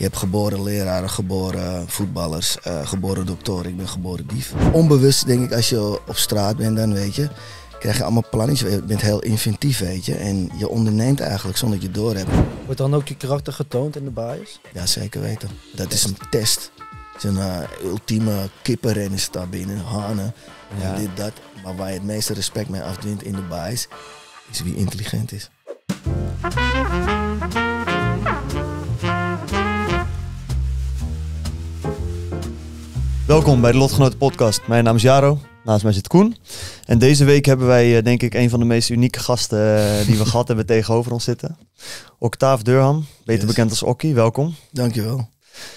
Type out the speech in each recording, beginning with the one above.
Je hebt geboren leraren, geboren voetballers, eh, geboren doktoren. Ik ben geboren dief. Onbewust denk ik, als je op straat bent, dan weet je, krijg je allemaal plannetjes. Je bent heel inventief, weet je. En je onderneemt eigenlijk zonder dat je door hebt. Wordt dan ook je karakter getoond in de bias? Ja, zeker weten. Dat is een test. Het is een eh, ultieme kippenren is daar binnen, hanen ja. en dit, dat. Maar waar je het meeste respect mee afdwint in de bias, is wie intelligent is. Welkom bij de Lotgenoten Podcast. Mijn naam is Jaro, naast mij zit Koen. En deze week hebben wij, eh, denk ik, een van de meest unieke gasten eh, die we gehad hebben tegenover ons zitten. Octaaf Durham, beter bekend als Ocky. Welkom. Dankjewel.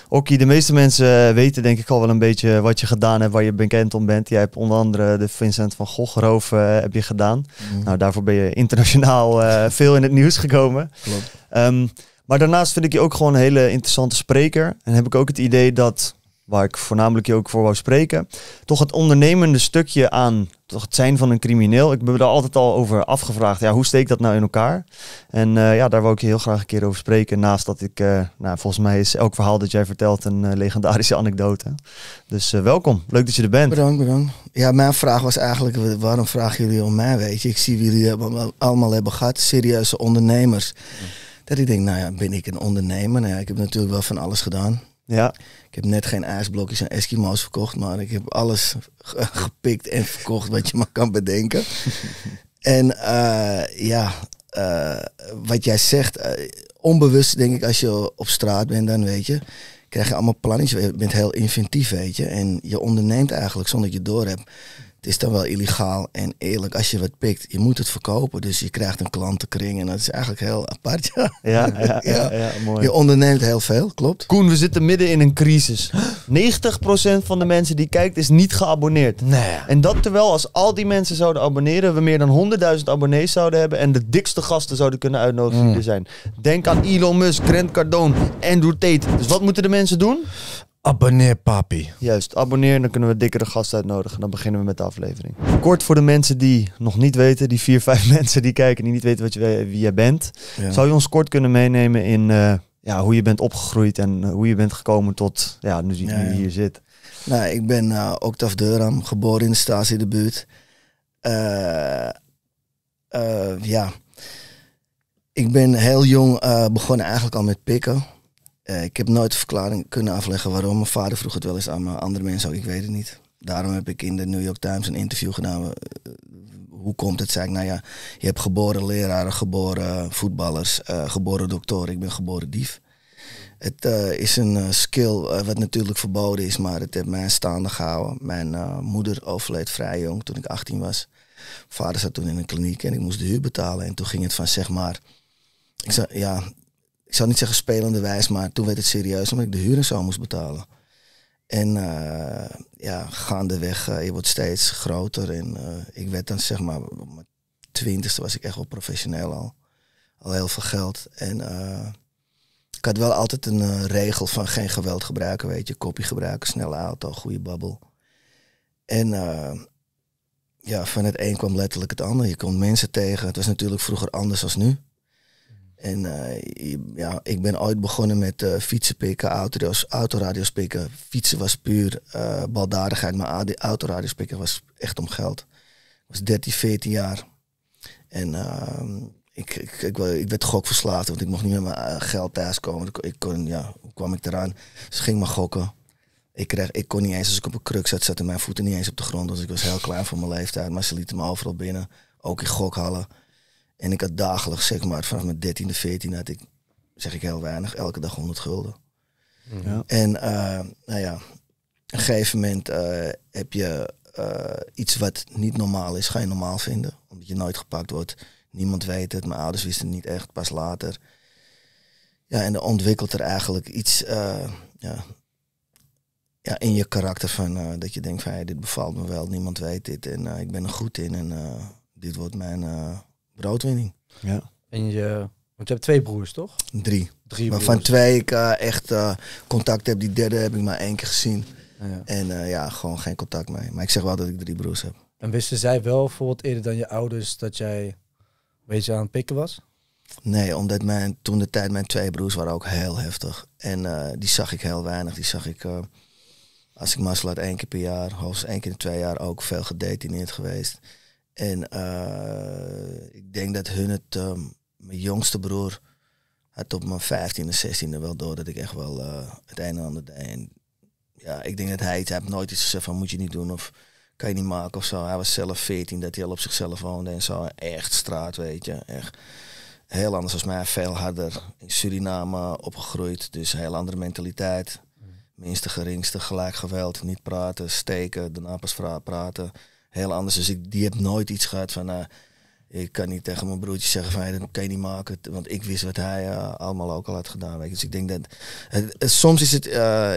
Okkie, de meeste mensen eh, weten denk ik al wel een beetje wat je gedaan hebt, waar je bekend om bent. Jij hebt onder andere de Vincent van Gogh roof heb je gedaan. Mhm. Nou, daarvoor ben je internationaal veel in het nieuws gekomen. Klopt. Ehm, maar daarnaast vind ik je ook gewoon een hele interessante spreker. En heb ik ook het idee dat waar ik voornamelijk je ook voor wou spreken. Toch het ondernemende stukje aan toch het zijn van een crimineel. Ik ben daar altijd al over afgevraagd. Ja, hoe steekt dat nou in elkaar? En eh, ja, daar wou ik je heel graag een keer over spreken. Naast dat ik, eh, nou, volgens mij is elk verhaal dat jij vertelt een eh, legendarische anekdote. Dus welkom. Leuk dat je er bent. Bedankt, bedankt. Ja, mijn vraag was eigenlijk, waarom vragen jullie om mij? Weet je, ik zie wie jullie allemaal hebben gehad. Serieuze ondernemers. Dat ik denk, nou ja, ben ik een ondernemer? Nou ja, ik heb natuurlijk wel van alles gedaan. Ja. Ik heb net geen ijsblokjes en Eskimo's verkocht, maar ik heb alles gepikt en verkocht wat je maar kan bedenken. en eh, ja, eh, wat jij zegt, eh, onbewust denk ik als je op straat bent, dan weet je, krijg je allemaal plannetjes. Je bent heel inventief, weet je. En je onderneemt eigenlijk zonder dat je door hebt het is dan wel illegaal en eerlijk als je wat pikt. Je moet het verkopen, dus je krijgt een klantenkring en dat is eigenlijk heel apart. Ja, ja, ja, mooi. Je onderneemt heel veel, klopt. Koen, we zitten midden in een crisis. 90% van de mensen die kijkt is niet geabonneerd. Nee. En dat terwijl als al die mensen zouden abonneren, we meer dan 100.000 abonnees zouden hebben en de dikste gasten zouden kunnen uitnodigen mm. er zijn. Denk aan Elon Musk, Grant Cardone, Andrew Tate. Dus wat moeten de mensen doen? Abonneer papi. Juist, abonneer en dan kunnen we dikkere gasten uitnodigen. Dan beginnen we met de aflevering. Kort voor de mensen die nog niet weten, die vier, vijf mensen die kijken, die niet weten wat je, wie jij bent. Zou je ons kort kunnen meenemen in eh, ja, hoe je bent opgegroeid en eh, hoe je bent gekomen tot ja, nu, je hier zit? Nou, ik ben uh, Deuram, geboren in de Stasi de buurt. ja, ik ben heel jong begonnen eigenlijk al met pikken. Eh, ik heb nooit een verklaring kunnen afleggen waarom. Mijn vader vroeg het wel eens aan me, andere mensen ook, ik weet het niet. Daarom heb ik in de New York Times een interview gedaan. Eh, hoe komt het? Zeg ik, nou ja, je hebt geboren leraren, geboren voetballers, eh, geboren doktoren. ik ben geboren dief. Het is een skill wat natuurlijk verboden is, maar het heeft mij staande gehouden. Mijn moeder overleed vrij jong toen ik 18 was. vader zat toen in een kliniek en ik moest de huur betalen. En toen ging het van zeg maar ik zei, ja, ik zou niet zeggen spelende wijs, maar toen werd het serieus omdat ik de huur en zo moest betalen. En uh, ja, gaandeweg, uh, je wordt steeds groter. En eh, ik werd dan zeg maar, op mijn twintigste was ik echt wel professioneel al. Al heel veel geld. En ik had wel altijd een regel van geen geweld gebruiken, weet je. Kopie gebruiken, snelle auto, goede babbel. En ja, van het een kwam letterlijk het ander. Je komt mensen tegen. Het was natuurlijk vroeger anders dan nu. En eh, ja, ik ben ooit begonnen met uh, fietsen pikken, auto's, autoradios pikken. Fietsen was puur uh, baldadigheid, maar autoradios pikken was echt om geld. Ik was 13, 14 jaar. En ehm, ik, ik, ik, ik, werd gokverslaafd, want ik mocht niet met mijn geld thuiskomen. Ik, kon, ja, hoe kwam ik eraan? ze ging maar gokken. Ik, kreeg, ik kon niet eens, als ik op een kruk zat, zette mijn voeten niet eens op de grond. Dus ik was heel klein voor mijn leeftijd, maar ze lieten me overal binnen. Ook in gokhallen. En ik had dagelijks, zeg maar, vanaf mijn 13e, 14 had ik, zeg ik heel weinig, elke dag 100 gulden. Mhm. Ja. En uh, nou ja, een gegeven moment eh, heb je eh, iets wat niet normaal is, ga je normaal vinden. Omdat je nooit gepakt wordt. Niemand weet het, mijn ouders wisten het niet echt, pas later. Ja, en dan ontwikkelt er eigenlijk iets ja, ja, in je karakter van dat je denkt van hey, dit bevalt me wel, niemand weet dit en ik ben er goed in en dit wordt mijn broodwinning. Ja. En je, want je hebt twee broers, toch? Drie. Drie maar van twee ik eh, echt eh, contact heb. Die derde heb ik maar één keer gezien. Ah, ja. En eh, ja, gewoon geen contact mee. Maar ik zeg wel dat ik drie broers heb. En wisten zij wel bijvoorbeeld eerder dan je ouders dat jij een beetje aan het pikken was? Nee, omdat mijn, toen de tijd mijn twee broers waren ook heel heftig. En die zag ik heel weinig. Die zag ik, als ik martial één keer per jaar, hoogstens één keer in twee jaar, ook veel gedetineerd geweest. En eh, ik denk dat hun het, ehm, mijn jongste broer, had op mijn 15e, 16e wel door dat ik echt wel eh, het einde aan de deed. ja, ik denk dat hij, het heeft nooit iets gezegd van moet je niet doen of kan je niet maken of zo. Hij was zelf 14 dat hij al op zichzelf woonde en zo. Echt straat, weet je. Echt heel anders als mij, veel harder. In Suriname opgegroeid, dus heel andere mentaliteit. Mm. Minste, geringste, gelijk geweld, niet praten, steken, daarna pas praten heel anders. Dus ik, die hebt nooit iets gehad van, eh, ik kan niet tegen mijn broertje zeggen van, hey, kan je niet maken. Want ik wist wat hij eh, allemaal ook al had gedaan. Weet je. Dus ik denk dat, soms is het, eh,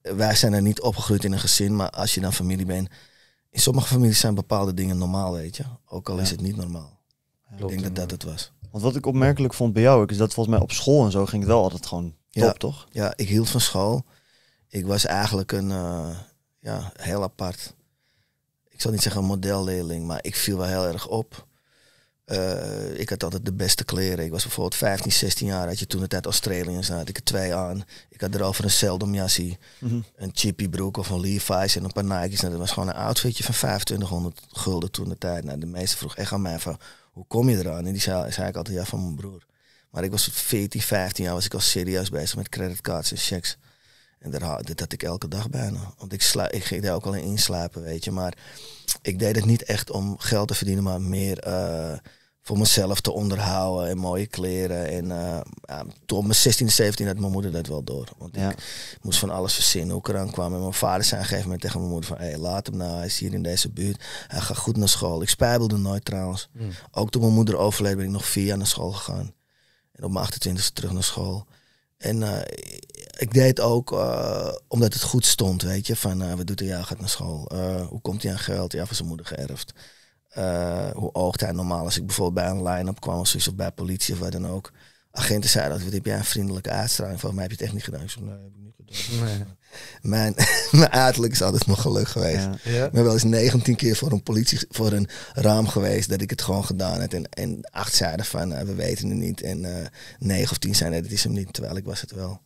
wij zijn er niet opgegroeid in een gezin, maar als je dan familie bent, in sommige families zijn bepaalde dingen normaal, weet je. Ook al is het niet normaal. ik denk dat dat het was. Want wat ik opmerkelijk vond bij jou, is dat volgens mij op school en zo ging het wel altijd gewoon top, ja, toch? Ja, ik hield van school. Ik was eigenlijk een, ja, heel apart ik zal niet zeggen modelleerling, maar ik viel wel heel erg op. Eh, ik had altijd de beste kleren. Ik was bijvoorbeeld 15, 16 jaar. Had je toen de tijd Australiërs. dan had ik er twee aan. Ik had erover een seldom jassie. Mm -hmm. Een chippy broek of een Levi's en een paar Nike's. Nou, dat was gewoon een outfitje van 2500 gulden toen de tijd. Nou, de meeste vroeg echt aan mij van, hoe kom je eraan? En die zei, zei ik altijd, ja, van mijn broer. Maar ik was 14, 15 jaar. Was ik al serieus bezig met creditcards en checks. En dat, had ik elke dag bijna. Want ik, ik ging daar ook al in inslapen, weet je. Maar ik deed het niet echt om geld te verdienen, maar meer eh, voor mezelf te onderhouden en mooie kleren. En uh, ja, toen op mijn 16, 17 had mijn moeder dat wel door. Want ik moest van alles verzinnen hoe ik eraan kwam. En mijn vader zei op een gegeven moment tegen mijn moeder van... laat hem nou, hij is hier in deze buurt. Hij gaat goed naar school. Ik spijbelde nooit trouwens. Hmm. Ook toen mijn moeder overleed ben ik nog vier jaar naar school gegaan. En op mijn 28e terug naar school. En eh, ik deed ook eh, omdat het goed stond, weet je. Van uh, eh, wat doet hij? Ja, gaat naar school. Eh, hoe komt hij aan geld? Ja, van zijn moeder geërfd. hoe oogt hij normaal? Als ik bijvoorbeeld bij een line-up kwam of zoiets, of bij politie of wat dan ook. Agenten zeiden altijd, heb jij een vriendelijke uitstraling? Volgens mij heb je het echt niet gedaan. Ik heb ik niet gedaan. Nee. Mijn, mijn is altijd nog geluk geweest. maar Ik ben wel eens 19 keer voor een, politie, voor een raam geweest dat ik het gewoon gedaan heb. En, en acht zeiden van, we weten het niet. En negen of tien zeiden, het dat is hem niet. Terwijl ik was het wel.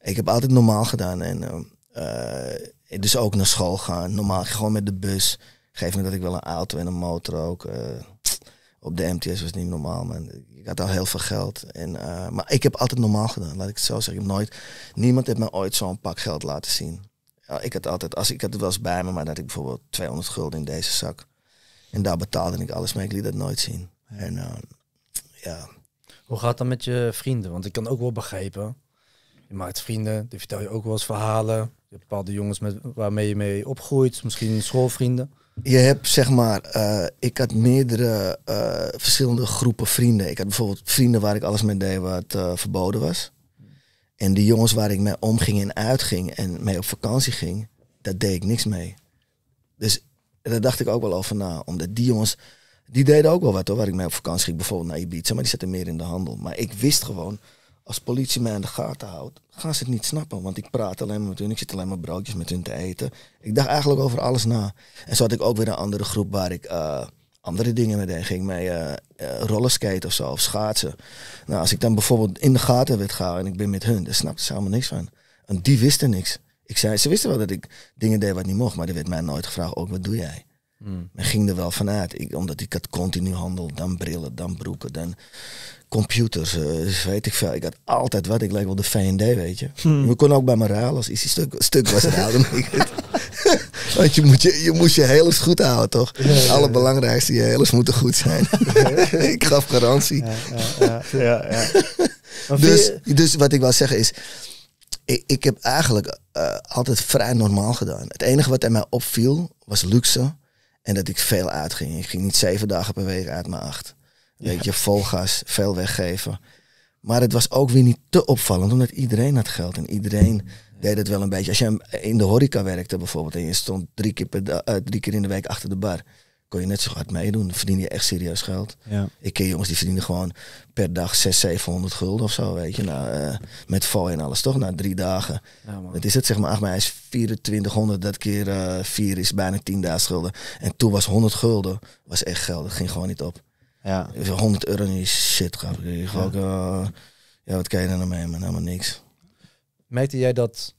Ik heb altijd normaal gedaan. En eh, eh, dus ook naar school gaan. Normaal gewoon met de bus. Geef me dat ik wel een auto en een motor ook. Eh, op de MTS was het niet normaal, man. Ik had al heel veel geld. En, maar ik heb altijd normaal gedaan, laat ik het zo zeggen. Ik heb nooit, niemand heeft me ooit zo'n pak geld laten zien. Ik had altijd, als ik had het wel eens bij me, maar dat ik bijvoorbeeld 200 gulden in deze zak. En daar betaalde ik alles mee. Ik liet dat nooit zien. En ja. Hoe gaat dat met je vrienden? Want ik kan ook wel begrijpen je maakt vrienden, die vertel je ook wel eens verhalen. Je hebt bepaalde jongens met, waarmee je mee opgroeit, misschien schoolvrienden. Je hebt zeg maar, eh, ik had meerdere eh, verschillende groepen vrienden. Ik had bijvoorbeeld vrienden waar ik alles mee deed wat eh, verboden was. En die jongens waar ik mee omging en uitging en mee op vakantie ging, daar deed ik niks mee. Dus daar dacht ik ook wel over na. Omdat die jongens, die deden ook wel wat hoor, waar ik mee op vakantie ging. Bijvoorbeeld naar Ibiza, maar die zaten meer in de handel. Maar ik wist gewoon, als politie mij in de gaten houdt, gaan ze het niet snappen. Want ik praat alleen maar met hun, ik zit alleen maar broodjes met hun te eten. Ik dacht eigenlijk over alles na. En zo had ik ook weer een andere groep waar ik eh, andere dingen mee deed. Ging mee uh, eh, eh, rollerskaten of zo, of schaatsen. Nou, als ik dan bijvoorbeeld in de gaten werd gehouden en ik ben met hun, daar snapten ze helemaal niks van. En die wisten niks. Ik zei, ze wisten wel dat ik dingen deed wat niet mocht, maar er werd mij nooit gevraagd, ook oh, wat doe jij? Hmm. Men ging er wel vanuit, omdat ik het continu handel, dan brillen, dan broeken, dan computers, eh, dus weet ik veel. Ik had altijd wat, ik leek wel de VND, weet je. Hmm. We konden ook bij Morales, is iets stuk, stuk was het houden. Want je, moet je, je moest je helers goed houden, toch? alle belangrijkste je helers moeten goed zijn. ik gaf garantie. dus, dus wat ik wil zeggen is, ik, ik heb eigenlijk eh, altijd vrij normaal gedaan. Het enige wat er mij opviel was luxe en dat ik veel uitging. Ik ging niet zeven dagen per week uit, maar acht. Weet je, vol veel weggeven. Maar het was ook weer niet te opvallend, omdat iedereen had geld en iedereen deed het wel een beetje. Als je in de horeca werkte bijvoorbeeld en je stond drie keer, per eh, drie keer in de week achter de bar, kon je net zo hard meedoen. Dan verdien je echt serieus geld. Ja. Ik ken jongens die verdienen gewoon per dag 600, 700 gulden of zo, weet je. Nou, eh, met val en alles, toch? Na drie dagen. Ja, dat is het, zeg maar. 8 mei is 2400, dat keer uh, eh, 4 is bijna 10.000 gulden. En toen was 100 gulden, was echt geld. Dat ging gewoon niet op. Ja. 100 euro niet shit gaf ik. ja. ook, uh, ja, wat kan je er nou mee, maar helemaal niks. Merkte jij dat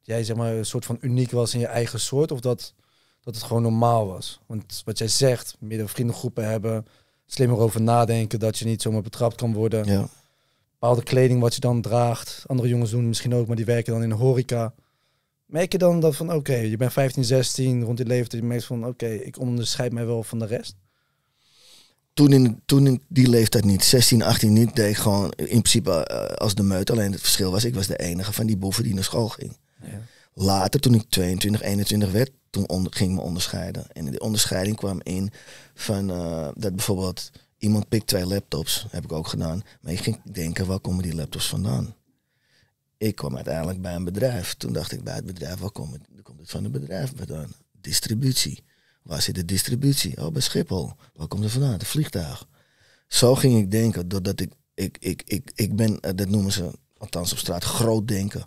jij zeg maar een soort van uniek was in je eigen soort? Of dat, dat het gewoon normaal was? Want wat jij zegt, meer vriendengroepen hebben, slimmer over nadenken, dat je niet zomaar betrapt kan worden. Ja. Bepaalde kleding wat je dan draagt. Andere jongens doen misschien ook, maar die werken dan in de horeca. Merk je dan dat van oké, je bent 15, 16, rond die leeftijd, je merkt van oké, ik onderscheid mij wel van de rest? toen in, toen die leeftijd niet, 16, 18 niet, deed ik gewoon in principe eh, als de meute. Alleen het verschil was, ik was de enige van die boeven die naar school ging. Ja. Later, toen ik 22, 21 werd, toen onder, ging me onderscheiden. En die onderscheiding kwam in van eh, dat bijvoorbeeld iemand pikt twee laptops, heb ik ook gedaan. Maar ik ging denken, waar komen die laptops vandaan? Ik kwam uiteindelijk bij een bedrijf. Toen dacht ik bij het bedrijf, waar komt het, komt het van het bedrijf vandaan? Distributie. Waar zit de distributie? Oh, bij Schiphol. Waar komt er vandaan? De vliegtuig. Zo ging ik denken, doordat ik, ik, ik, ik, ik ben, eh, dat noemen ze, althans op straat, groot denken.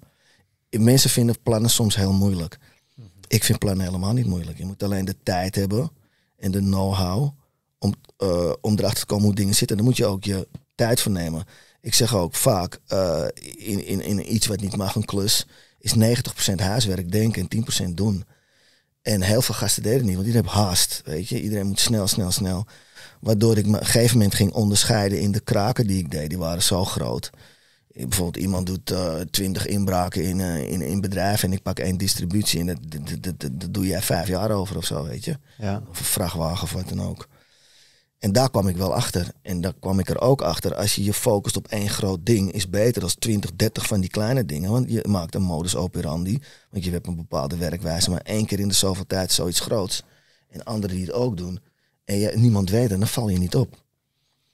Mensen vinden plannen soms heel moeilijk. Mhm. Ik vind plannen helemaal niet moeilijk. Je moet alleen de tijd hebben en de know-how om, eh, om erachter te komen hoe dingen zitten. Dan moet je ook je tijd voor nemen. Ik zeg ook vaak, eh, in, in, in iets wat niet mag, een klus, is 90% huiswerk denken en 10% doen. En heel veel gasten deden niet, want iedereen hebben haast. Weet je? Iedereen moet snel, snel, snel. Waardoor ik me op een gegeven moment ging onderscheiden in de kraken die ik deed. Die waren zo groot. Bijvoorbeeld iemand doet eh, twintig inbraken in, uh, in, in bedrijven en ik pak één distributie. En dat, dat, dat, dat, doe jij vijf jaar over of zo, weet je. Ja. Of een vrachtwagen of wat dan ook. En daar kwam ik wel achter. En daar kwam ik er ook achter. Als je je focust op één groot ding, is beter dan 20, 30 van die kleine dingen. Want je maakt een modus operandi. Want je hebt een bepaalde werkwijze. Maar één keer in de zoveel tijd zoiets groots. En anderen die het ook doen. En je, niemand weet en dan val je niet op.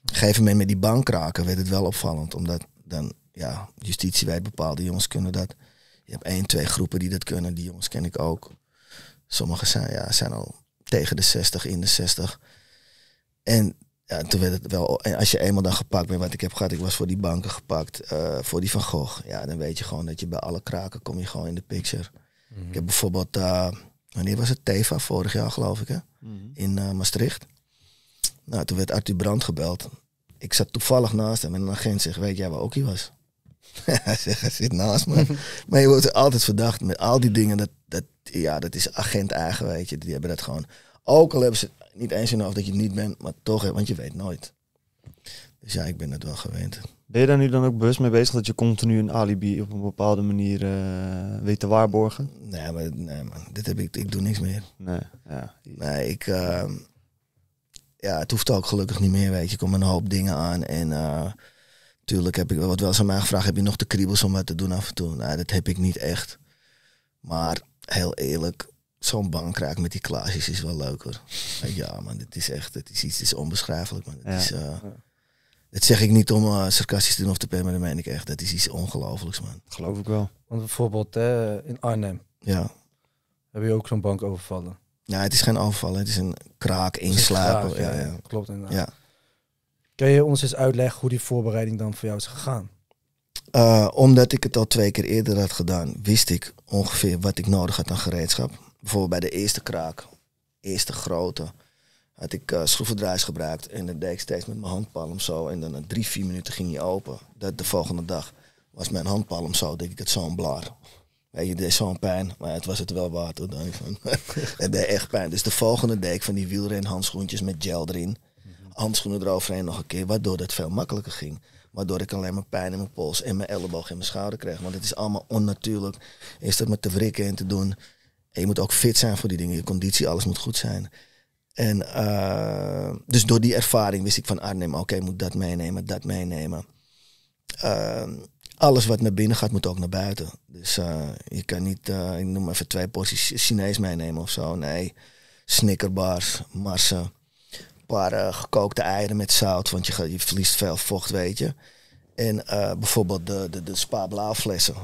geef me met die bankraken werd het wel opvallend. Omdat dan, ja, justitie weet bepaalde jongens kunnen dat. Je hebt één, twee groepen die dat kunnen. Die jongens ken ik ook. Sommigen zijn, ja, zijn al tegen de 60, in de 60. En toen werd het wel, en als je eenmaal dan gepakt bent, wat ik heb gehad, ik was voor die banken gepakt, eh, voor die Van Gogh. Ja, dan weet je gewoon dat je bij alle kraken kom je gewoon in de picture. Mhm. Ik heb bijvoorbeeld, eh, wanneer was het? Teva, vorig jaar geloof ik, hè? Mhm. in eh, Maastricht. Nou, toen werd Arthur Brand gebeld. Ik zat toevallig naast hem en een agent zegt, weet jij waar ook hij was? hij zegt, zit naast me. maar je wordt altijd verdacht met al die dingen. Dat, dat, ja, dat is agent eigen, weet je. Die hebben dat gewoon ook al hebben ze niet eens in de dat je het niet bent, maar toch, want je weet nooit. Dus ja, ik ben het wel gewend. Ben je daar nu dan ook bewust mee bezig dat je continu een alibi op een bepaalde manier eh, weet te waarborgen? Nee, maar, nee, Dit heb ik, ik doe niks meer. Nee, ja. Nee, ik, ehm, ja, het hoeft ook gelukkig niet meer, weet je. Ik kom een hoop dingen aan en uh, tuurlijk heb ik, wat wel eens aan mij gevraagd, heb je nog de kriebels om wat te doen af en toe? Nou, dat heb ik niet echt. Maar heel eerlijk, zo'n raak met die klaasjes is wel leuk hoor. Ja, man, dit is echt, het is iets, is onbeschrijfelijk. Man. Eh, ja. dat zeg ik niet om uh, sarcastisch te doen of te pennen, maar dat meen ik echt. Dat is iets ongelooflijks, man. Geloof ik wel. Want bijvoorbeeld uh, in Arnhem. Ja. Heb je ook zo'n bank overvallen? Ja, het is geen overvallen, het is een kraak, inslapen. ja, ja, Klopt inderdaad. Kun je ons eens uitleggen hoe die voorbereiding dan voor jou is gegaan? omdat ik het al twee keer eerder had gedaan, wist ik ongeveer wat ik nodig had aan gereedschap bijvoorbeeld bij de eerste kraak, eerste grote, had ik uh, gebruikt. En de deed steeds met mijn handpalm zo. En dan na drie, vier minuten ging hij open. Dat de volgende dag was mijn handpalm zo, denk ik, het zo'n blaar. Weet je, deed zo'n pijn, maar het was het wel waard. Ik van. het deed echt pijn. Dus de volgende deed van die wielrenhandschoentjes met gel erin. Handschoenen eroverheen nog een keer, waardoor dat veel makkelijker ging. Waardoor ik alleen maar pijn in mijn pols en mijn elleboog en mijn schouder kreeg. Want het is allemaal onnatuurlijk. Is dat met te wrikken en te doen je moet ook fit zijn voor die dingen. Je conditie, alles moet goed zijn. En eh, dus door die ervaring wist ik van Arnhem, oké, okay, moet dat meenemen, dat meenemen. Eh, alles wat naar binnen gaat, moet ook naar buiten. Dus eh, je kan niet, ik noem even twee porties Chinees meenemen of zo. Nee, snickerbars, marsen, een paar gekookte eieren met zout, want je, verliest veel vocht, weet je. En bijvoorbeeld de, de, de spa blauwflessen,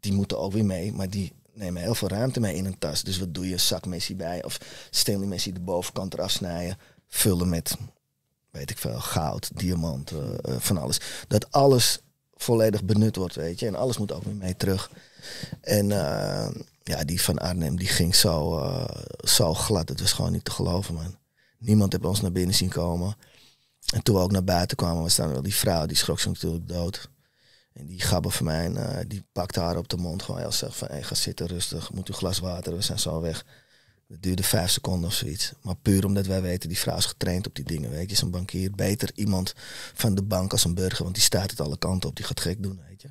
die moeten ook weer mee, maar die nemen heel veel ruimte mee in een tas. Dus wat doe je? Zakmessie bij of die Messi de bovenkant eraf snijden. Vullen met, weet ik veel, goud, diamant, eh, eh, van alles. Dat alles volledig benut wordt, weet je. En alles moet ook weer mee terug. En eh, ja, die van Arnhem, die ging zo, zo glad. Het was gewoon niet te geloven, man. Niemand heeft ons naar binnen zien komen. En toen we ook naar buiten kwamen, was dan wel die vrouw, die schrok ze natuurlijk dood. En die gabbe van mij, uh, die pakte haar op de mond. Gewoon heel zegt van, hey, ga zitten rustig, moet uw glas water, we zijn zo weg. Het duurde vijf seconden of zoiets. Maar puur omdat wij weten, die vrouw is getraind op die dingen. Weet je, is een bankier beter iemand van de bank als een burger. Want die staat het alle kanten op, die gaat gek doen. Weet je.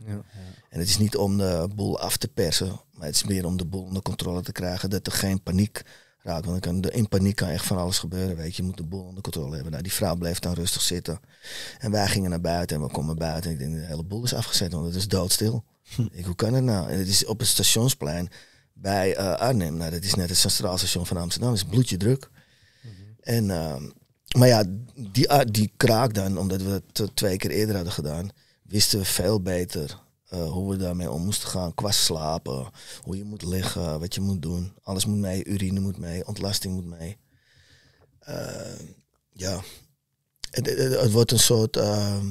En het is niet om de boel af te persen. Maar het is meer om de boel onder controle te krijgen. Dat er geen paniek raad. Want kan, in paniek kan echt van alles gebeuren. Weet je. je moet de boel onder controle hebben. Nou, die vrouw bleef dan rustig zitten. En wij gingen naar buiten en we komen buiten. En ik denk, de hele boel is afgezet, want het is doodstil. Hm. Ik, hoe kan het nou? En het is op het stationsplein bij eh, Arnhem. Nou, dat is net het centraal station van Amsterdam. Het is bloedje druk. Mhm. En, ehm, maar ja, die, ah, die kraak dan, omdat we het twee keer eerder hadden gedaan, wisten we veel beter eh, hoe we daarmee om moesten gaan kwast slapen, hoe je moet liggen, wat je moet doen. Alles moet mee, urine moet mee, ontlasting moet mee. Eh, ja, het, wordt een soort, ehm,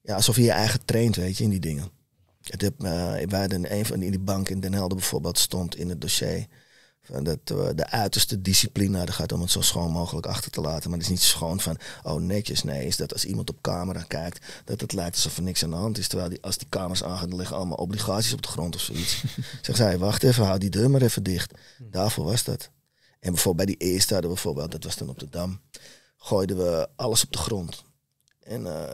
ja, alsof je je eigen traint, weet je, in die dingen. Het heb, wij hadden een van die, die bank in Den Helder bijvoorbeeld stond in het dossier dat we eh, de uiterste discipline hadden nou, gaat om het zo schoon mogelijk achter te laten. Maar het is niet schoon van, oh netjes. Nee, is dat als iemand op camera kijkt, dat het lijkt alsof er niks aan de hand is. Terwijl die, als die camera's aangaan, liggen allemaal obligaties op de grond of zoiets. zeg zij, wacht even, hou die deur maar even dicht. Daarvoor was dat. En bijvoorbeeld bij die eerste hadden we bijvoorbeeld, dat was dan op de Dam, gooiden we alles op de grond. En eh,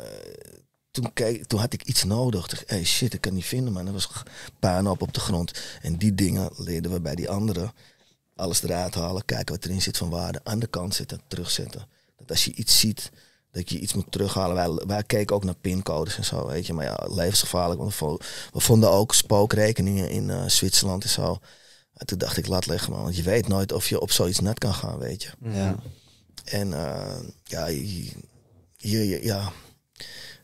toen, toen had ik iets nodig. Dacht, hey shit, ik kan niet vinden, maar Er was puin op op de grond. En die dingen leerden we bij die anderen alles eruit halen, kijken wat erin zit van waarde, aan de kant zetten, terugzetten. Dat als je iets ziet, dat je iets moet terughalen. Wij, wij keken ook naar pincodes en zo, weet je. Maar ja, levensgevaarlijk. Want we vonden ook spookrekeningen in eh, Zwitserland en zo. En toen dacht ik, laat liggen man. Want je weet nooit of je op zoiets net kan gaan, weet je. Ja. En eh, ja, ja.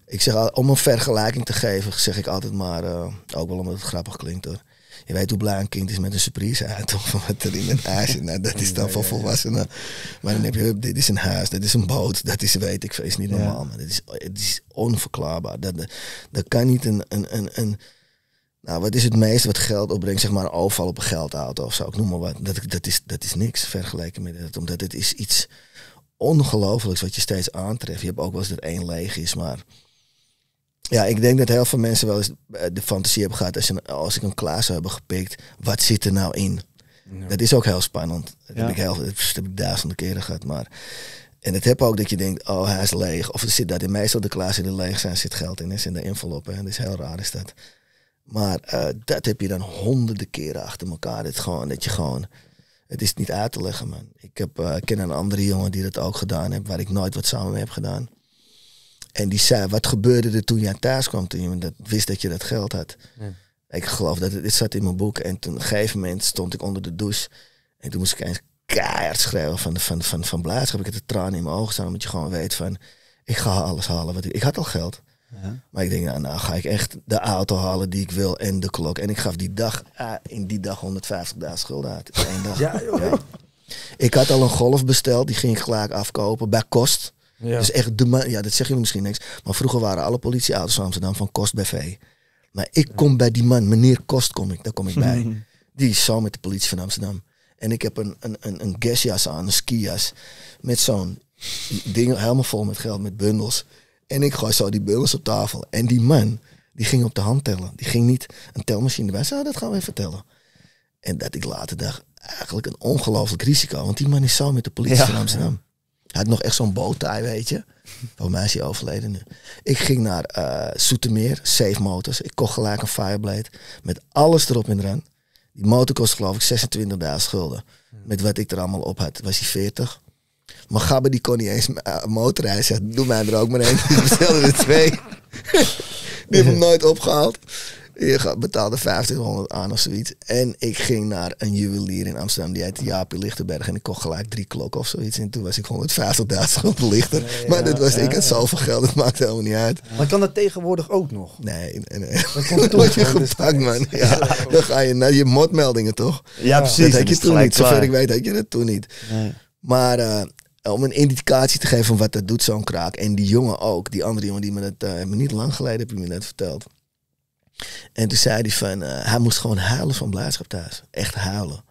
Ik zeg, om een vergelijking te geven, zeg ik altijd maar, eh, ook wel omdat het grappig klinkt hoor je weet hoe blij een kind is met een surprise uit of wat er in een Aasje. Nou, dat is dan voor volwassenen. Maar dan heb je, dit is een huis, dit is een boot, dat is weet ik veel, is niet normaal. Maar is, het is onverklaarbaar. Dat, kan niet een, een, een, nou, wat is het meest wat geld opbrengt? Zeg maar een overval op een geldauto of zo. Ik noem maar wat. Dat, dat, is, dat is niks vergeleken met dat Omdat het is iets ongelooflijks wat je steeds aantreft. Je hebt ook wel eens dat één leeg is, maar ja, ik denk dat heel veel mensen wel eens eh, de fantasie hebben gehad als, als ik een klas zou hebben gepikt, wat zit er nou in? Dat is ook heel spannend. Dat, heb ik heel, heb ik duizenden keren gehad. Maar, en het heb ook dat je denkt, oh hij is leeg. Of er zit dat in meestal de klassen die leeg zijn, zit geld in. is in de enveloppen. En dat is heel raar is dat. Maar eh, dat heb je dan honderden keren achter elkaar. Dat, gewoon, dat je gewoon, het is niet uit te leggen man. Ik heb, uh, ken een andere jongen die dat ook gedaan heeft, waar ik nooit wat samen mee heb gedaan. En die zei, wat gebeurde er toen je aan thuis kwam, toen je dat, wist dat je dat geld had? Ik geloof dat het, dit zat in mijn boek. En toen op een gegeven moment stond ik onder de douche. En toen moest ik eens keihard schrijven van, van, van, van Ik had de tranen in mijn ogen staan, omdat je gewoon weet van, ik ga alles halen. ik, had al geld. Ja. Maar ik denk, nou, nou, ga ik echt de auto halen die ik wil en de klok. En ik gaf die dag, ah, in die dag 150 dagen schulden uit. Dag. Ja, Ik had al een golf besteld, die ging ik gelijk afkopen bij kost. Ja. Dus echt de ja, dat zeg je misschien niks. Maar vroeger waren alle politieauto's van Amsterdam van Kost BV. Maar ik kom bij die man, meneer Kost kom ik, daar kom ik bij. die is samen met de politie van Amsterdam. En ik heb een, een, een, een gasjas aan, een skijas. Met zo'n ding helemaal vol met geld, met bundels. En ik gooi zo die bundels op tafel. En die man, die ging op de hand tellen. Die ging niet een telmachine erbij. Zo, ah, dat gaan we even tellen. En dat ik later dacht, eigenlijk een ongelooflijk risico. Want die man is samen met de politie van Amsterdam. Hij had nog echt zo'n bowtie, weet je. Voor mij is hij overleden nu. Ik ging naar uh, eh, Soetermeer, Safe Motors. Ik kocht gelijk een Fireblade. Met alles erop de eraan. Die motor kostte geloof ik 26.000 schulden. Met wat ik er allemaal op had, was hij 40. Maar Gabbe die kon niet eens eh, motorrijden. Hij doe mij er ook maar één. Die bestelde er twee. die heeft hem nooit opgehaald. Je betaalde 1500 aan of zoiets. En ik ging naar een juwelier in Amsterdam, die heet Jaapie Lichtenberg. En ik kocht gelijk drie klokken of zoiets. En toen was ik 150.000 op lichter. maar dat was, ik had zoveel geld, dat maakt helemaal niet uit. Maar kan dat tegenwoordig ook nog? Nee, nee, nee. Dan word je dus gepakt, man. Ja, dan ga je naar je motmeldingen, toch? Ja, precies. Dat had je toen niet. Zover ik weet, had je dat toen niet. Maar... Eh, om een indicatie te geven van wat dat doet, zo'n kraak. En die jongen ook, die andere jongen die me dat uh, niet lang geleden heb je me net verteld. En toen zei hij van, eh, hij moest gewoon huilen van blijdschap thuis. Echt huilen.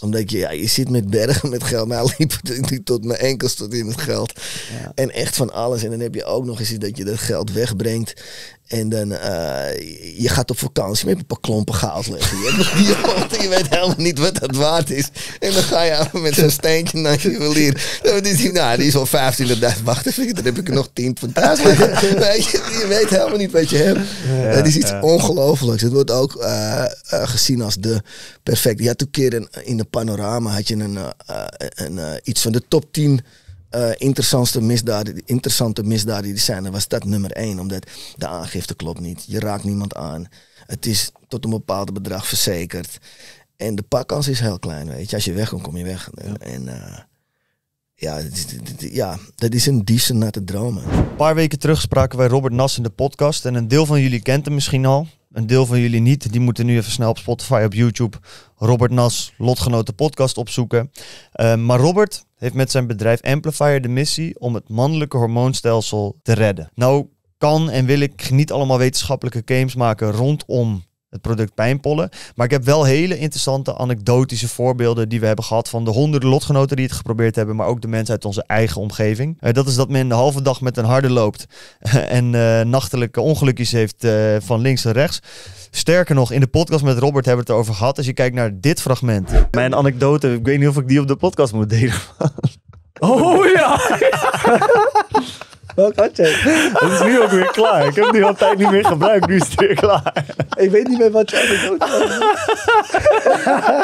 Omdat je, ja, je zit met bergen met geld. Nou, hij liep tot mijn enkels tot in het geld. En echt van alles. En dan heb je ook nog eens dat je dat geld wegbrengt. En dan, uh, je gaat op vakantie met een paar klompen chaos liggen. Je weet helemaal niet wat dat waard is. En dan ga je met zo'n steentje naar je juwelier. Dat is die, nou, die is al 15.000. Wacht even, dan heb ik er nog 10 van thuis je, weet helemaal niet wat je hebt. dat is iets ongelooflijks. Het wordt ook eh, eh, gezien als de perfecte. Je had toen keer in, de panorama had je een, een iets van de top 10 uh, interessantste misdaden, interessante misdaden die zijn, was dat nummer één. Omdat de aangifte klopt niet. Je raakt niemand aan. Het is tot een bepaald bedrag verzekerd. En de pakkans is heel klein, weet je. Als je wegkomt, kom je weg. En eh, ja, dat is, ja, dat is een diefse te dromen. Een paar weken terug spraken wij Robert Nas in de podcast. En een deel van jullie kent hem misschien al een deel van jullie niet, die moeten nu even snel op Spotify, op YouTube, Robert Nas, Lotgenoten Podcast opzoeken. Eh, maar Robert heeft met zijn bedrijf Amplifier de missie om het mannelijke hormoonstelsel te redden. Nou kan en wil ik niet allemaal wetenschappelijke games maken rondom het product pijnpollen. Maar ik heb wel hele interessante anekdotische voorbeelden die we hebben gehad van de honderden lotgenoten die het geprobeerd hebben, maar ook de mensen uit onze eigen omgeving. Eh, dat is dat men de halve dag met een harde loopt en eh, nachtelijke ongelukjes heeft eh, van links en rechts. Sterker nog, in de podcast met Robert hebben we het erover gehad. Als je kijkt naar dit fragment. Mijn anekdote, ik weet niet of ik die op de podcast moet delen. oh ja! Dat is nu ook weer klaar. Ik heb die nu al tijd niet meer gebruikt. Nu is het weer klaar. Ik weet niet meer wat jij bedoelt.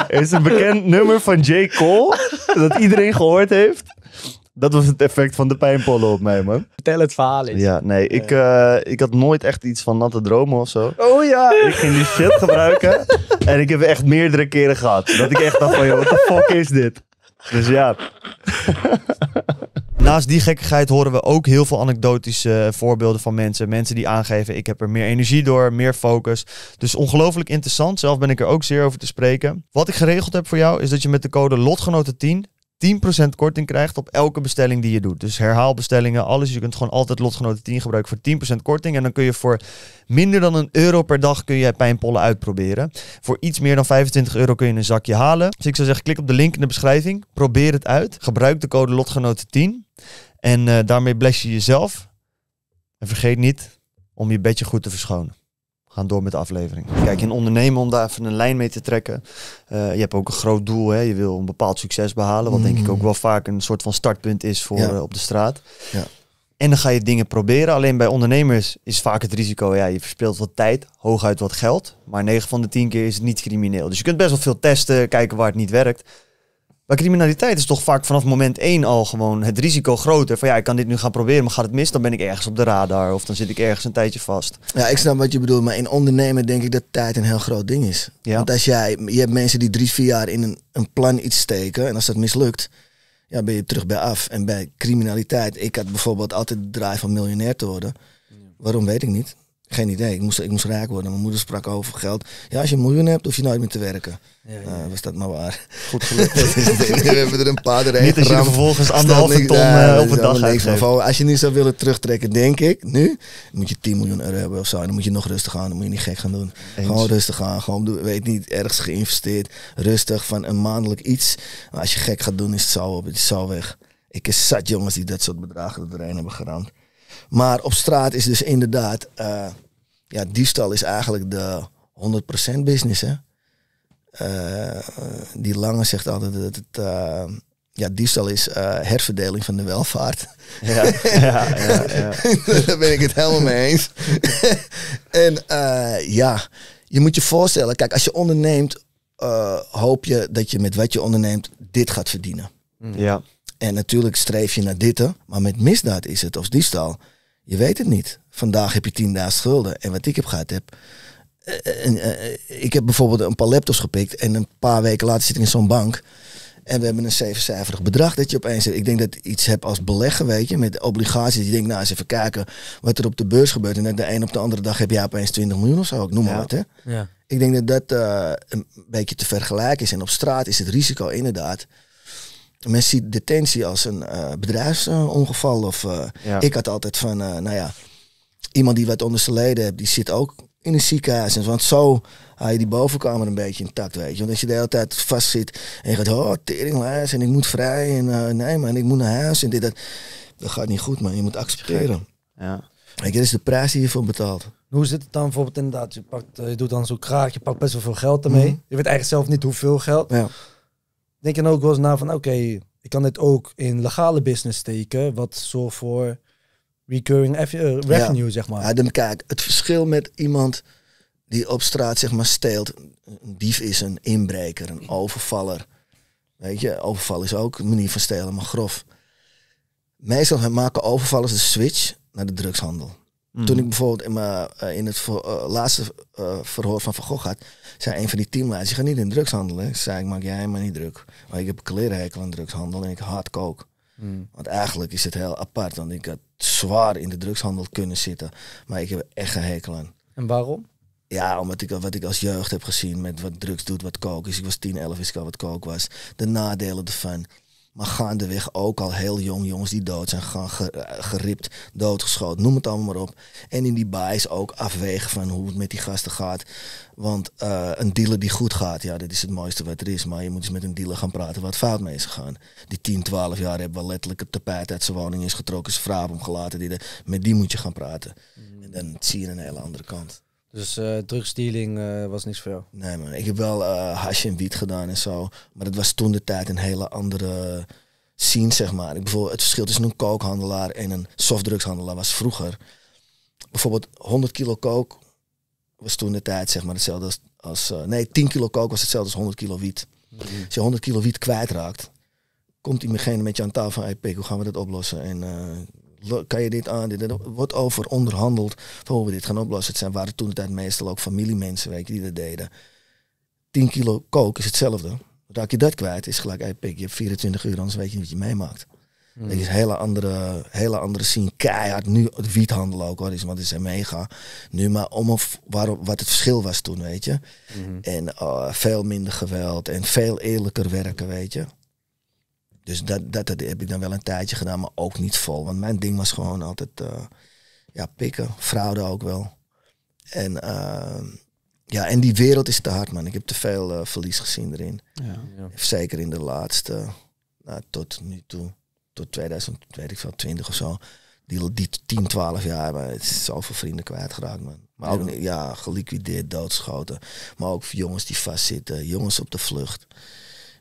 Er is een bekend nummer van J. Cole. Dat iedereen gehoord heeft. Dat was het effect van de pijnpollen op mij, man. Vertel het verhaal eens. Ja, nee, ik, eh, ik had nooit echt iets van natte dromen of zo. Oh ja. Ik ging die shit gebruiken. en ik heb echt meerdere keren gehad. Dat ik echt dacht van, joh, wat de fuck is dit? Dus ja. Naast die gekkigheid horen we ook heel veel anekdotische eh, voorbeelden van mensen. Mensen die aangeven, ik heb er meer energie door, meer focus. Dus ongelooflijk interessant. Zelf ben ik er ook zeer over te spreken. Wat ik geregeld heb voor jou, is dat je met de code LOTGENOTEN10 10% korting krijgt op elke bestelling die je doet. Dus herhaalbestellingen, alles. Je kunt gewoon altijd lotgenoten 10 gebruiken voor 10% korting. En dan kun je voor minder dan een euro per dag kun je pijnpollen uitproberen. Voor iets meer dan 25 euro kun je een zakje halen. Dus ik zou zeggen, klik op de link in de beschrijving. Probeer het uit. Gebruik de code lotgenoten 10. En eh, daarmee bless je jezelf. En vergeet niet om je bedje goed te verschonen. We gaan door met de aflevering. Kijk, in ondernemen, om daar even een lijn mee te trekken. Eh, je hebt ook een groot doel. Hè? Je wil een bepaald succes behalen. Wat denk ik mm. ook wel vaak een soort van startpunt is voor eh, op de straat. Ja. En dan ga je dingen proberen. Alleen bij ondernemers is vaak het risico, ja, je verspeelt wat tijd, hooguit wat geld. Maar 9 van de 10 keer is het niet crimineel. Dus je kunt best wel veel testen, kijken waar het niet werkt. Maar criminaliteit is toch vaak vanaf moment één al gewoon het risico groter. Van ja, ik kan dit nu gaan proberen, maar gaat het mis, dan ben ik ergens op de radar. Of dan zit ik ergens een tijdje vast. Ja, ik snap wat je bedoelt, maar in ondernemen denk ik dat tijd een heel groot ding is. Want als jij, je hebt mensen die drie, vier jaar in een, een plan iets steken en als dat mislukt, ja, ben je terug bij af. En bij criminaliteit, ik had bijvoorbeeld altijd de draai van miljonair te worden. Waarom weet ik niet. Geen idee. Ik moest, ik moest raak worden. Mijn moeder sprak over geld. Ja, als je een miljoen hebt, hoef je nooit meer te werken. Ja, eh, was dat maar waar. Goed gelukt. we hebben er een paar erin Niet eh, als je vervolgens anderhalve ton uh, op een dag Als je nu zou willen terugtrekken, denk ik, nu, moet je 10 miljoen euro hebben of zo. Dan moet je nog rustig aan. Dan moet je niet gek gaan doen. Gewoon rustig aan. Gewoon, weet niet, ergens geïnvesteerd. Rustig, van een maandelijk iets. Maar als je gek gaat doen, is het zo op. Het is zo weg. Ik is zat jongens die dat soort bedragen erin hebben geramd. Maar op straat is dus inderdaad, eh, ja, diefstal is eigenlijk de 100% business. Hè? Eh, die Lange zegt altijd dat het, eh, ja, diefstal is herverdeling van de welvaart. Ja, ja, ja, ja. Daar ben ik het helemaal mee eens. en ja, je moet je voorstellen, kijk, als je onderneemt, hoop je dat je met wat je onderneemt dit gaat verdienen. Ja. En natuurlijk streef je naar dit, maar met misdaad is het, of diefstal, je weet het niet. Vandaag heb je 10.000 schulden. En wat ik heb gehad heb. Eh, eh, eh, ik heb bijvoorbeeld een paar laptops gepikt. En een paar weken later zit ik in zo'n bank. En we hebben een zevencijferig bedrag dat je opeens Ik denk dat iets heb als beleggen, weet je, met obligaties. Je denkt, nou eens even kijken wat er op de beurs gebeurt. En net de een op de andere dag heb je opeens 20 miljoen of zo, ik noem maar wat. Hè? Ja. Ik denk dat dat een beetje te vergelijken is. En op straat is het risico inderdaad men ziet detentie als een eh, bedrijfsongeval. Of eh, ik had altijd van, eh, nou ja, iemand die wat onder zijn leden hebt, die zit ook in een ziekenhuis. Want zo haal je die bovenkamer een beetje intact, weet je. Want als je de hele tijd vast zit en je gaat, oh, teringlijst en ik moet vrij en nee man, ik moet naar huis en dit, dat. Dat gaat niet goed man, je moet accepteren. Ja. Kijk, dit is de prijs die je voor betaalt. Hoe zit het dan bijvoorbeeld inderdaad? Je, pakt, je doet dan zo kraak, je pakt best wel veel geld ermee. Mhm. Je weet eigenlijk zelf niet hoeveel geld. Ja. Denk dan ook wel eens na van, oké, ik kan dit ook in legale business steken, wat zorgt voor recurring eh, revenue, zeg maar. Ja, kijk, het verschil met iemand die op straat zeg maar steelt. Een dief is een inbreker, een overvaller. Weet je, overval is ook een manier van stelen, maar grof. Meestal maken overvallers de switch naar de drugshandel. Mm. Toen ik bijvoorbeeld in, mijn, eh, in het eh, laatste eh, verhoor van Van Gogh had, zei een van die teamleiders, je gaat niet in drugs Ik zei, ik maak jij helemaal niet druk. Maar ik heb kleren klerenhekel aan drugshandel en ik haat kook. Mm. Want eigenlijk is het heel apart, want ik had zwaar in de drugshandel kunnen zitten. Maar ik heb echt geen hekel aan. En waarom? Ja, omdat ik wat ik als jeugd heb gezien met wat drugs doet, wat kook is. Ik was 10, 11, is ik al wat kook was. De nadelen ervan. Maar gaandeweg ook al heel jong jongens die dood zijn gaan eh, geript, doodgeschoten, noem het allemaal maar op. En in die baas ook afwegen van hoe het met die gasten gaat. Want eh, een dealer die goed gaat, ja, dat is het mooiste wat er is. Maar je moet eens met een dealer gaan praten wat fout mee is gegaan. Die 10, 12 jaar hebben wel letterlijk het tapijt uit zijn woning is getrokken, zijn vrouw omgelaten. Die de, met die moet je gaan praten. Mhm. En dan zie je een hele andere kant. Dus uh, eh, drugsdealing eh, was niks voor jou? Nee man, ik heb wel uh, hash en wiet gedaan en zo. Maar dat was toen de tijd een hele andere scene, zeg maar. Ik bijvoorbeeld, het verschil tussen een kookhandelaar en een softdrugshandelaar was vroeger... Bijvoorbeeld 100 kilo kook was toen de tijd zeg maar hetzelfde als... nee, 10 kilo kook was hetzelfde als 100 kilo wiet. Mhm. Als je 100 kilo wiet kwijtraakt, komt diegene met je aan tafel van... Hey, Pik, hoe gaan we dat oplossen? En kan je dit aan? Dit, er wordt over onderhandeld van we dit gaan oplossen. Het zijn, waren toen de tijd meestal ook familiemensen weet je, die dat deden. 10 kilo kook is hetzelfde. Raak je dat kwijt, is gelijk pik Je hebt 24 uur, anders weet je niet wat je meemaakt. Dat hmm. is een hele andere, hele andere scene. Keihard. Nu het wiethandel ook hoor, is, want het is mega. Nu maar om of waarom, wat het verschil was toen, weet je. Hmm. En eh, veel minder geweld en veel eerlijker werken, weet je. Dus dat, dat, dat, heb ik dan wel een tijdje gedaan, maar ook niet vol. Want mijn ding was gewoon altijd eh, ja, pikken, fraude ook wel. En, eh, ja, en die wereld is te hard, man. Ik heb te veel eh, verlies gezien erin. Ja, Zeker in de laatste, nou, tot nu toe, tot 2020 of zo. Die, die 10, 12 jaar, maar het is zoveel vrienden kwijtgeraakt, man. Maar ook ja, geliquideerd, doodgeschoten. Maar ook jongens die vastzitten, jongens op de vlucht.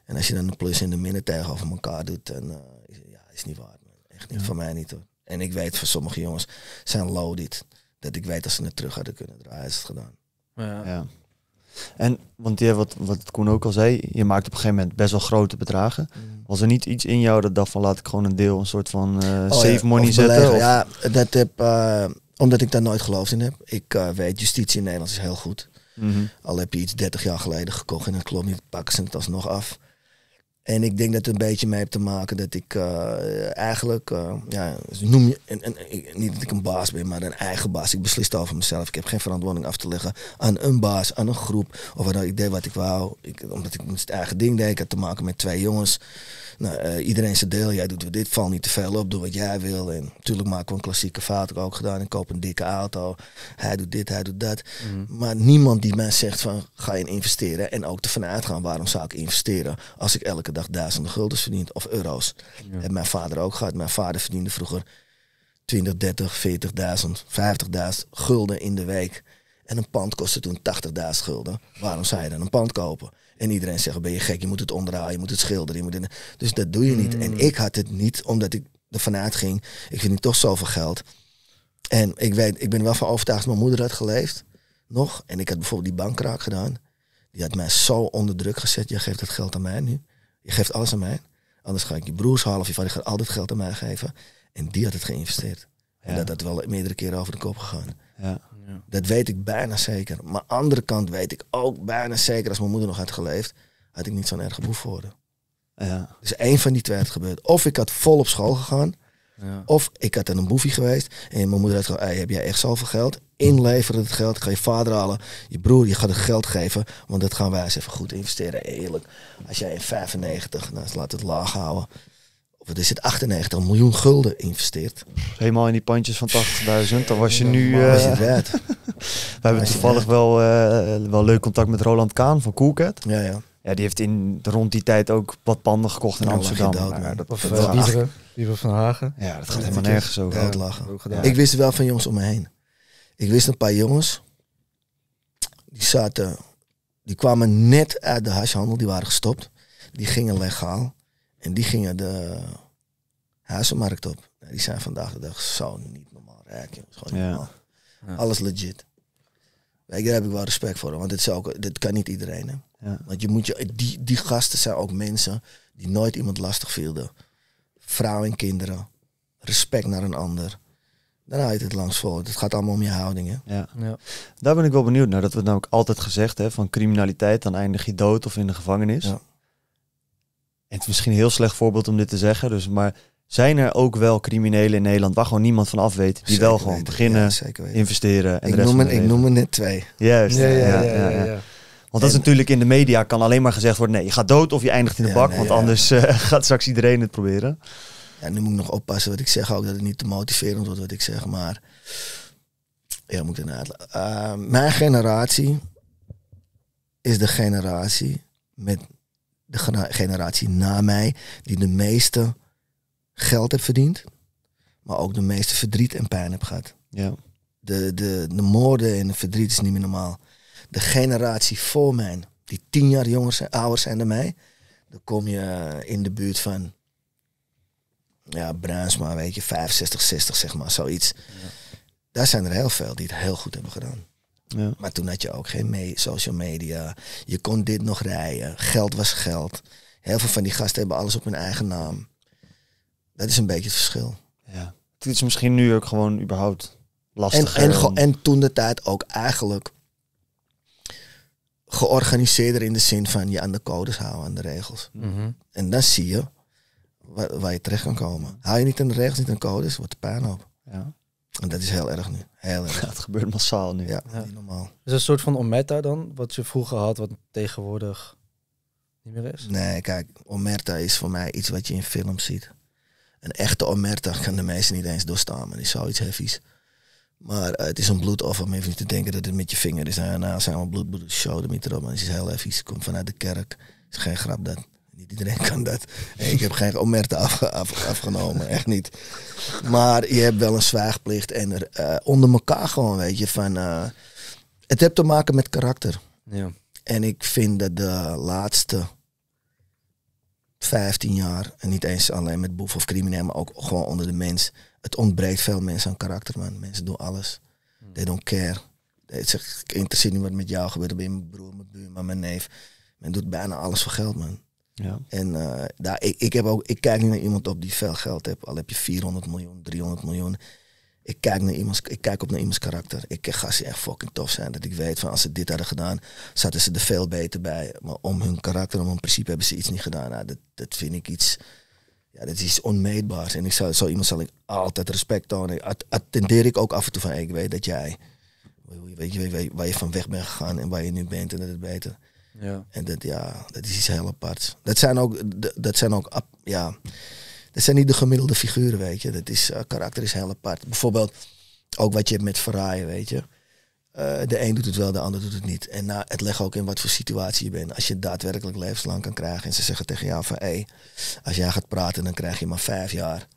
En als je dan de plus in de minnen tegenover elkaar doet, dan uh, ja, is niet waard. Echt niet, voor mij niet hoor. En ik weet voor sommige jongens zijn loaded. Dat ik weet dat ze het terug hadden kunnen draaien, is het gedaan. Ja. ja. En, want die wat, wat Koen ook al zei, je maakt op een gegeven moment best wel grote bedragen. Als mm. Was er niet iets in jou dat dacht van laat ik gewoon een deel, een soort van uh, eh, oh, save money zetten? Of? Ja, dat heb, eh, omdat ik daar nooit geloofd in heb. Ik weet, justitie in Nederland is heel goed. Mhm. Al heb je iets 30 jaar geleden gekocht en dan klopt, niet pakken ze het alsnog af. En ik denk dat het een beetje mee heeft te maken dat ik eh, eigenlijk, eh, ja, noem je, niet dat ik een baas ben, maar een eigen baas. Ik het over mezelf. Ik heb geen verantwoording af te leggen aan een baas, aan een groep. Of wat, ik deed wat ik wou, omdat ik het eigen ding deed. Ik had te maken met twee jongens. Nou, eh, iedereen zijn deel. Jij doet weer dit, val niet te veel op, doe wat jij wil. En natuurlijk maken we een klassieke vader ook gedaan. Ik koop een dikke auto. Hij doet dit, hij doet dat. Mhm. Maar niemand die mij zegt van ga je investeren. En ook ervan uitgaan waarom zou ik investeren als ik elke dag duizenden guldens verdien of euro's. Ja. En mijn vader ook gehad. Mijn vader verdiende vroeger 20, 30, 40.000, 50.000 gulden in de week. En een pand kostte toen 80.000 gulden. Waarom zou je dan een pand kopen? En iedereen zegt, ben je gek, je moet het omdraaien, je moet het schilderen. Je moet Dus dat doe je niet. En mm. ik had het niet, omdat ik de vanuit ging, ik niet toch zoveel geld. En ik, weet, ik ben wel van overtuigd, mijn moeder had geleefd, nog. En ik had bijvoorbeeld die bankraak gedaan. Die had mij zo onder druk gezet, je geeft het geld aan mij nu. Je geeft alles aan mij. Anders ga ik je broers halen of je vader gaat altijd geld aan mij geven. En die had het geïnvesteerd. En dat had wel meerdere keren over de kop gegaan. Ja. Ja. Dat weet ik bijna zeker. Maar aan de andere kant weet ik ook bijna zeker, als mijn moeder nog had geleefd, had ik niet zo'n erg boef worden. Ja. Dus één van die twee had gebeurd. Of ik had vol op school gegaan. Ja. Of ik had in een boefie geweest en mijn moeder had gezegd, heb jij echt zoveel geld? Inleveren het geld, ga je vader halen, je broer, je gaat het geld geven, want dat gaan wij eens even goed investeren. Eerlijk, als jij in 95, nou, laat het laag houden, wat is het, 98 miljoen gulden investeerd. Helemaal in die pandjes van 80.000, dan was je nu... Uh, was het waard. We hebben toevallig wel, eh, wel leuk contact met Roland Kaan van Coolcat. Ja, ja. Ja, die heeft in, rond die tijd ook wat panden gekocht in Amsterdam. Dood, ja, dat, of dat eh, van Hagen. Ja, dat gaat helemaal nergens over. lachen. Ik wist wel van jongens om me heen. Ik wist een paar jongens. Die zaten... Die kwamen net uit de hashhandel, Die waren gestopt. Die gingen legaal. En die gingen de huizenmarkt op. Nou, die zijn vandaag de dag zo niet normaal rijk, Alles legit. daar heb ik wel respect voor, want dit, is ook, dit kan niet iedereen. Want je moet je, die, die gasten zijn ook mensen die nooit iemand lastig vielden. Vrouwen en kinderen. Respect naar een ander. Dan je het langs voor. Het gaat allemaal om je houding. Hè? Ja. Daar ben ik wel benieuwd naar. Dat we namelijk altijd gezegd hebben van criminaliteit, dan eindig je dood of in de gevangenis. Ja het is misschien een heel slecht voorbeeld om dit te zeggen, dus, maar zijn er ook wel criminelen in Nederland waar gewoon niemand van af weet, die wel gewoon beginnen, investeren en ik noem, Ik noem er net twee. Juist. ja, ja, ja. want dat is natuurlijk in de media kan alleen maar gezegd worden: nee, je gaat dood of je eindigt in de bak. want anders eh, gaat straks iedereen het proberen. Ja, nu moet ik nog oppassen wat ik zeg, ook dat het niet te motiverend wordt wat ik zeg. Maar ja, moet ik uh, Mijn generatie is de generatie met de generatie na mij, die de meeste geld heeft verdiend, maar ook de meeste verdriet en pijn heeft gehad. Ja. De, de, de moorden en de verdriet is niet meer normaal. De generatie voor mij, die tien jaar jonger zijn, ouder zijn dan mij, dan kom je in de buurt van ja, Bruinsma, weet je, 65, 60, zeg maar, zoiets. Ja. Daar zijn er heel veel die het heel goed hebben gedaan. Ja. Maar toen had je ook geen social media. Je kon dit nog rijden. Geld was geld. Heel veel van die gasten hebben alles op hun eigen naam. Dat is een beetje het verschil. Ja. Het is misschien nu ook gewoon überhaupt lastig. En, en, en toen de tijd ook eigenlijk georganiseerder in de zin van je aan de codes houden, aan de regels. Mhm. En dan zie je waar, je terecht kan komen. Hou je niet aan de regels, niet aan de codes, wordt de pijn op. Ja. En dat is heel erg nu. Heel erg. het gebeurt massaal nu. Ja, ja. Niet normaal. Is een soort van omerta dan, wat je vroeger had, wat tegenwoordig niet meer is? Nee, kijk, omerta is voor mij iets wat je in films ziet. Een echte omerta kan de mensen niet eens doorstaan, maar die is zoiets heffies. Maar eh, het is een bloedoffer, om even te denken dat het met je vinger is. Daarna nou, nou, zijn we bloedbloed, show ermee erop. Het is heel Het komt vanuit de kerk. is geen grap dat iedereen kan dat. Ik heb geen omerta af, afgenomen, echt niet. Maar je hebt wel een zwaagplicht en er, eh, onder elkaar gewoon, weet je, van... Eh, het heeft te maken met karakter. Ja. En ik vind dat de laatste 15 jaar, en niet eens alleen met boef of crimineel, maar ook gewoon onder de mens, het ontbreekt veel mensen aan karakter, man. Mensen doen alles. They don't care. ik interesseer niet wat met jou gebeurt, ben je mijn broer, mijn buurman, mijn neef. Men doet bijna alles voor geld, man. Ja. En eh, daar, ik, ik, heb ook, ik kijk niet naar iemand op die veel geld heeft. Al heb je 400 miljoen, 300 miljoen. Ik kijk, naar iemands, ik kijk op naar iemands karakter. Ik ga ze echt fucking tof zijn. Dat ik weet van als ze dit hadden gedaan, zaten ze er veel beter bij. Maar om hun karakter, om hun principe hebben ze iets niet gedaan. Nou, dat, dat vind ik iets, ja, dat is iets onmeetbaars. En ik zou, zo iemand zal ik altijd respect tonen. Attendeer ik ook af en toe van, ik weet dat jij, weet je, weet je, waar je van weg bent gegaan en waar je nu bent en dat het beter ja. En dat, ja, dat is iets heel apart Dat zijn ook, dat zijn ook ja, dat zijn niet de gemiddelde figuren, weet je. Dat is, uh, karakter is heel apart. Bijvoorbeeld ook wat je hebt met verraaien, weet je. Eh, de een doet het wel, de ander doet het niet. En nou, het legt ook in wat voor situatie je bent. Als je daadwerkelijk levenslang kan krijgen en ze zeggen tegen jou van... hé, hey, als jij gaat praten dan krijg je maar vijf jaar.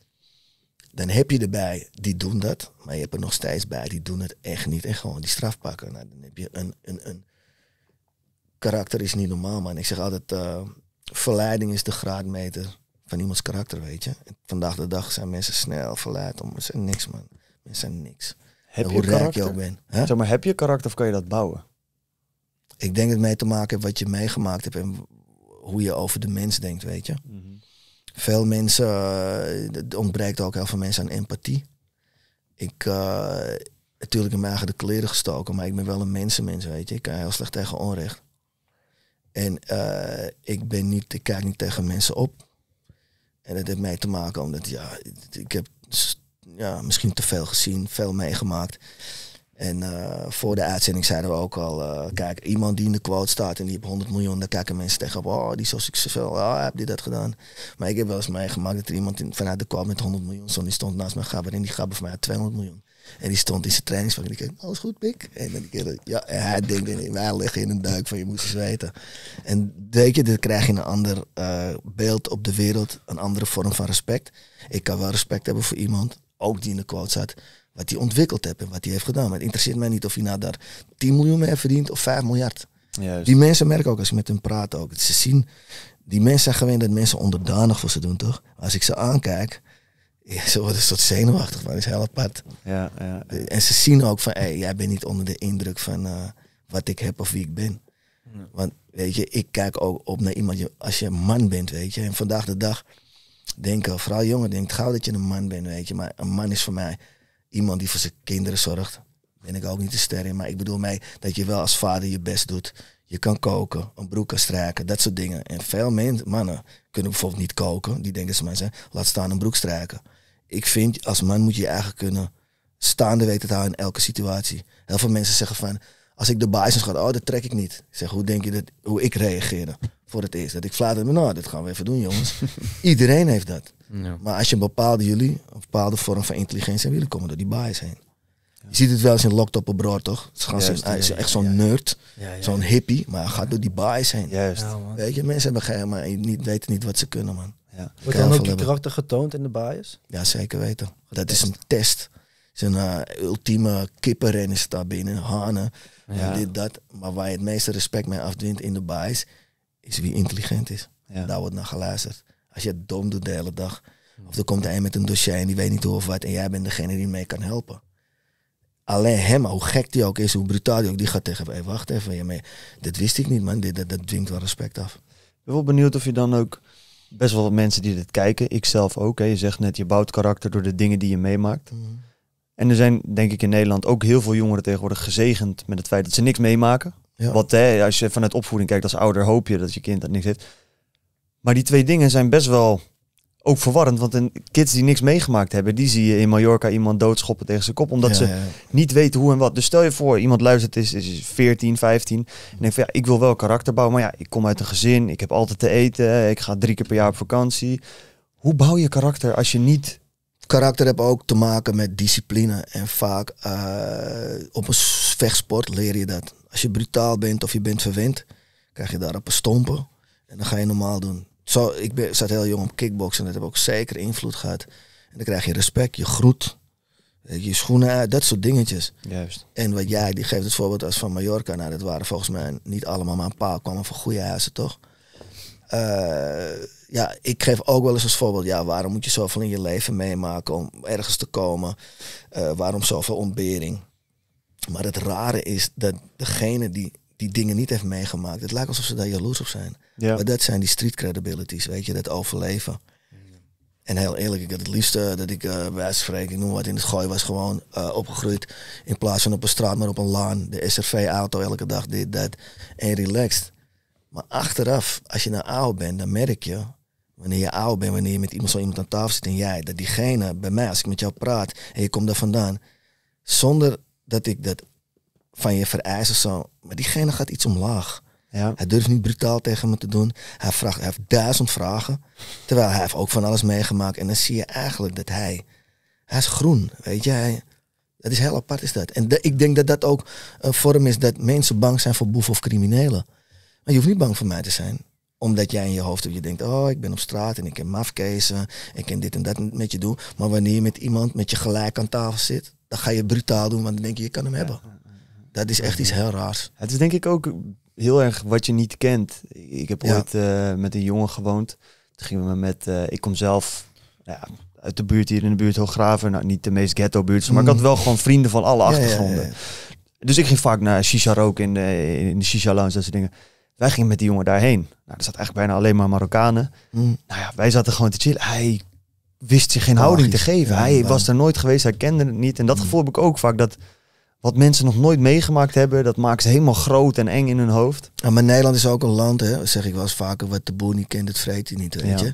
Dan heb je erbij, die doen dat. Maar je hebt er nog steeds bij, die doen het echt niet. En gewoon die strafpakken Nou, dan heb je een, een, een karakter is niet normaal, man. Ik zeg altijd, eh, verleiding is de graadmeter van iemands karakter, weet je. Vandaag de dag zijn mensen snel verleid om, zijn niks, man. Mensen zijn niks. hoe rijk je ook bent. Zeg maar, heb je karakter of kan je dat bouwen? Ik denk dat het mee te maken heeft wat je meegemaakt hebt en hoe je over de mens denkt, weet je. Mhm. Veel mensen, het eh, ontbreekt ook heel veel mensen aan empathie. Ik, eh, natuurlijk in mijn eigen de kleren gestoken, maar ik ben wel een mensenmens, weet je. Ik kan heel slecht tegen onrecht. En eh, ik ben niet, ik kijk niet tegen mensen op. En dat heeft mij te maken omdat, ja, ik heb ja, misschien te veel gezien, veel meegemaakt. En eh, voor de uitzending zeiden we ook al, eh, kijk, iemand die in de quote staat en die heeft 100 miljoen, dan kijken mensen tegen, oh, die is zo succesvol, oh, heb je dat gedaan? Maar ik heb wel eens meegemaakt dat er iemand in, vanuit de quote met 100 miljoen stond, die stond naast mijn gabber en die gabber van mij 200 miljoen. En die stond in zijn van en die keek, alles nou, goed, pik? En dan keer, ja, hij denkt, wij liggen in een duik van je moest zweten. En weet je, dan krijg je een ander eh, beeld op de wereld, een andere vorm van respect. Ik kan wel respect hebben voor iemand, ook die in de quote zat, wat hij ontwikkeld heeft en wat hij heeft gedaan. Maar het interesseert mij niet of hij nou daar 10 miljoen mee heeft verdiend of 5 miljard. Die mensen merken ook als je met hen praat ook. Ze zien, die mensen zijn gewend dat mensen onderdanig voor ze doen, toch? Als ik ze aankijk, ze worden een soort zenuwachtig van, is heel apart. Ja, ja. En ze zien ook van, hey, jij bent niet onder de indruk van eh, wat ik heb of wie ik ben. Want weet je, ik kijk ook op naar iemand, als je een man bent, weet je. En vandaag de dag denken, vooral jongen denkt gauw dat je een man bent, weet je. Maar een man is voor mij iemand die voor zijn kinderen zorgt. Ben ik ook niet te sterren. maar ik bedoel mij dat je wel als vader je best doet. Je kan koken, een broek kan strijken, dat soort dingen. En veel mannen kunnen bijvoorbeeld niet koken. Die denken ze maar zeggen, laat staan een broek strijken ik vind, als man moet je je eigen kunnen staande weten te houden in elke situatie. Heel veel mensen zeggen van, als ik de basis ga, oh, dat trek ik niet. Ik zeg, hoe denk je dat, hoe ik reageer voor het eerst? Dat ik ben. nou, dit gaan we even doen, jongens. Iedereen heeft dat. Ja. Maar als je een bepaalde jullie, een bepaalde vorm van intelligentie hebt, jullie komen door die bias heen. Je ziet het wel eens in Locked Up Abroad, toch? Het is, hij is echt zo'n nerd, zo'n hippie, maar hij gaat door die bias heen. Juist. Weet je, mensen hebben geen, maar niet, weten niet wat ze kunnen, man ja. Wordt dan ook je karakter getoond in de bias? Ja, zeker weten. Dat is een test. Zijn uh, eh, ultieme kippenren is daar binnen, hanen, ja. dit, dat. Maar waar je het meeste respect mee afdwingt in de bias, is wie intelligent is. Daar wordt naar geluisterd. Als je het dom doet de hele dag, of er komt een met een dossier en die weet niet hoe of wat, en jij bent degene die mee kan helpen. Alleen hem, hoe gek die ook is, hoe brutaal die ook, die gaat tegen wacht even, ja, maar dit wist ik niet man, dat, dat dwingt wel respect af. Ik ben wel benieuwd of je dan ook best wel mensen die dit kijken. Ik zelf ook. Hè. Je zegt net, je bouwt karakter door de dingen die je meemaakt. Mhm. En er zijn, denk ik, in Nederland ook heel veel jongeren tegenwoordig gezegend met het feit dat ze niks meemaken. Wat hè, als je vanuit opvoeding kijkt als ouder, hoop je dat je kind dat niks heeft. Maar die twee dingen zijn best wel ook verwarrend. Want een, kids die niks meegemaakt hebben, die zie je in Mallorca iemand doodschoppen tegen zijn kop. Omdat ze niet weten hoe en wat. Dus stel je voor, iemand luistert is, is 14, 15. En denkt van ja, ik wil wel karakter bouwen. Maar ja, ik kom uit een gezin. Ik heb altijd te eten. Ik ga drie keer per jaar op vakantie. Hoe bouw je karakter als je niet... Karakter hebt? ook te maken met discipline. En vaak eh, op een vechtsport leer je dat. Als je brutaal bent of je bent verwend, krijg je daarop een stompen. En dan ga je normaal doen zo, ik ben, zat heel jong op kickboksen. Dat heb ook zeker invloed gehad. En dan krijg je respect, je groet, eh, je schoenen uit, dat soort dingetjes. Juist. En wat jij, die geeft het voorbeeld als van Mallorca. Nou, dat waren volgens mij niet allemaal, maar een paar kwamen van goede huizen, toch? Eh, ja, ik geef ook wel eens als voorbeeld, ja, waarom moet je zoveel in je leven meemaken om ergens te komen? Uh, waarom zoveel ontbering? Maar het rare is dat degene die die dingen niet heeft meegemaakt. Het lijkt alsof ze daar jaloers op zijn. Maar dat zijn die street credibilities, weet je, dat overleven. En heel eerlijk, ik had het liefste dat ik uh, bij ik noem wat, in het gooi was gewoon eh, opgegroeid. In plaats van op een straat, maar op een laan. De SRV-auto elke dag, dit, dat. En relaxed. Maar achteraf, als je nou oud bent, dan merk je, wanneer je oud bent, wanneer je met iemand zo iemand aan tafel zit en jij, dat diegene bij mij, als ik met jou praat en je komt daar vandaan, zonder dat ik dat van je vereisen zo. Maar diegene gaat iets omlaag. Ja. Hij durft niet brutaal tegen me te doen. Hij, vraagt, hij heeft duizend vragen. Terwijl hij heeft ook van alles meegemaakt. En dan zie je eigenlijk dat hij... Hij is groen, weet je. dat is heel apart is dat. En ik denk dat dat ook een vorm is dat mensen bang zijn voor boeven of criminelen. Maar je hoeft niet bang voor mij te zijn. Omdat jij in je hoofd hebt, je denkt, oh ik ben op straat en ik ken mafkezen. Ik ken dit en dat met je doen. Maar wanneer je met iemand met je gelijk aan tafel zit, dan ga je brutaal doen. Want dan denk je, je kan hem hebben dat is echt iets heel raars. Het is denk ik ook heel erg wat je niet kent. Ik heb ooit eh, met een jongen gewoond. Toen gingen we met, eh, ik kom zelf ja, uit de buurt hier in de buurt Hooggraven. Nou, niet de meest ghetto buurt, maar ik had mm. wel gewoon vrienden van alle achtergronden. Dus ik ging vaak naar shisha roken in de, in de shisha lounge, dat soort dingen. Wij gingen met die jongen daarheen. Nou, er zat eigenlijk bijna alleen maar Marokkanen. Mm. Nou ja, wij zaten gewoon te chillen. Hij wist zich geen houding te geven. hij was er nooit geweest, hij kende het niet. En dat mm. gevoel heb ik ook vaak, dat wat mensen nog nooit meegemaakt hebben, dat maakt ze helemaal groot en eng in hun hoofd. Ja, maar Nederland is ook een land, hè, zeg ik wel eens vaker, wat de boer niet kent, het vreet niet, weet je.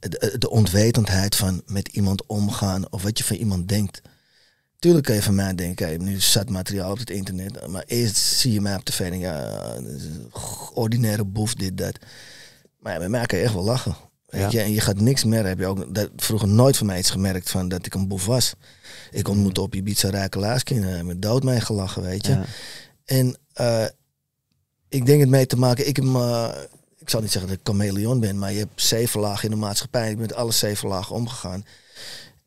De, eh, de, onwetendheid van met iemand omgaan of wat je van iemand denkt. Tuurlijk kan je van mij denken, hey, nu zat materiaal op het internet, maar eerst zie je mij op de en ja, eh, ordinaire boef, dit, dat. Maar ja, bij mij kan je echt wel lachen. ja. je? En je gaat niks meer. Heb je ook dat, vroeger nooit van mij iets gemerkt van dat ik een boef was. Ik ontmoette op Ibiza Rakelaarskin, hij met dood mee gelachen, weet je. En eh, ik denk het mee te maken, ik heb eh, ik zal niet zeggen dat ik chameleon ben, maar je hebt zeven lagen in de maatschappij. Ik ben met alle zeven lagen omgegaan.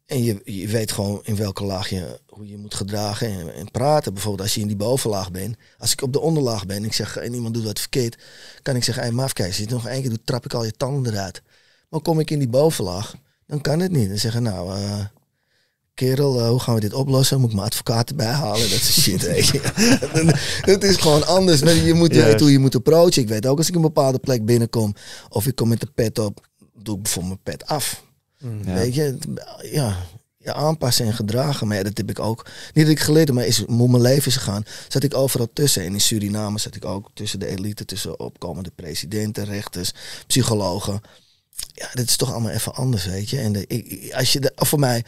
En je, je weet gewoon in welke laag je hoe je moet gedragen en, praten. Bijvoorbeeld als je in die bovenlaag bent. Als ik op de onderlaag ben ik zeg, en iemand doet wat verkeerd, kan ik zeggen, hey, mafkees, als je nog één keer doet, trap ik al je tanden eruit. Maar kom ik in die bovenlaag, dan kan het niet. Dan zeggen, nou, eh, kerel, eh, hoe gaan we dit oplossen? Moet ik mijn advocaat erbij halen? Dat is shit, Het is gewoon anders. Je moet weten eh, hoe je moet approachen. Ik weet ook als ik een bepaalde plek binnenkom of ik kom met de pet op, doe ik bijvoorbeeld mijn pet af. Mm. Weet je, ja, je aanpassen en gedragen. Maar dat heb ik ook, niet dat ik geleerd heb, maar is, hoe mijn leven is gegaan, zat ik overal tussen. En in Suriname zat ik ook tussen de elite, tussen opkomende presidenten, rechters, psychologen. Ja, dat is toch allemaal even anders, weet je. En de, als je de, voor mij,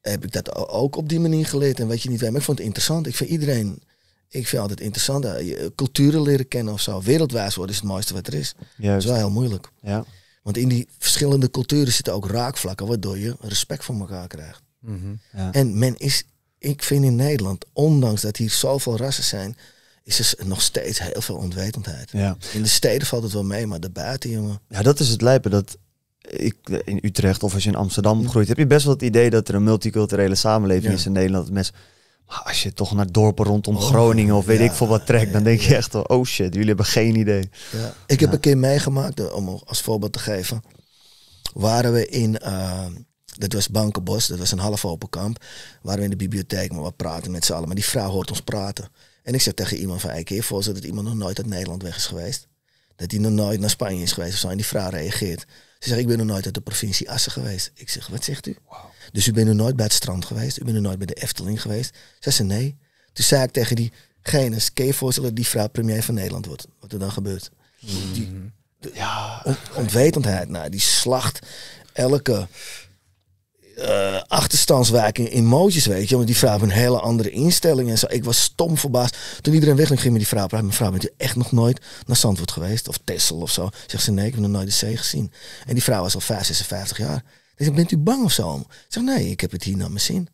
heb ik dat ook op die manier geleerd. En weet je niet waarom. Maar ik vond het interessant. Ik vind iedereen. Ik vind altijd interessant. Eh, culturen leren kennen of zo. Wereldwijs worden is het mooiste wat er is. Juist. Dat is wel heel moeilijk. Ja. Want in die verschillende culturen zitten ook raakvlakken. Waardoor je respect voor elkaar krijgt. Mm -hmm. ja. En men is. Ik vind in Nederland, ondanks dat hier zoveel rassen zijn. Is er nog steeds heel veel onwetendheid. Ja. In de steden valt het wel mee, maar daarbuiten, jongen. Ja, dat is het lijpen. Dat ik, in Utrecht of als je in Amsterdam groeit, heb je best wel het idee dat er een multiculturele samenleving is in Nederland. als je toch naar dorpen rondom oh, Groningen of weet ik veel wat trekt, dan denk je echt, oh shit, jullie hebben geen idee. Ja. Ik heb een keer meegemaakt, eh, om als voorbeeld te geven, waren we in, eh, dat was Bankenbos, dat was een half open kamp, waren we in de bibliotheek, maar we praten met z'n allen, maar die vrouw hoort ons praten. En ik zeg tegen iemand van, ik keer voor dat iemand nog nooit uit Nederland weg is geweest. Dat hij nog nooit naar Spanje is geweest of zo. En die vrouw reageert. Ze zegt, ik ben nog nooit uit de provincie Assen geweest. Ik zeg, wat zegt u? Wow. Dus u bent nog nooit bij het strand geweest? U bent nog nooit bij de Efteling geweest? Ze zei, nee. Toen zei ik tegen diegene, kun je voorstellen dat die vrouw premier van Nederland wordt? Wat er dan gebeurt? Hmm. Die, de, ontwetendheid, nou, die slacht elke uh, eh, emoties in weet je. Want die vrouw heeft een hele andere instelling en zo. Ik was stom verbaasd. Toen iedereen wegging. ging met die vrouw praten. Mijn vrouw, bent u echt nog nooit naar Zandvoort geweest? Of Tessel of zo? Zegt ze, nee, ik heb nog nooit de zee gezien. En die vrouw was al 5, 56 jaar. Ik zeg, bent u bang of zo? Ik zeg, nee, ik heb het hier naar mijn zin.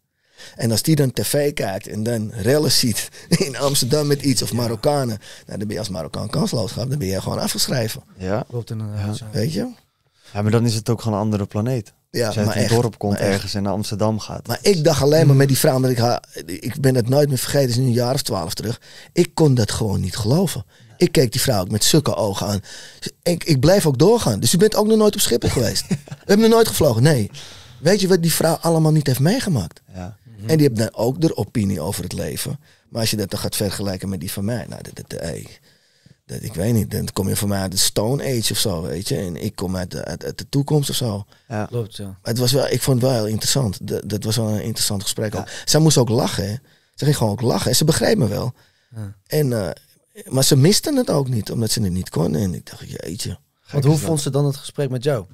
En als die dan tv kijkt en dan rellen ziet in Amsterdam met iets of Marokkanen, nou, dan ben je als Marokkaan kansloos gehad, dan ben je gewoon afgeschreven. Ja, Weet je? Ja, maar dan is het ook gewoon een andere planeet. Ja, uit een dorp komt ergens en naar Amsterdam gaat. Maar ik dacht alleen maar hmm. met die vrouw, dat ik, ik ben het nooit meer vergeten, is nu een jaar of twaalf terug. Ik kon dat gewoon niet geloven. Ik keek die vrouw ook met zulke ogen aan. Ik, ik blijf ook doorgaan. Dus u bent ook nog nooit op schippen geweest. We hebben nog nooit gevlogen. Nee. Weet je wat die vrouw allemaal niet heeft meegemaakt? Ja. En die heeft dan ook de opinie over het leven. Maar als je dat dan gaat vergelijken met die van mij, nou, dat, dat, hey. Dat, ik weet niet, dan kom je voor mij uit de Stone Age of zo, weet je. En ik kom uit de, uit, de toekomst of zo. Ja, klopt, zo. Het was wel, ik vond het wel heel interessant. Dat, dat was wel een interessant gesprek. Zij moest ook lachen, Ze ging gewoon ook lachen. En ze begreep me wel. En, eh, maar ze misten het ook niet, omdat ze het niet kon. En ik dacht, jeetje. Want hoe vond ze dan het gesprek met jou?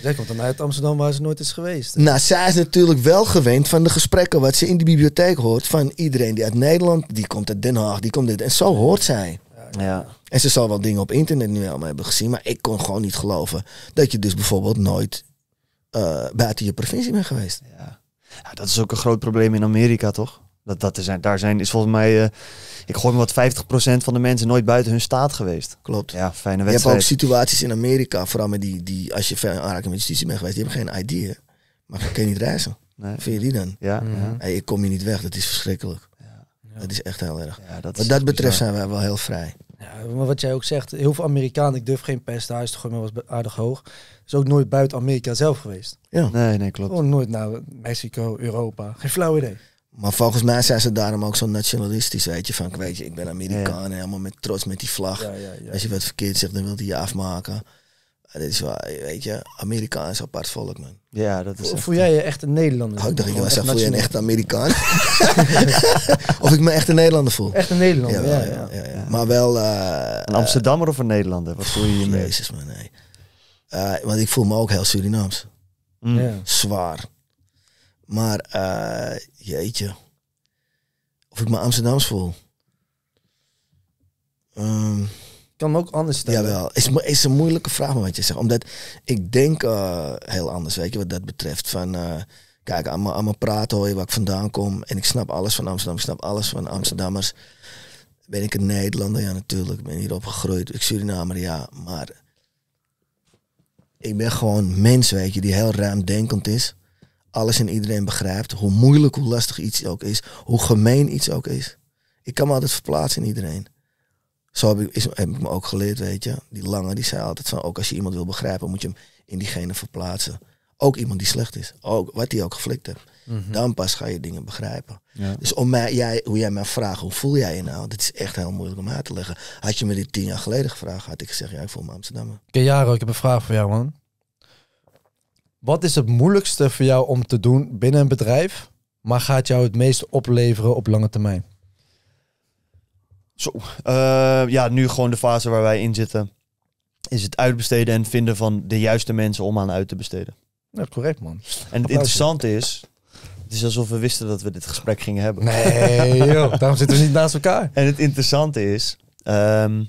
Zij komt dan uit Amsterdam waar ze nooit is geweest. Nou, zij is natuurlijk wel gewend van de gesprekken wat ze in de bibliotheek hoort. Van iedereen die uit Nederland, die komt uit Den Haag, die komt dit. En zo hoort zij. Ja. En ze zal wel dingen op internet nu hebben gezien, maar ik kon gewoon niet geloven dat je dus bijvoorbeeld nooit eh, buiten je provincie bent geweest. Ja. dat is ook een groot probleem in Amerika, toch? Dat, dat er zijn, daar zijn, is volgens mij, eh, ik gooi me wat 50% van de mensen nooit buiten hun staat geweest. Klopt. Ja, fijne wedstrijd. Je hebt ook situaties in Amerika, vooral met die, die als je ver aanraking met justitie bent geweest, die hebben geen ID, maar je kan niet reizen. Nee. Vind je die dan? Mhm. Ja, hey, ik kom hier niet weg, dat is verschrikkelijk. Dat is echt heel erg. Ja, dat wat dat betreft zijn wij wel heel vrij. Ja, maar wat jij ook zegt, heel veel Amerikanen, ik durf geen pesten, te huis te gooien, maar was aardig hoog. Is ook nooit buiten Amerika zelf geweest. Ja. Nee, nee, klopt. Gewoon nooit naar Mexico, Europa. Geen flauw idee. Maar volgens mij zijn ze daarom ook zo nationalistisch, weet je. Van, weet je, ik ben Amerikaan en helemaal met trots met die vlag. Als je wat verkeerd zegt, dan wil hij je afmaken. En dit is wel, weet je, Amerikaans apart volk, man. Ja, dat is. Echt... Voel jij je echt een Nederlander? Oh, ik dacht, ik was voel je een echt Amerikaan? of ik me echt een Nederlander voel. Echt een Nederlander, ja. ja, ja, maar wel. Eh, een Amsterdammer of een Nederlander? Wat voel je je Jezus, man, nee. Eh, want ik voel me ook heel Surinaams. Mm. Zwaar. Maar, uh, jeetje. Of ik me Amsterdams voel. Ehm, kan me ook anders stellen. Jawel, is, is een moeilijke vraag maar wat je zegt. Omdat ik denk eh, heel anders, weet je, wat dat betreft. Van, eh, kijk, aan mijn, aan praat hoor je waar ik vandaan kom. En ik snap alles van Amsterdam, ik snap alles van Amsterdammers. Ben ik een Nederlander? Ja, natuurlijk. Ik ben hier opgegroeid. Ik Surinamer, ja. Maar ik ben gewoon mens, weet je, die heel ruimdenkend is. Alles en iedereen begrijpt. Hoe moeilijk, hoe lastig iets ook is. Hoe gemeen iets ook is. Ik kan me altijd verplaatsen in iedereen. Zo heb ik, is, me ook geleerd, weet je. Die lange, die zei altijd van, ook als je iemand wil begrijpen, moet je hem in diegene verplaatsen. Ook iemand die slecht is. Ook, wat hij ook geflikt heeft. Mhm. Dan pas ga je dingen begrijpen. Dus om mij, jij, hoe jij mij vraagt, hoe voel jij je nou? Dit is echt heel moeilijk om uit te leggen. Had je me dit tien jaar geleden gevraagd, had ik gezegd, ja, ik voel me Amsterdammer. Oké, Jaro, ik heb een vraag voor jou, man. Wat is het moeilijkste voor jou om te doen binnen een bedrijf, maar gaat jou het meest opleveren op lange termijn? Zo, eh, ja, nu gewoon de fase waar wij in zitten. Is het uitbesteden en vinden van de juiste mensen om aan uit te besteden. Ja, correct man. En het interessante is, het is alsof we wisten dat we dit gesprek gingen hebben. Nee joh, daarom zitten we niet naast elkaar. En het interessante is ehm,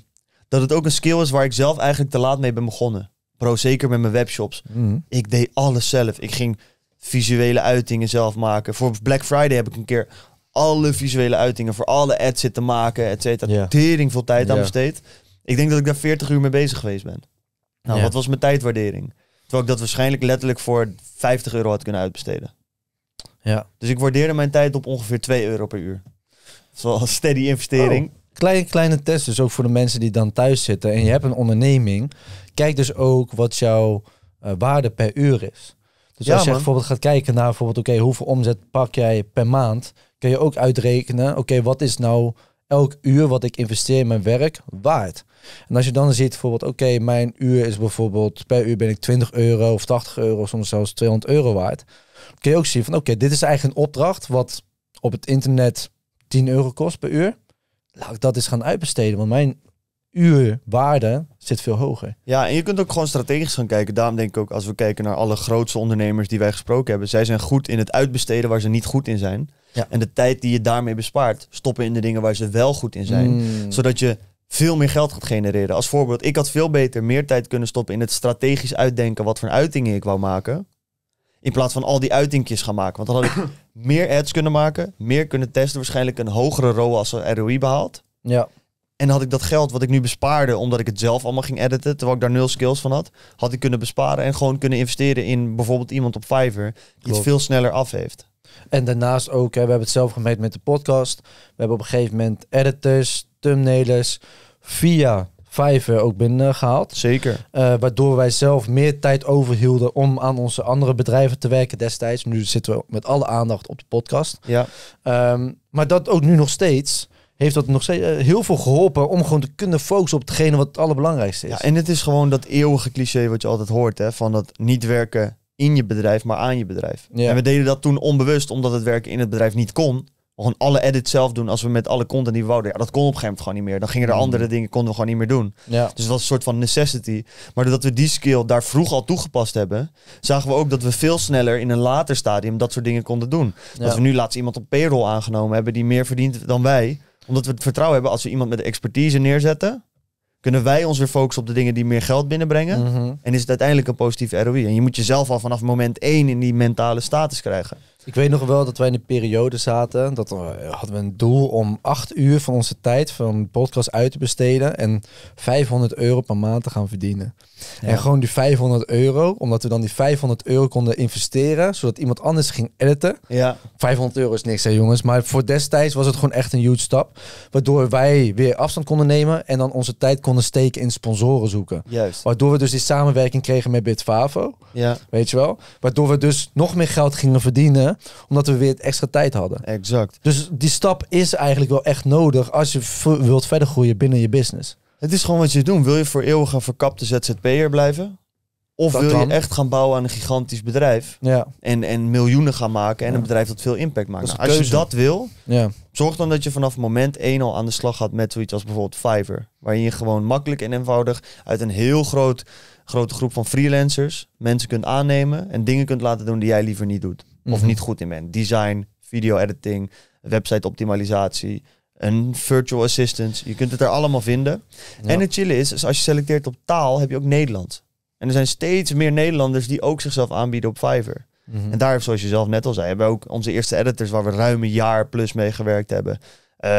dat het ook een skill is waar ik zelf eigenlijk te laat mee ben begonnen. Bro, zeker met mijn webshops. Mhm. Ik deed alles zelf. Ik ging visuele uitingen zelf maken. Voor Black Friday heb ik een keer alle visuele uitingen voor alle ads zitten maken, et cetera. Yeah. Tering veel tijd aan besteed. Ik denk dat ik daar 40 uur mee bezig geweest ben. Nou, wat was mijn tijdwaardering? Terwijl ik dat waarschijnlijk letterlijk voor 50 euro had kunnen uitbesteden. Ja. Dus ik waardeerde mijn tijd op ongeveer 2 euro per uur. Zoals steady investering. Oh. Kleine, kleine test dus ook voor de mensen die dan thuis zitten. En je hebt een onderneming. Kijk dus ook wat jouw eh, waarde per uur is. Dus als je bijvoorbeeld gaat kijken naar bijvoorbeeld, oké, hoeveel omzet pak jij per maand? kun je ook uitrekenen, oké, wat is nou elk uur wat ik investeer in mijn werk waard? En als je dan ziet bijvoorbeeld, oké, mijn uur is bijvoorbeeld, per uur ben ik 20 euro of 80 euro, soms zelfs 200 euro waard. Kun je ook zien van, oké, dit is eigenlijk een opdracht wat op het internet 10 euro kost per uur. Laat ik dat eens gaan uitbesteden, want mijn uurwaarde zit veel hoger. Ja, en je kunt ook gewoon strategisch gaan kijken. Daarom denk ik ook, als we kijken naar alle grootste ondernemers die wij gesproken hebben, zij zijn goed in het uitbesteden waar ze niet goed in zijn. Ja. En de tijd die je daarmee bespaart, stoppen in de dingen waar ze wel goed in zijn. Mm. Zodat je veel meer geld gaat genereren. Als voorbeeld, ik had veel beter meer tijd kunnen stoppen in het strategisch uitdenken wat voor uitingen ik wou maken. In plaats van al die uitingjes gaan maken. Want dan had ik meer ads kunnen maken, meer kunnen testen, waarschijnlijk een hogere ROAS als ROI behaald. Ja. En had ik dat geld wat ik nu bespaarde, omdat ik het zelf allemaal ging editen, terwijl ik daar nul skills van had, had ik kunnen besparen en gewoon kunnen investeren in bijvoorbeeld iemand op Fiverr die het veel sneller af heeft. En daarnaast ook, hè, we hebben het zelf gemeten met de podcast. We hebben op een gegeven moment editors, thumbnailers via Fiverr ook binnengehaald. Zeker. Eh, waardoor wij zelf meer tijd overhielden om aan onze andere bedrijven te werken destijds. Nu zitten we met alle aandacht op de podcast. Ja. Ehm, maar dat ook nu nog steeds heeft dat nog steeds eh, heel veel geholpen om gewoon te kunnen focussen op hetgene wat het allerbelangrijkste is. Ja, en het is gewoon dat eeuwige cliché wat je altijd hoort, hè, van dat niet werken in je bedrijf, maar aan je bedrijf. En we deden dat toen onbewust, omdat het werken in het bedrijf niet kon. We gewoon alle edits zelf doen als we met alle content die we wouden. Ja, dat kon op een gegeven moment gewoon niet meer. Dan gingen er mhm. andere dingen, konden we gewoon niet meer doen. Ja. Dus dat was een soort van necessity. Maar doordat we die skill daar vroeg al toegepast hebben, zagen we ook dat we veel sneller in een later stadium dat soort dingen konden doen. Dat we nu laatst iemand op payroll aangenomen hebben die meer verdient dan wij. Omdat we het vertrouwen hebben als we iemand met expertise neerzetten, kunnen wij ons weer focussen op de dingen die meer geld binnenbrengen. Mhm. En is het uiteindelijk een positieve ROI. En je moet jezelf al vanaf moment één in die mentale status krijgen. Ik weet nog wel dat wij in een periode zaten. Dat we, eh, hadden we een doel om acht uur van onze tijd van podcast uit te besteden. En 500 euro per maand te gaan verdienen. En gewoon die 500 euro, omdat we dan die 500 euro konden investeren. Zodat iemand anders ging editen. Ja. 500 euro is niks hè jongens. Maar voor destijds was het gewoon echt een huge stap. Waardoor wij weer afstand konden nemen. En dan onze tijd konden steken in sponsoren zoeken. Juist. Waardoor we dus die samenwerking kregen met Bitfavo. Ja. Weet je wel? Waardoor we dus nog meer geld gingen verdienen omdat we weer extra tijd hadden. Exact. Dus die stap is eigenlijk wel echt nodig als je wilt verder groeien binnen je business. Het is gewoon wat je doet. Wil je voor eeuwig gaan verkapte ZZP'er blijven? Of wil je echt gaan bouwen aan een gigantisch bedrijf? Ja. En, en miljoenen gaan maken en een bedrijf dat veel impact maakt. Nou, als je dat wil, ja. zorg dan dat je vanaf moment 1 al aan de slag gaat met zoiets als bijvoorbeeld Fiverr. Waarin je gewoon makkelijk en eenvoudig uit een heel groot, grote groep van freelancers mensen kunt aannemen en dingen kunt laten doen die jij liever niet doet of mhm. niet goed in mijn. Design, video editing, website optimalisatie, een virtual assistant. Je kunt het er allemaal vinden. En het chille is, als je selecteert op taal, heb je ook Nederland En er zijn steeds meer Nederlanders die ook zichzelf aanbieden op Fiverr. Mhm. En daar, zoals je zelf net al zei, hebben we ook onze eerste editors waar we ruim een jaar plus mee gewerkt hebben. Eh,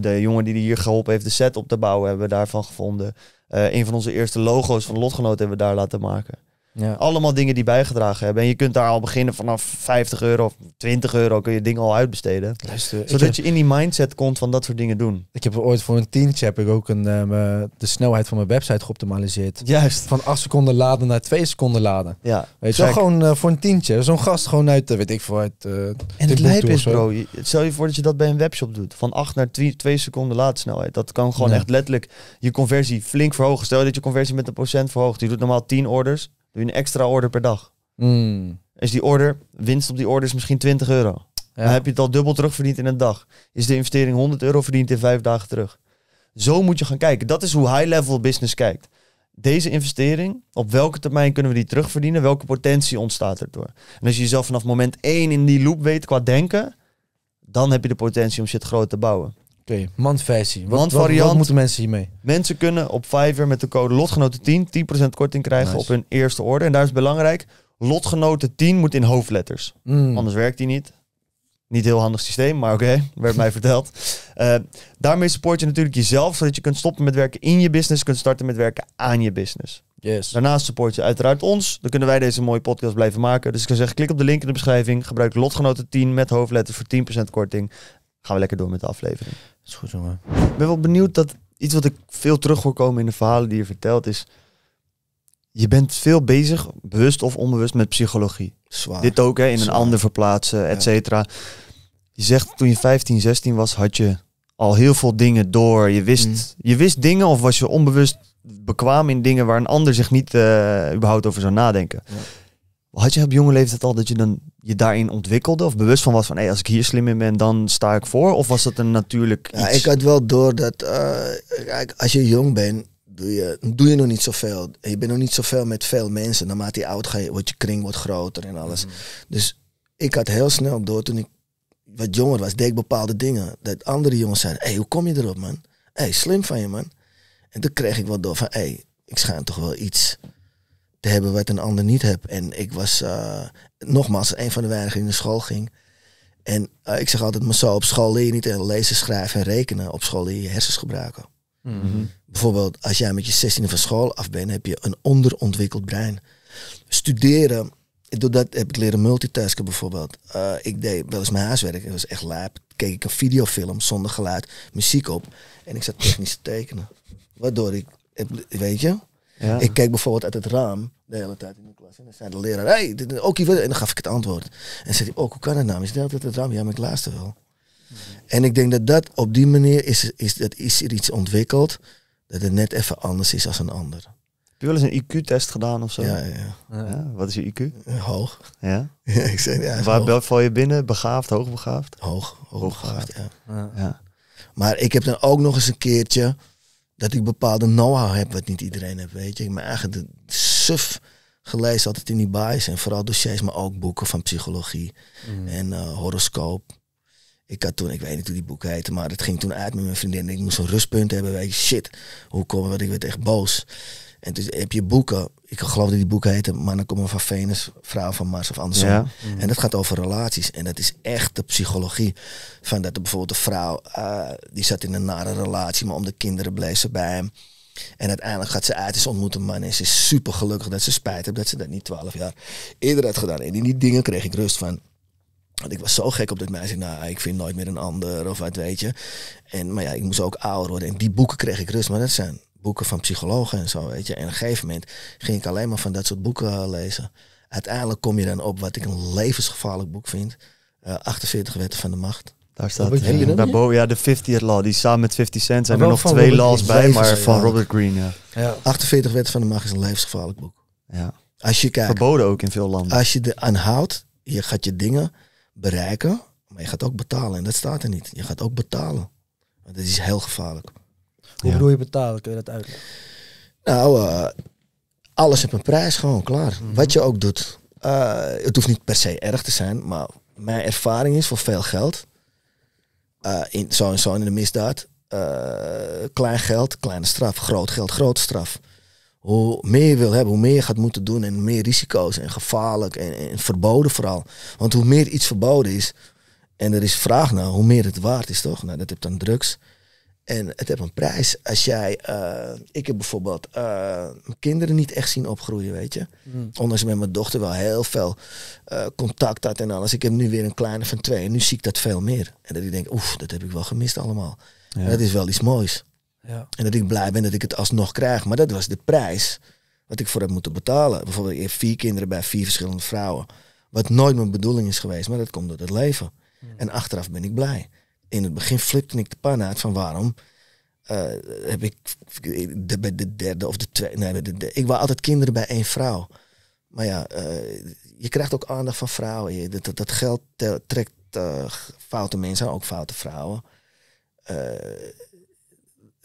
de jongen die hier geholpen heeft de set op te bouwen, hebben we daarvan gevonden. Eh, een van onze eerste logo's van Lotgenoot hebben we daar laten maken. Ja. Allemaal dingen die bijgedragen hebben. En je kunt daar al beginnen vanaf 50 euro of 20 euro kun je dingen al uitbesteden. Luister, zodat je in die mindset komt van dat soort dingen doen. Ik heb ooit voor een tientje heb ik ook een, eh, de snelheid van mijn website geoptimaliseerd. Juist. Van 8 seconden laden naar 2 seconden laden. Ja. Weet gewoon eh, voor een tientje. Zo'n gast gewoon uit, eh, weet ik veel, uit... Uh, en het lijp is bro, stel je voor dat je dat bij een webshop doet. Van 8 naar 2 seconden laadsnelheid. Dat kan gewoon echt letterlijk je conversie flink verhogen. Stel dat je conversie met een procent verhoogt. Je doet normaal 10 orders doe je een extra order per dag. Hmm. Is die order, winst op die order is misschien 20 euro. Dan heb je het al dubbel terugverdiend in een dag. Is de investering 100 euro verdiend in vijf dagen terug. Zo moet je gaan kijken. Dat is hoe high-level business kijkt. Deze investering, op welke termijn kunnen we die terugverdienen? Welke potentie ontstaat erdoor? En als je jezelf vanaf moment één in die loop weet qua denken, dan heb je de potentie om shit groot te bouwen. Oké, mandversie. Wat, Wat, moeten mensen hiermee? Mensen kunnen op Fiverr met de code LOTGENOTEN10 10% korting krijgen op hun eerste order. En daar is belangrijk, LOTGENOTEN10 moet in hoofdletters. Mm. Anders werkt die niet. Niet heel handig systeem, maar oké, werd mij verteld. Eh, daarmee support je natuurlijk jezelf, zodat je kunt stoppen met werken in je business, kunt starten met werken aan je business. Yes. Daarnaast support je uiteraard ons. Dan kunnen wij deze mooie podcast blijven maken. Dus ik zou zeggen, klik op de link in de beschrijving. Gebruik lotgenoten 10 met hoofdletters voor 10% korting. Gaan we lekker door met de aflevering goed, Ik ben wel benieuwd dat iets wat ik veel terug hoor komen in de verhalen die je vertelt is... Je bent veel bezig, bewust of onbewust, met psychologie. Zwaar. Dit ook, hè, in een ander verplaatsen, et cetera. Je zegt toen je 15, 16 was, had je al heel veel dingen door. Je wist, mm. je wist dingen of was je onbewust bekwaam in dingen waar een ander zich niet eh, überhaupt over zou nadenken. Ja. Had je op jonge leeftijd al dat je dan je daarin ontwikkelde? Of bewust van was van, hé, hey, als ik hier slim in ben, dan sta ik voor? Of was dat een natuurlijk iets? Ja, ik had wel door dat, uh, als je jong bent, doe je, doe je nog niet zoveel. Je bent nog niet zoveel met veel mensen. Naarmate je oud gaat, wordt je kring wordt groter en alles. Mhm. Dus ik had heel snel door, toen ik wat jonger was, deed ik bepaalde dingen. Dat andere jongens zeiden, hé, hey, hoe kom je erop, man? Hé, hey, slim van je, man. En toen kreeg ik wel door van, hé, hey, ik schaam toch wel iets te hebben wat een ander niet heb En ik was eh, nogmaals een van de weinigen die naar school ging. En eh, ik zeg altijd maar zo, op school leer je niet lezen, schrijven en rekenen. Op school leer je, hersens gebruiken. Mhm. Bijvoorbeeld als jij met je 16 van school af bent, heb je een onderontwikkeld brein. Studeren, door dat heb ik leren multitasken bijvoorbeeld. Eh, ik deed wel eens mijn huiswerk, dat was echt laap. Keek ik een videofilm zonder geluid, muziek op. En ik zat technisch te tekenen. Waardoor ik, weet je, ik keek bijvoorbeeld uit het raam de hele tijd in de klas. En dan zei de leraar, hey, ook hier, en dan gaf ik het antwoord. En zei hij, ook oh, hoe kan het nou? Is dat uit het raam? Ja, maar ik wel. En ik denk dat dat op die manier is, is, dat is er iets ontwikkeld dat het net even anders is als een ander. Heb je wel eens een IQ-test gedaan of zo? Ja, ja. ja wat is je IQ? Hoog. Ja? ja ik zei, ja, Waar val je binnen? Begaafd, hoogbegaafd? Hoog, hoogbegaafd, hoogbegaafd. Ja. Ja. Maar ik heb dan ook nog eens een keertje dat ik bepaalde know-how heb wat niet iedereen heeft, weet je. Ik ben eigenlijk de suf gelezen altijd in die bias en vooral dossiers, maar ook boeken van psychologie mm. en eh, horoscoop. Ik had toen, ik weet niet hoe die boek heette, maar het ging toen uit met mijn vriendin. Ik moest een rustpunt hebben, weet je, shit, hoe kom ik, want ik werd echt boos. En toen dus heb je boeken. Ik geloof dat die boeken heten Mannen komen van Venus, Vrouwen van Mars of andersom. En dat gaat over relaties. En dat is echt de psychologie. Van dat bijvoorbeeld een vrouw, eh, die zat in een nare relatie, maar om de kinderen bleef ze bij hem. En uiteindelijk gaat ze uit, is ontmoet een man en ze is super gelukkig dat ze spijt heeft dat ze dat niet twaalf jaar eerder had gedaan. En in die dingen kreeg ik rust van. Want ik was zo gek op dit meisje, nou, ik vind nooit meer een ander of wat weet je. En, maar ja, ik moest ook ouder worden. En die boeken kreeg ik rust, maar dat zijn boeken van psychologen en zo, weet je. En op een gegeven moment ging ik alleen maar van dat soort boeken uh, lezen. Uiteindelijk kom je dan op wat ik een levensgevaarlijk boek vind. 48 uh, wetten van de macht. Daar staat Robert daarboven, ja, de 50th Law. Die samen met 50 Cent zijn er nog twee laws bij, maar van Robert Greene. Ja. 48 Wetten van de Macht is een levensgevaarlijk boek. Ja. Als je Verboden ook in veel landen. Als je er aan houdt, je gaat je dingen bereiken, maar je gaat ook betalen. En dat staat er niet. Je gaat ook betalen. Dat is heel gevaarlijk. Hoe bedoel je betalen? Kun je dat uitleggen? Nou, eh, alles heeft een prijs, gewoon klaar. Mhm. Wat je ook doet. Eh, het hoeft niet per se erg te zijn, maar mijn ervaring is voor veel geld, uh, in, zo en zo in de misdaad, klein geld, kleine straf, groot geld, grote straf. Hoe meer je wil hebben, hoe meer je gaat moeten doen en meer risico's en gevaarlijk en, verboden vooral. Want hoe meer iets verboden is en er is vraag naar, hoe meer het waard is toch? Nou, dat heb dan drugs. En het heeft een prijs. Als jij, eh, ik heb bijvoorbeeld eh, mijn kinderen niet echt zien opgroeien, weet je. Hmm. Ondanks met mijn dochter wel heel veel eh, contact had en alles. Ik heb nu weer een kleine van twee en nu zie ik dat veel meer. En dat ik denk, oef, dat heb ik wel gemist allemaal. Dat is wel iets moois. Ja. En dat ik blij ben dat ik het alsnog krijg. Maar dat was de prijs wat ik voor heb moeten betalen. Bijvoorbeeld, ik heb vier kinderen bij vier verschillende vrouwen. Wat nooit mijn bedoeling is geweest, maar dat komt door het leven. Hmm. En achteraf ben ik blij in het begin flipte ik de pan uit van waarom eh, heb ik de, bij de derde of de tweede. Nee, ik wou altijd kinderen bij één vrouw. Maar ja, eh, je krijgt ook aandacht van vrouwen. dat, dat, geld trekt eh, foute mensen ook foute vrouwen.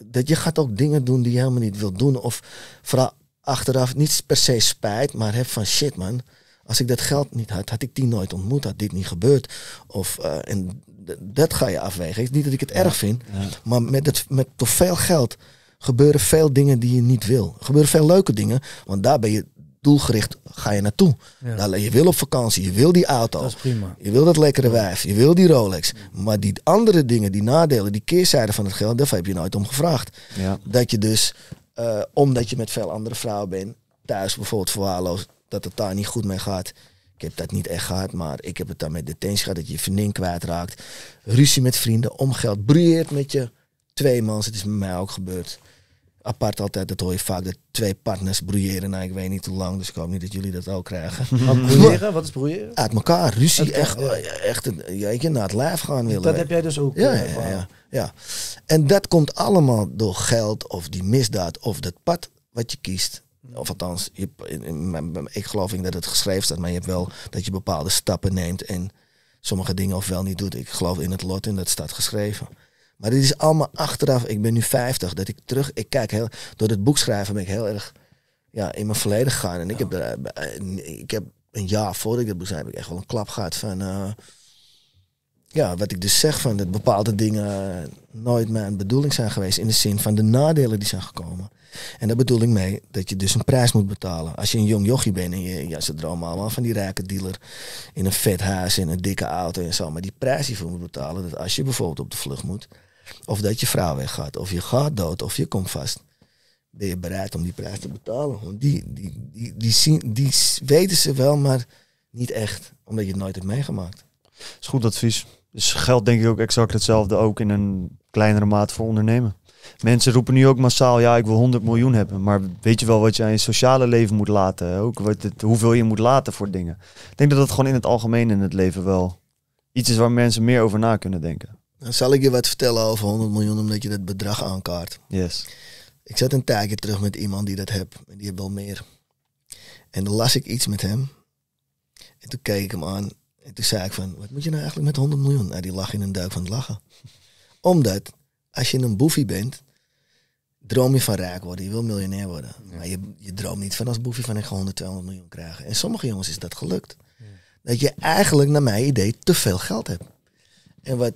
dat je gaat ook dingen doen die je helemaal niet wilt doen. Of vooral achteraf niet per se spijt, maar heb van shit man. Als ik dat geld niet had, had ik die nooit ontmoet, had dit niet gebeurd. Of, eh, en dat ga je afwegen. Is niet dat ik het erg vind, maar met, het, met te veel geld gebeuren veel dingen die je niet wil. Er gebeuren veel leuke dingen, want daar ben je doelgericht ga je naartoe. Je wil op vakantie, je wil die auto. Dat is prima. Je wil dat lekkere wijf, je wil die Rolex. Maar die andere dingen, die nadelen, die keerzijde van het geld, daar heb je nooit om gevraagd. Ja. Dat je dus, eh, omdat je met veel andere vrouwen bent, thuis bijvoorbeeld verwaarloosd, dat het daar niet goed mee gaat. Ik heb dat niet echt gehad, maar ik heb het dan met detentie gehad. Dat je je vriendin kwijtraakt. Ruzie met vrienden, om geld. met je twee mans. Het is mij ook gebeurd. Apart altijd, dat hoor je vaak, de twee partners broeieren. Nou, ik weet niet hoe lang, dus ik hoop niet dat jullie dat ook krijgen. Wat Wat is broeieren? Uit elkaar, ruzie. echt, echt een, ja, ik naar het lijf gaan willen. Dat heb jij dus ook. ja, eh, ja, ja, En dat komt allemaal door geld of die misdaad of dat pad wat je kiest. Of althans, in, in, ik geloof niet dat het geschreven staat, maar je hebt wel dat je bepaalde stappen neemt en sommige dingen ofwel niet doet. Ik geloof in het lot en dat staat geschreven. Maar dit is allemaal achteraf. Ik ben nu 50, dat ik terug. Ik kijk heel. Door het boek schrijven ben ik heel erg ja, in mijn verleden gegaan. En ik, heb, eh, ik heb een jaar voor ik dat boek schrijf heb ik echt wel een klap gehad van. Eh, ja, wat ik dus zeg van dat bepaalde dingen nooit mijn bedoeling zijn geweest. In de zin van de nadelen die zijn gekomen. En daar bedoel ik mee dat je dus een prijs moet betalen. Als je een jong jochie bent en je, ja, ze dromen allemaal van die rijke dealer in een vet huis en een dikke auto en zo. Maar die prijs die je voor moet betalen, dat als je bijvoorbeeld op de vlucht moet, of dat je vrouw weggaat, of je gaat dood, of je komt vast, ben je bereid om die prijs te betalen. Want die, die, die, die, zien, die weten ze wel, maar niet echt, omdat je het nooit hebt meegemaakt. Dat is goed advies. Dus geldt denk ik ook exact hetzelfde ook in een kleinere maat voor ondernemen mensen roepen nu ook massaal, ja, ik wil 100 miljoen hebben. Maar weet je wel wat je aan je sociale leven moet laten? Ook wat het, hoeveel je moet laten voor dingen. Ik denk dat dat gewoon in het algemeen in het leven wel iets is waar mensen meer over na kunnen denken. Nou, zal ik je wat vertellen over 100 miljoen, omdat je dat bedrag aankaart. Yes. Ik zat een tijdje terug met iemand die dat heeft. En die heeft wel meer. En dan las ik iets met hem. En toen keek ik hem aan. En toen zei ik van, wat moet je nou eigenlijk met 100 miljoen? Nou, die lag in een duik van het lachen. Omdat als je een boefie bent, droom je van raak worden. Je wil miljonair worden. Maar je, je droomt niet van als boefie van ik ga 100, 200 miljoen krijgen. En sommige jongens is dat gelukt. Dat je eigenlijk, naar mijn idee, te veel geld hebt. En wat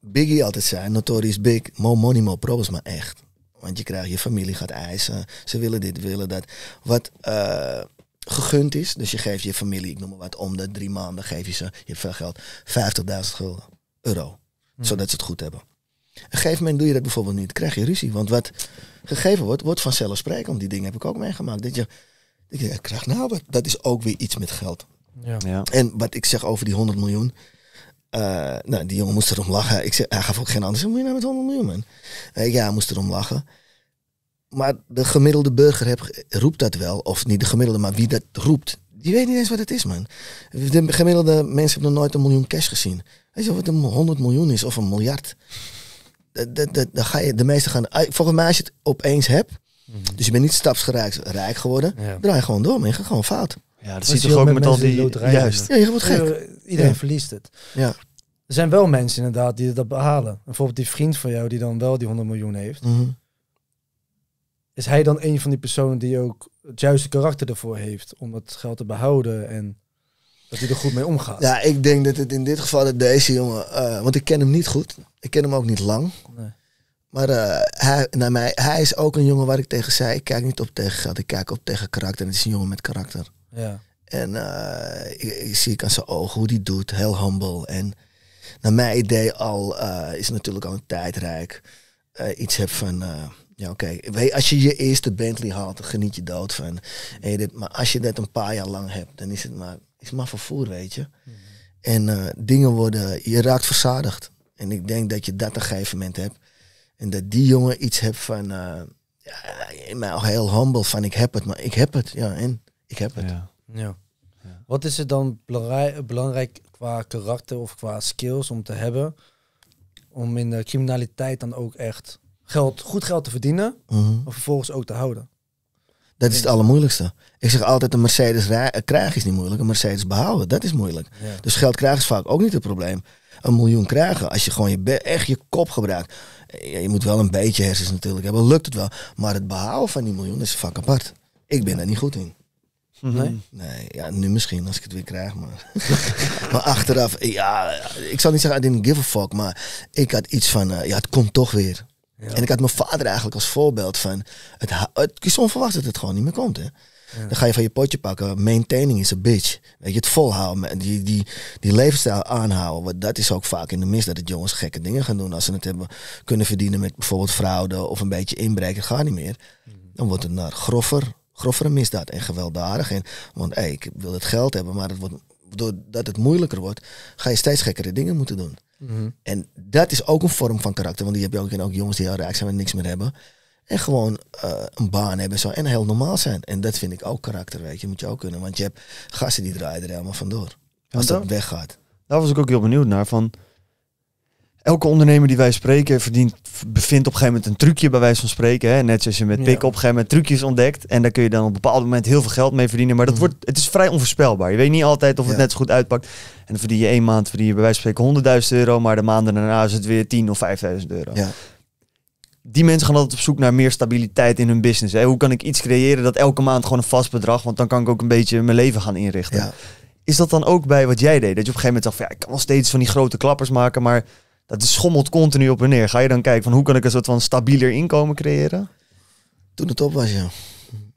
Biggie altijd zei, Notorious Big, mo money, more problems, maar echt. Want je krijgt, je familie gaat eisen, ze willen dit, willen dat. Wat eh, gegund is, dus je geeft je familie, ik noem maar wat, om de drie maanden geef je ze, je hebt veel geld, 50.000 euro. Zodat ze het goed hebben. Op een gegeven moment doe je dat bijvoorbeeld niet. krijg je ruzie. Want wat gegeven wordt, wordt vanzelfsprekend. Die dingen heb ik ook meegemaakt. Dat je, ik krijg nou wat. Dat is ook weer iets met geld. Ja. En wat ik zeg over die 100 miljoen. Eh, nou, die jongen moest erom lachen. Ik zeg, hij gaf ook geen anders. Moet je nou met 100 miljoen, man? Eh, ja, hij moest erom lachen. Maar de gemiddelde burger roept dat wel. Of niet de gemiddelde, maar wie dat roept. Die weet niet eens wat het is, man. De gemiddelde mensen hebben nog nooit een miljoen cash gezien. Weet je wat een 100 miljoen is of een miljard? dan ga je, de meeste gaan. Ah, volgens mij, als je het opeens hebt, mhm. dus je bent niet stapsgewijs rijk geworden, draai je gewoon door, maar je gaat gewoon fout. Ja, dat, ziet je toch ook met, met al die. Juist. Ja, je wordt gek. Iedereen verliest het. Ja. Er zijn wel mensen inderdaad die dat behalen. Bijvoorbeeld die vriend van jou die dan wel die 100 miljoen heeft. Mhm. Is hij dan een van die personen die ook het juiste karakter ervoor heeft om dat geld te behouden en dat hij er goed mee omgaat. Ja, ik denk dat het in dit geval dat deze jongen, eh, want ik ken hem niet goed. Ik ken hem ook niet lang. Nee. Maar eh, hij, naar mij, hij is ook een jongen waar ik tegen zei, ik kijk niet op tegen geld, ik kijk op tegen karakter. En het is een jongen met karakter. Ja. En eh, ik, zie ik aan zijn ogen hoe die doet, heel humble. En naar mijn idee al, is natuurlijk al een tijdrijk. iets heb van, ja, oké. Als je je eerste Bentley haalt, dan geniet je dood van. En je dit, maar als je dat een paar jaar lang hebt, dan is het maar is maar vervoer, weet je. En eh, dingen worden, je raakt verzadigd. En ik denk dat je dat een gegeven moment hebt. En dat die jongen iets hebt van, uh, ja, heel humble van ik heb het, maar ik heb het. Ja, en ik heb het. Ja. ja. Wat is het dan belangrijk, belangrijk qua karakter of qua skills om te hebben om in de criminaliteit dan ook echt geld, goed geld te verdienen, mm maar vervolgens ook te houden? Dat is het allermoeilijkste. Ik zeg altijd, een Mercedes eh, krijgen is niet moeilijk, een Mercedes behouden, dat is moeilijk. Dus geld krijgen is vaak ook niet het probleem. Een miljoen krijgen, als je gewoon je echt je kop gebruikt. Je moet wel een beetje hersens natuurlijk hebben, lukt het wel. Maar het behouden van die miljoen is vak apart. Ik ben daar niet goed in. Mhm. Nee? Nee, ja, nu misschien als ik het weer krijg, maar... maar achteraf, ja, ik zal niet zeggen I didn't give a fuck, maar ik had iets van, eh, ja, het komt toch weer. En ik had mijn vader eigenlijk als voorbeeld van, het, het is onverwacht dat het gewoon niet meer komt. Hè? Dan ga je van je potje pakken. Maintaining is a bitch. Weet je, het volhouden, die, die, die levensstijl aanhouden. Want dat is ook vaak in de mis dat het jongens gekke dingen gaan doen. Als ze het hebben kunnen verdienen met bijvoorbeeld fraude of een beetje inbreken, gaat niet meer. Mhm. Dan wordt het naar groffer grovere misdaad en gewelddadig. En, want hey, ik wil het geld hebben, maar het wordt, doordat het moeilijker wordt, ga je steeds gekkere dingen moeten doen. Mhm. En dat is ook een vorm van karakter. Want die heb je ook, in ook jongens die heel rijk zijn en niks meer hebben. En gewoon eh, een baan hebben zo, en heel normaal zijn. En dat vind ik ook karakter, weet je. Moet je ook kunnen. Want je hebt gasten die draaien er helemaal vandoor. Als dat weggaat. Daar was ik ook heel benieuwd naar. Van, Elke ondernemer die wij spreken verdient, bevindt op een gegeven moment een trucje bij wijze van spreken. Hè? Net zoals je met pick op gegeven moment trucjes ontdekt. En daar kun je dan op een bepaald moment heel veel geld mee verdienen. Maar dat mm. wordt, het is vrij onvoorspelbaar. Je weet niet altijd of het net zo goed uitpakt. En dan verdien je één maand verdien je bij wijze van spreken 100.000 euro. Maar de maanden daarna is het weer 10 of 5.000 euro die mensen gaan altijd op zoek naar meer stabiliteit in hun business. Hè? Hoe kan ik iets creëren dat elke maand gewoon een vast bedrag, want dan kan ik ook een beetje mijn leven gaan inrichten. Is dat dan ook bij wat jij deed? Dat je op een gegeven moment dacht van, ja, ik kan wel steeds van die grote klappers maken, maar dat schommelt continu op en neer. Ga je dan kijken van hoe kan ik een soort van stabieler inkomen creëren? Toen het op was, ja.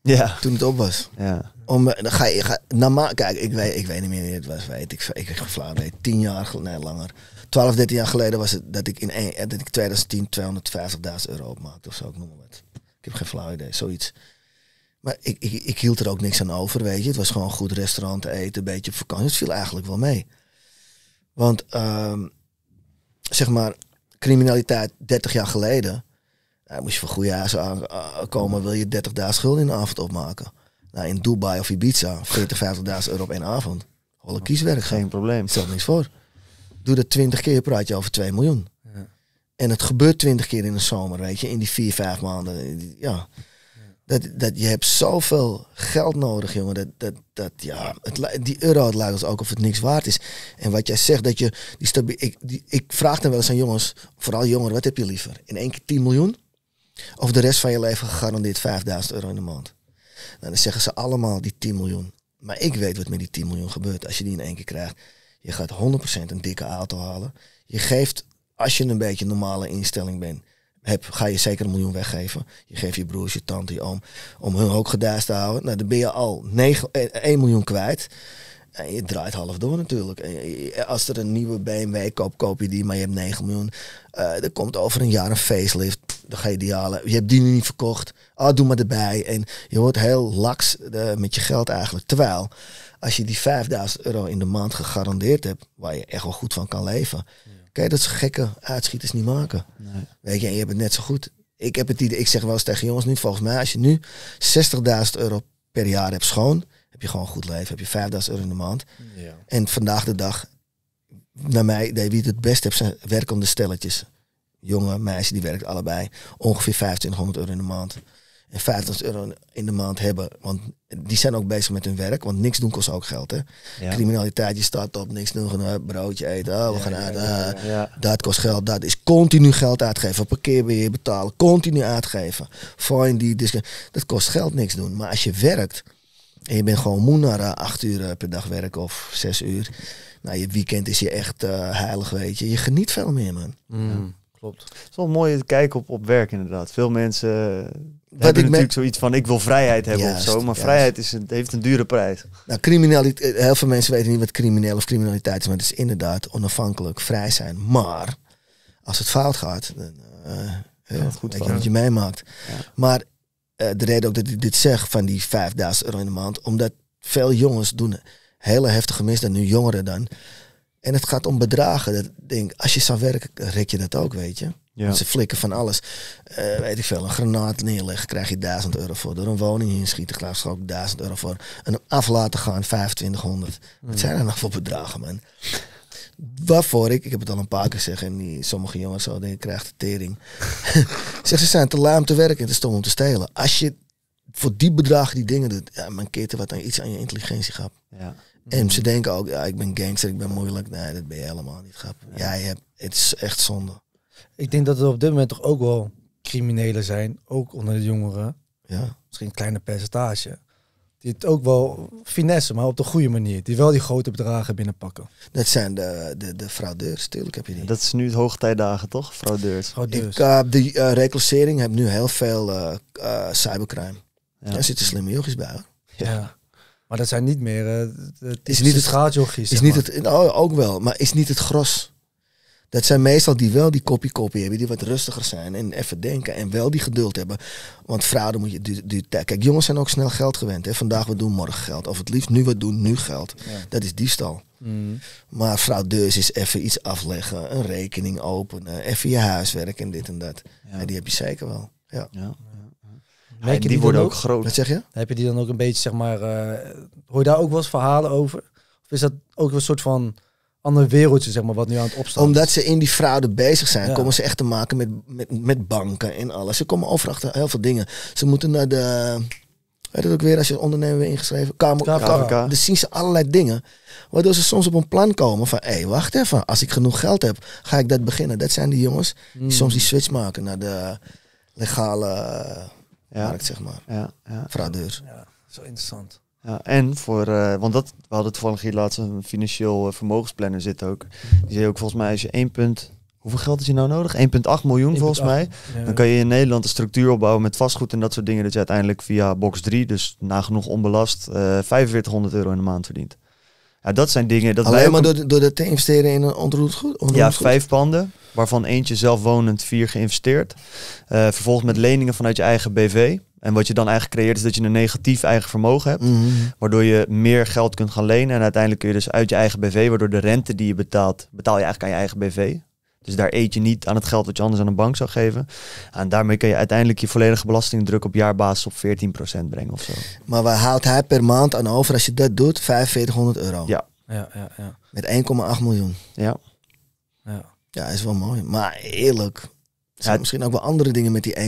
Ja. Toen het op was. Ja. Om, dan ga je, ga, normaal kijk, ik weet, ik weet niet meer wie het was. Weet, ik, ik, heb weet, tien jaar, nee, langer. 12, 13 jaar geleden was het dat ik in een, eh, dat ik 2010 250.000 euro opmaakte of zo, ik noem maar wat. Ik heb geen flauw idee, zoiets. Maar ik, ik, ik, hield er ook niks aan over, weet je. Het was gewoon goed restaurant eten, een beetje vakantie. Het viel eigenlijk wel mee. Want ehm, zeg maar, criminaliteit 30 jaar geleden. Nou, moest je voor goede aars aankomen, eh, wil je 30 dagen schuld in de avond opmaken. Nou, in Dubai of Ibiza, 40, 50.000 euro op één avond. Holle kieswerk. Geen probleem. Stel niks voor. Doe dat 20 keer, praat je over 2 miljoen. Ja. En het gebeurt 20 keer in de zomer, weet je, in die 4, 5 maanden. Ja. Dat, dat je hebt zoveel geld nodig, jongen. Dat, dat, dat, ja, het, die euro, het lijkt ons ook of het niks waard is. En wat jij zegt, dat je die Ik, ik vraag dan wel eens aan jongens, vooral jongeren, wat heb je liever? In één keer 10 miljoen? Of de rest van je leven gegarandeerd 5000 euro in de maand? Nou, dan zeggen ze allemaal die 10 miljoen. Maar ik weet wat met die 10 miljoen gebeurt als je die in één keer krijgt. Je gaat 100% een dikke auto halen. Je geeft, als je een beetje een normale instelling bent, heb ga je zeker een miljoen weggeven. Je geeft je broers, je tante, je oom, om hun ook gedaan te houden. Nou, dan ben je al 9, 1 eh, miljoen kwijt. En je draait half door natuurlijk. En als er een nieuwe BMW koopt, koop je die, maar je hebt 9 miljoen. Uh, er komt over een jaar een facelift. Dan ga je die halen. Je hebt die nu niet verkocht. Ah, oh, doe maar erbij. En je wordt heel laks eh, met je geld eigenlijk. Terwijl, als je die 5000 euro in de maand gegarandeerd hebt, waar je echt wel goed van kan leven kijk dat is gekke uitschieters niet maken? Nee. Weet je, en je hebt het net zo goed. Ik heb het idee, ik zeg wel eens tegen jongens nu, volgens mij, als je nu 60.000 euro per jaar hebt schoon, heb je gewoon een goed leven. Heb je 5000 euro in de maand. Ja. En vandaag de dag, naar mij, wie het het best hebt, zijn werkende stelletjes. Jongen, meisje, die werkt allebei. Ongeveer 2500 euro in de maand en 50 euro in de maand hebben. Want die zijn ook bezig met hun werk. Want niks doen kost ook geld. Hè? Criminaliteit, je start op, niks doen, eh, broodje eten. Oh, we gaan uit. Eh, dat kost geld. Dat is continu geld uitgeven. Parkeerbeheer betalen. Continu uitgeven. in die Dat kost geld niks doen. Maar als je werkt. En je bent gewoon moe naar eh, acht uur per dag werken of zes uur. Nou, je weekend is je echt heilig, weet je. Je geniet veel meer, man. Mm. klopt. Het is wel mooi te kijken op, op werk, inderdaad. Veel mensen dat ik natuurlijk zoiets van, ik wil vrijheid hebben juist, of zo. Maar vrijheid is heeft een dure prijs. Nou, criminaliteit, eh, heel veel mensen weten niet wat crimineel of criminaliteit is. Maar het is inderdaad onafhankelijk, vrij zijn. Maar als het fout gaat, dan uh, goed je wat je meemaakt. Maar de reden ook dat ik dit zeg van die 5000 euro in de maand. Omdat veel jongens doen hele heftige misdaad, nu jongeren dan. En het gaat om bedragen. Dat, denk, als je zou werken, rek je dat ook, weet je. Ja. Ze flikken van alles. Eh, weet ik veel, een granaat neerleggen krijg je 1000 euro voor. Door een woning inschieten krijg je ook 1000 euro voor. En af laten gaan 2500. Hmm. Wat zijn er nog voor bedragen, man? Waarvoor ik, ik heb het al een paar keer gezegd, en die, sommige jongens zo denken, krijg de tering. zeg, ze zijn te laam te werken en te stom om te stelen. Als je voor die bedragen die dingen doet, ja, man keert er wat aan iets aan je intelligentie gaat. Ja. En ze denken ook, ja, ik ben gangster, ik ben moeilijk. Nee, dat ben je helemaal niet, grap. Ja. je hebt, het is echt zonde. Ik denk dat er op dit moment toch ook wel criminelen zijn, ook onder de jongeren. Ja. Misschien een kleine percentage. Die het ook wel finesse, maar op de goede manier. Die wel die grote bedragen binnenpakken. Dat zijn de, de, de fraudeurs, tuurlijk heb je die. Dat is nu het hoogtijdagen, toch? Fraudeurs. fraudeurs. Ik, eh, de eh, reclassering heb nu heel veel eh, cybercrime. Ja. Daar zitten slimme jochies bij. ja. Maar dat zijn niet meer. het is niet het jochies? Is niet het. Oh, ook wel, maar is niet het gros. Dat zijn meestal die wel die kopie-kopie hebben, die wat rustiger zijn en even denken en wel die geduld hebben. Want fraude moet je Kijk, jongens zijn ook snel geld gewend. Hè? Vandaag we doen, morgen geld. Of het liefst nu wat doen, nu geld. Dat is diefstal. Mm. Maar fraudeurs is even iets afleggen, een rekening openen, even je huiswerk en dit en dat. En die heb je zeker wel. Ja. ja. die, worden ook, groot. zeg je? Heb je die dan ook een beetje, zeg maar, eh, hoor je daar ook wel eens verhalen over? Of is dat ook een soort van ander wereldje, zeg maar, wat nu aan het opstaan Omdat ze in die fraude bezig zijn, komen ze echt te maken met, met, met banken en alles. Ze komen over achter heel veel dingen. Ze moeten naar de... Weet het ook weer, als je ondernemer ingeschreven... Kamer, KVK. Dus zien ze allerlei dingen. Waardoor ze soms op een plan komen van... Hé, hey, wacht even. Als ik genoeg geld heb, ga ik dat beginnen. Dat zijn die jongens die hmm. soms die switch maken naar de legale ja. markt, zeg maar. Ja, ja. Fraudeurs. Ja, zo interessant. Ja, en voor, eh, want dat, we hadden toevallig hier laatst een financieel eh, vermogensplanner zitten ook. Die zei ook volgens mij als je 1. punt, hoeveel geld is je nou nodig? 1,8 miljoen volgens mij. Dan kan je in Nederland een structuur opbouwen met vastgoed en dat soort dingen. Dat je uiteindelijk via box 3, dus nagenoeg onbelast, uh, eh, 4500 euro in de maand verdient. Ja, dat zijn dingen. Dat Alleen maar door, door dat te investeren in een onroerend goed? ja, vijf panden, waarvan eentje zelfwonend, vier geïnvesteerd. Uh, vervolgens met leningen vanuit je eigen BV. En wat je dan eigenlijk creëert is dat je een negatief eigen vermogen hebt. Mhm. Waardoor je meer geld kunt gaan lenen. En uiteindelijk kun je dus uit je eigen BV, waardoor de rente die je betaalt, betaal je eigenlijk aan je eigen BV. Dus daar eet je niet aan het geld wat je anders aan een bank zou geven. En daarmee kun je uiteindelijk je volledige belastingdruk op jaarbasis op 14% brengen of zo. Maar waar haalt hij per maand aan over als je dat doet? 4500 euro. Ja. ja, ja, ja. Met 1,8 miljoen. Ja. ja. Ja, is wel mooi. Maar eerlijk, zijn ja, misschien ook wel andere dingen met die 1,8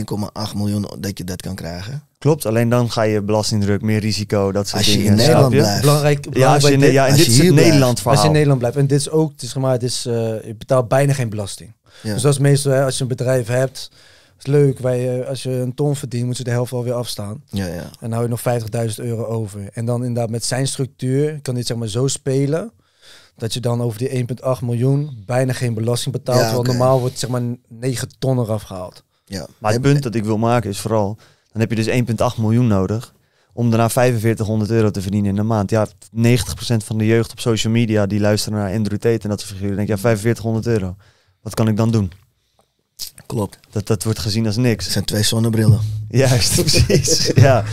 miljoen dat je dat kan krijgen. Klopt, alleen dan ga je belastingdruk, meer risico, dat soort als dingen. Als je in Nederland blijft. Belangrijk, ja, als je, dit, Nederland verhaal. Als je in Nederland blijft. En dit is ook, het is, gemaakt, is, eh, je betaalt bijna geen belasting. Dus dat is meestal, hè, als je een bedrijf hebt, is leuk. Wij, als je een ton verdient, moet ze de helft alweer afstaan. Ja, ja. En dan hou je nog 50.000 euro over. En dan inderdaad met zijn structuur kan dit zeg maar zo spelen dat je dan over die 1,8 miljoen bijna geen belasting betaalt. Want normaal wordt zeg maar 9 ton eraf gehaald. Ja. Maar het punt dat ik wil maken is vooral, dan heb je dus 1,8 miljoen nodig om daarna 4500 euro te verdienen in de maand. Ja, 90% van de jeugd op social media die luisteren naar Andrew Tate en dat soort figuren denkt, ja, 4500 euro. Wat kan ik dan doen? Klopt. Dat, dat wordt gezien als niks. Het zijn twee zonnebrillen. Juist, precies. ja,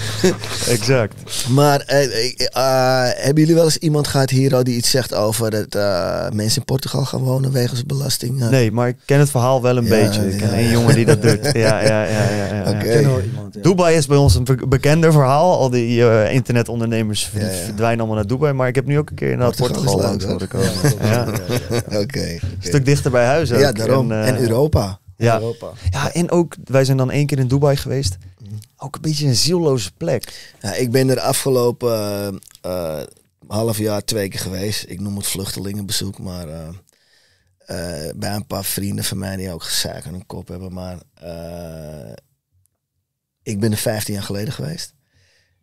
exact. Maar eh, eh, eh, hebben jullie wel eens iemand gehad, al die iets zegt over dat mensen in Portugal gaan wonen wegens belasting? Nee, maar ik ken het verhaal wel een beetje. Ik ken een jongen die dat doet. Ja, ja, ja. ja, ja okay. iemand, Dubai is bij ons een bekender verhaal. Al die internetondernemers verdwijnen allemaal naar Dubai. Maar ik heb nu ook een keer naar Portugal, Portugal langs horen komen. Oké. Een stuk dichter bij huis ook. Ja, daarom. en Europa ja. Ja, en ook, wij zijn dan één keer in Dubai geweest. Mhm. Ook een beetje een zielloze plek. Ja, ik ben er afgelopen uh, half jaar twee keer geweest. Ik noem het vluchtelingenbezoek, maar eh, bij een paar vrienden van mij die ook zaken aan hun kop hebben. Maar ik ben er 15 jaar geleden geweest.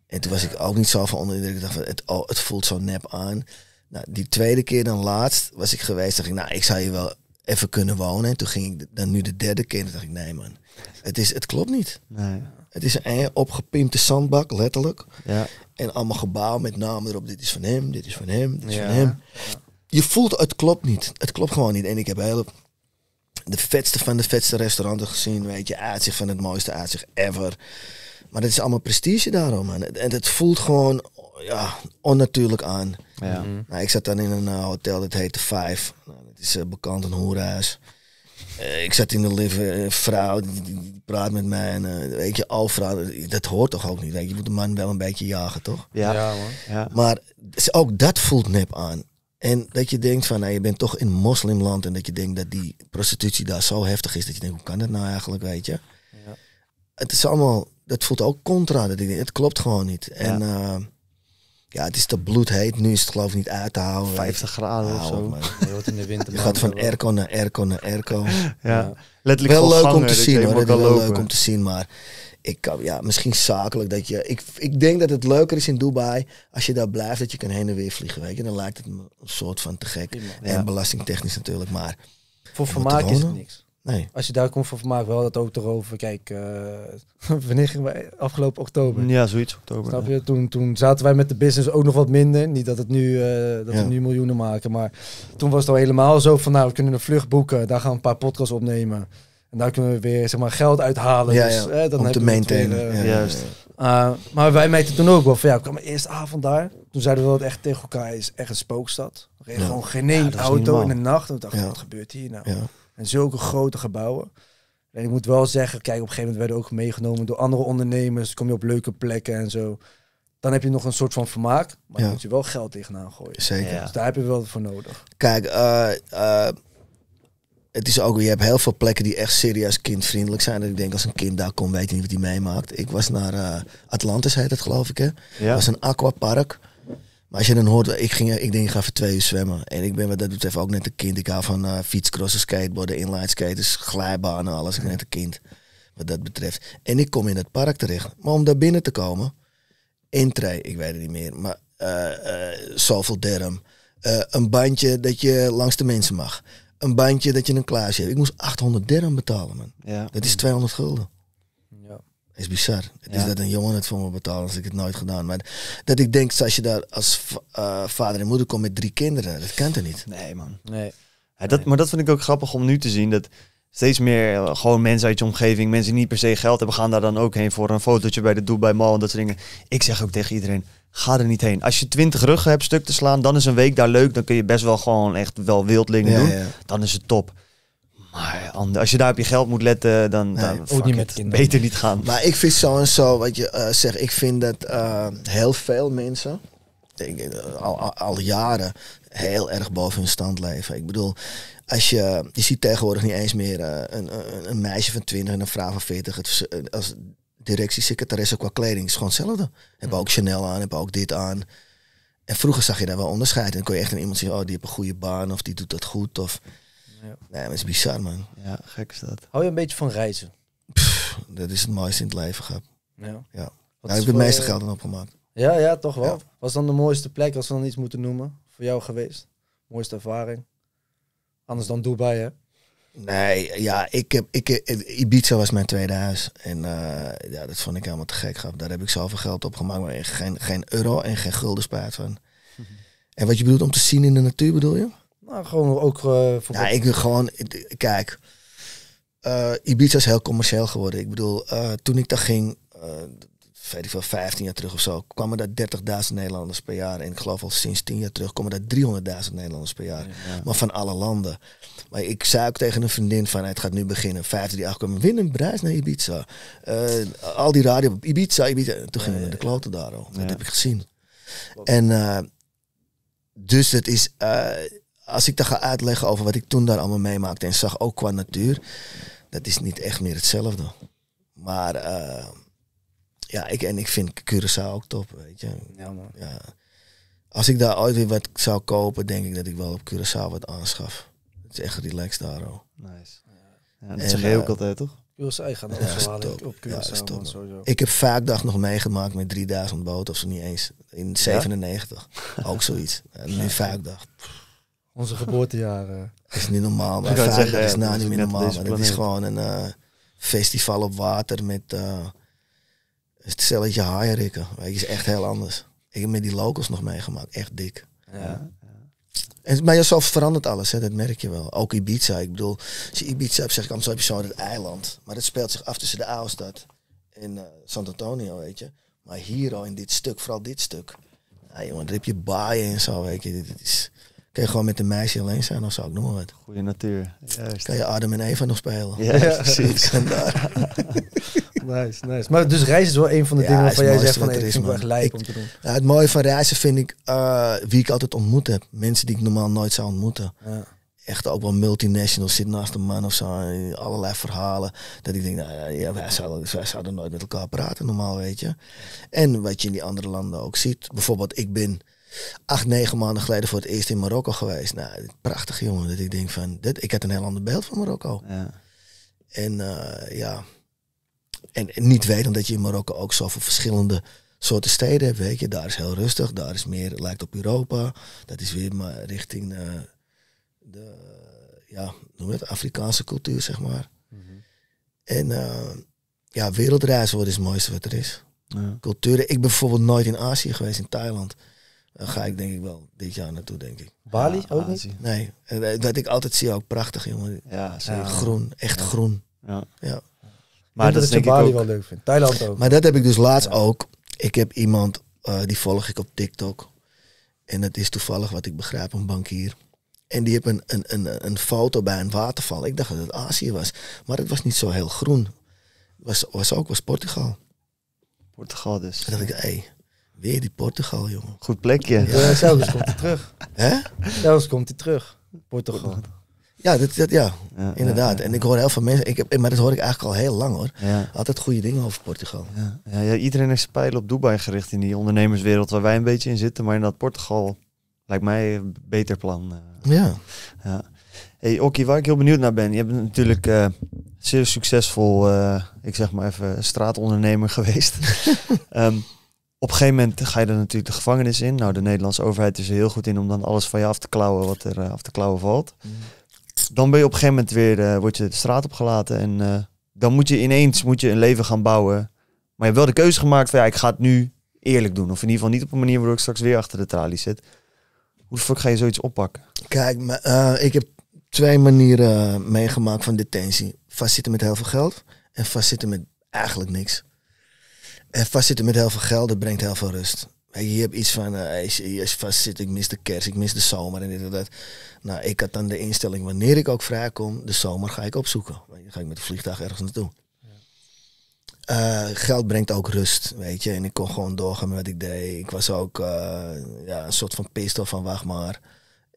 En toen was ik ook niet zo van onder de Ik dacht, het, oh, het voelt zo nep aan. Nou, die tweede keer dan laatst was ik geweest. Dacht ik, nou, ik zou je wel even kunnen wonen. En toen ging ik dan nu de derde keer. En dacht ik, nee man, het, is, het klopt niet. Nee. Het is een opgepimpte zandbak, letterlijk. Ja. En allemaal gebouw met namen erop. Dit is van hem, dit is van hem, dit is van hem. Je voelt, het klopt niet. Het klopt gewoon niet. En ik heb hele, de vetste van de vetste restauranten gezien. Weet je, uitzicht van het mooiste uitzicht ever. Maar het is allemaal prestige daarom. En het voelt gewoon ja, onnatuurlijk aan. Ja. Nou, ik zat dan in een eh, hotel, dat heette Five is eh, bekant een hoerhuis. Eh, ik zat in de liver, een eh, vrouw die, praat met mij. En, uh, weet je, al dat hoort toch ook niet? Weet je, je moet de man wel een beetje jagen, toch? Ja, ja Maar ook dat voelt nep aan. En dat je denkt van, nou, je bent toch in een moslimland en dat je denkt dat die prostitutie daar zo heftig is. Dat je denkt, hoe kan dat nou eigenlijk, weet je? Ja. Het is allemaal, dat voelt ook contra. Dat ik, het klopt gewoon niet. En ja, het is te bloedheet. Nu is het geloof ik niet uit te houden. 50 graden of zo. Je in de winter. Je gaat van airco naar airco naar airco. ja. ja. Letterlijk wel leuk om te zien hoor. is wel leuk om te zien, maar ik kan, ja, misschien zakelijk dat je. Ik, ik denk dat het leuker is in Dubai als je daar blijft, dat je kan heen en weer vliegen. Weet dan lijkt het me een soort van te gek. En belastingtechnisch natuurlijk, maar. Voor vermaak is het niks. Nee. Als je daar komt van maken, wel dat ook erover. Kijk, uh, wanneer gingen wij? Afgelopen oktober. Ja, zoiets, oktober. je? Toen, toen zaten wij met de business ook nog wat minder. Niet dat, het nu, eh, dat we nu miljoenen maken, maar toen was het al helemaal zo van... Nou, we kunnen een vlucht boeken, daar gaan we een paar podcasts opnemen. En daar kunnen we weer zeg maar, geld uithalen. Ja, dus, eh, dan om te maintainen. Eh, juist. maar wij meten toen ook wel van... Ja, we kwamen eerst avond daar. Toen zeiden we dat echt tegen elkaar is echt een spookstad. Er gewoon geen auto in de nacht. En we dachten, wat gebeurt hier nou? zulke grote gebouwen. En ik moet wel zeggen, kijk, op een gegeven moment werden ook meegenomen door andere ondernemers. Kom je op leuke plekken en zo. Dan heb je nog een soort van vermaak. Maar ja. moet je wel geld tegenaan gooien. Zeker. Dus daar heb je wel voor nodig. Kijk, eh, eh, het is ook, je hebt heel veel plekken die echt serieus kindvriendelijk zijn. En ik denk als een kind daar komt, weet je niet wat hij meemaakt. Ik was naar eh, Atlantis heet het geloof ik. Hè? Ja. was een aquapark. Maar als je dan hoort, ik, ging, ik denk ik ga voor twee uur zwemmen. En ik ben wat dat betreft ook net een kind. Ik hou van uh, fietscrossen, skateboarden, inlineskaters, glijbanen, alles. Ik ben net een kind, wat dat betreft. En ik kom in het park terecht. Maar om daar binnen te komen, intree, ik weet het niet meer, maar eh, eh, zoveel derm. een bandje dat je langs de mensen mag. Een bandje dat je een klaasje hebt. Ik moest 800 derm betalen, man. Ja. Dat is 200 gulden is bizar. Het is dat een jongen het voor me betaalt als ik het nooit gedaan. Maar dat ik denk, als je daar als eh, vader en moeder komt met drie kinderen, dat kan toch niet? Nee, man. Nee. Ja, dat, maar dat vind ik ook grappig om nu te zien. Dat steeds meer eh, gewoon mensen uit je omgeving, mensen die niet per se geld hebben, gaan daar dan ook heen voor een fotootje bij de Dubai Mall en dat soort dingen. Ik zeg ook tegen iedereen, ga er niet heen. Als je twintig ruggen hebt stuk te slaan, dan is een week daar leuk. Dan kun je best wel gewoon echt wel wildlingen doen. Dan is het top. Maar als je daar op je geld moet letten, dan, nee, dan niet met beter niet gaan. Maar ik vind zo en zo, wat je eh, zegt, ik vind dat eh, heel veel mensen, denk, al, jaren, heel erg boven hun stand leven. Ik bedoel, als je, je ziet tegenwoordig niet eens meer eh, een, een, meisje van 20 en een vrouw van 40. als directie, qua kleding is gewoon hetzelfde. Hebben ook Chanel aan, hebben ook dit aan. En vroeger zag je daar wel onderscheid. En dan kon je echt aan iemand zien, oh, die heeft een goede baan of die doet dat goed. Of, ja. Nee, maar is bizar, man. Ja, gek is dat. Hou je een beetje van reizen? Pff, dat is het mooiste in het leven, grap. Ja. ja. ik heb het meeste geld aan opgemaakt. Ja, ja, toch wel. Ja. Was dan de mooiste plek, als we dan iets moeten noemen, voor jou geweest? Mooiste ervaring? Anders dan Dubai, hè? Nee, ja, ik heb, ik, eh, Ibiza was mijn tweede huis. En eh, ja, dat vond ik helemaal te gek. Daar heb ik zoveel geld op gemaakt, maar geen, geen euro en geen gulden spaard van. En wat je bedoelt om te zien in de natuur, bedoel je? Nou, gewoon ook eh, voor. Ja, nou, ik wil gewoon. kijk, eh, Ibiza is heel commercieel geworden. Ik bedoel, eh, toen ik daar ging, weet ik veel, 15 jaar terug of zo, kwamen daar 30.000 Nederlanders per jaar. En ik geloof al sinds 10 jaar terug komen daar 300.000 Nederlanders per jaar. Maar van alle landen. Maar ik zei ook tegen een vriendin van, het gaat nu beginnen. 15 die acht win een prijs naar Ibiza. al die radio Ibiza, Ibiza. En toen gingen we de kloten daar Dat heb ik gezien. En dus het is als ik dat ga uitleggen over wat ik toen daar allemaal meemaakte en zag, ook qua natuur, dat is niet echt meer hetzelfde. Maar eh, ja, ik, en ik vind Curaçao ook top, weet je. Ja, Ja. Als ik daar ooit weer wat zou kopen, denk ik dat ik wel op Curaçao wat aanschaf. Het is echt relaxed daar, hoor. Nice. Ja, en, zeg je ook eh, altijd, toch? Curaçao, je gaat ja, op Curaçao, ja, man, Ik heb vaak dag nog meegemaakt met 3000 boot, of zo niet eens. In 97. ook zoiets. En nu vaak dag. Onze geboortejaren. is niet normaal. maar vader zeggen, is nou niet meer normaal. Maar het is gewoon een eh, festival op water met eh, het celletje stelletje Het is echt heel anders. Ik heb met die locals nog meegemaakt. Echt dik. Ja. En, maar zo verandert alles, hè, dat merk je wel. Ook Ibiza. Ik bedoel, als je Ibiza hebt, zeg ik Amsterdam, heb je het eiland. Maar dat speelt zich af tussen de oude stad en eh, Sant Antonio, weet je. Maar hier al in dit stuk, vooral dit stuk. Ja, jongen, daar heb je baaien en zo, weet je. is, Kun je gewoon met een meisje alleen zijn, of zo, ik nog maar wat. Goede natuur. Juist. Kan je Adam en Eva nog spelen. Ja, ja. precies. nice, nice. Maar dus reizen is wel een van de dingen waarvan jij zegt van het is, ik echt om te doen. het mooie van reizen vind ik eh, wie ik altijd ontmoet heb. Mensen die ik normaal nooit zou ontmoeten. Ja. Echt ook wel multinationals zitten naast een man of zo. Allerlei verhalen. Dat ik denk, nou ja, wij zouden, wij zouden nooit met elkaar praten normaal, weet je. En wat je in die andere landen ook ziet. Bijvoorbeeld, ik ben acht, negen maanden geleden voor het eerst in Marokko geweest. Nou, prachtig jongen. Dat ik denk van, dit, ik heb een heel ander beeld van Marokko. Ja. En eh, ja, en, niet weten dat je in Marokko ook zoveel verschillende soorten steden hebt. Weet je, daar is heel rustig, daar is meer, lijkt op Europa. Dat is weer maar richting eh, de, ja, noem het, Afrikaanse cultuur, zeg maar. Mhm. En uh, ja, wereldreizen wordt het mooiste wat er is. Ja. Culturen. Ik ben bijvoorbeeld nooit in Azië geweest, in Thailand. Dan ga ik denk ik wel dit jaar naartoe, denk ik. Bali ook niet? Nee. Eh, dat ik altijd zie ook prachtig, jongen. Ja, ja. Eh, groen, echt groen. Ja. ja. Maar dat, dat is denk Bali ook... wel leuk vind. Thailand ook. Maar dat heb ik dus laatst ook. Ik heb iemand, eh, die volg ik op TikTok. En dat is toevallig, wat ik begrijp, een bankier. En die heb een, een, een, een foto bij een waterval. Ik dacht dat het Azië was. Maar het was niet zo heel groen. Was, was ook was Portugal. Portugal dus. En dacht ik, Weer die Portugal, jongen. Goed plekje. Ja, zelfs komt hij terug. Hè? Zelfs komt hij terug. Portugal. Ja, dat, ja. inderdaad. En ik hoor heel veel mensen, ik heb, maar dat hoor ik eigenlijk al heel lang hoor. Altijd goede dingen over Portugal. Ja. iedereen heeft pijlen op Dubai gericht in die ondernemerswereld waar wij een beetje in zitten. Maar in dat Portugal lijkt mij een beter plan. Eh. Ja. ja. Hey, Okie, waar ik heel benieuwd naar ben. Je bent natuurlijk uh, zeer succesvol, eh, ik zeg maar even, straatondernemer geweest. um, op een gegeven moment ga je dan natuurlijk de gevangenis in. Nou, de Nederlandse overheid is er heel goed in om dan alles van je af te klauwen wat er eh, af te klauwen valt. Mm. Dan ben je op een gegeven moment weer uh, je de straat opgelaten. En eh, dan moet je ineens moet je een leven gaan bouwen. Maar je hebt wel de keuze gemaakt van ja, ik ga het nu eerlijk doen. Of in ieder geval niet op een manier waardoor ik straks weer achter de tralies zit. Hoe fuck ga je zoiets oppakken? Kijk, ik heb twee manieren meegemaakt van detentie. Vastzitten met heel veel geld en vastzitten met eigenlijk niks. En vastzitten met heel veel geld, dat brengt heel veel rust. Je hebt iets van, als uh, je vastzit, ik mis de kerst, ik mis de zomer en dit Nou, ik had dan de instelling, wanneer ik ook vrij kom, de zomer ga ik opzoeken. Dan ga ik met het vliegtuig ergens naartoe. Eh, geld brengt ook rust, weet je. En ik kon gewoon doorgaan met wat ik deed. Ik was ook eh, ja, een soort van pistool van wacht maar.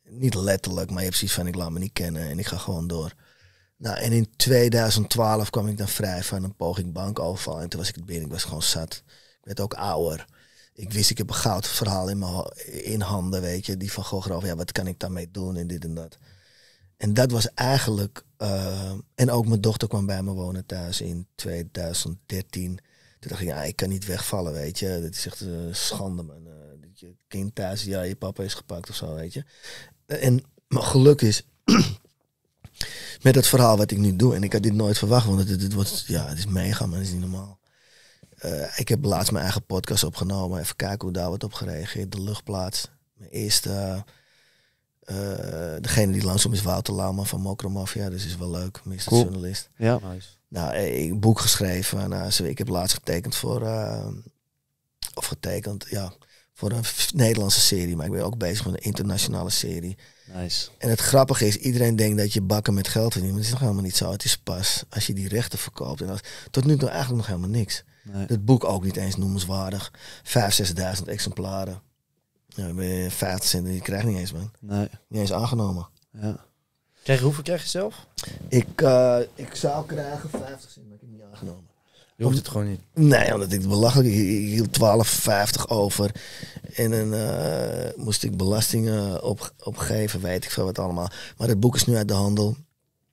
Niet letterlijk, maar je hebt zoiets van ik laat me niet kennen en ik ga gewoon door. Nou, en in 2012 kwam ik dan vrij van een poging bankoverval. En toen was ik het binnen, ik was gewoon zat. Ik werd ook ouder. Ik wist, ik heb een goud verhaal in, mijn, in handen, weet je. Die van Gogh ja, wat kan ik daarmee doen en dit en dat. En dat was eigenlijk... Eh, en ook mijn dochter kwam bij me wonen thuis in 2013. Toen dacht ik, ja, ik kan niet wegvallen, weet je. Dat is echt een eh, schande, man. Eh, dat je kind thuis, ja, je papa is gepakt of zo, weet je. En mijn geluk is... met het verhaal wat ik nu doe. En ik had dit nooit verwacht, want het, het wordt, ja, het is mega, maar het is niet normaal. Eh, ik heb laatst mijn eigen podcast opgenomen. Even kijken hoe daar wordt op gereageerd. De luchtplaats. Mijn eerste. Eh, degene die langsom is Wouter Lama van Mokromafia. Dus is wel leuk. Meester journalist. Ja, nice. Nou, eh, ik boek geschreven. Nou, ik heb laatst getekend voor. of getekend, ja. Voor een Nederlandse serie. Maar ik ben ook bezig met een internationale serie. Nice. En het grappige is, iedereen denkt dat je bakken met geld verdient. Maar dat is nog helemaal niet zo. Het is pas als je die rechten verkoopt. En als, tot nu toe eigenlijk nog helemaal niks. Nee. Het boek ook niet eens noemenswaardig. Vijf, 6.000 exemplaren. Ja, je 50 cent, die krijg je niet eens, man. Nee. Niet eens aangenomen. Ja. Krijg, hoeveel krijg je zelf? Ik, eh, ik zou krijgen 50 cent, maar ik heb niet aangenomen. Je hoeft het gewoon niet. Nee, omdat ik belachelijk. Ik hield 12,50 over. En dan eh, moest ik belastingen op, opgeven, weet ik veel wat allemaal. Maar het boek is nu uit de handel.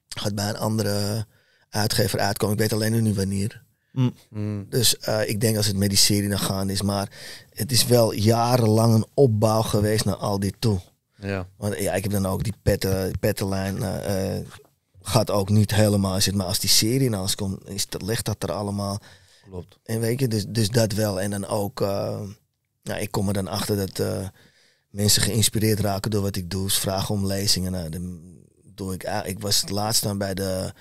Gaat bij een andere uitgever uitkomen. Ik weet alleen nog niet wanneer. Mm. Mm. Dus eh, ik denk als het met die serie nog gaan is. Maar het is wel jarenlang een opbouw geweest naar al dit toe. Ja. Want ja, ik heb dan ook die petten, pettenlijn. Eh, gaat ook niet helemaal Zit, Maar als die serie in alles komt, is dat, ligt dat er allemaal. Klopt. En weet je, dus, dus dat wel. En dan ook nou, ik kom er dan achter dat eh, mensen geïnspireerd raken door wat ik doe. Ze vragen om lezingen. Nou, dan doe ik, ik was het laatst dan bij de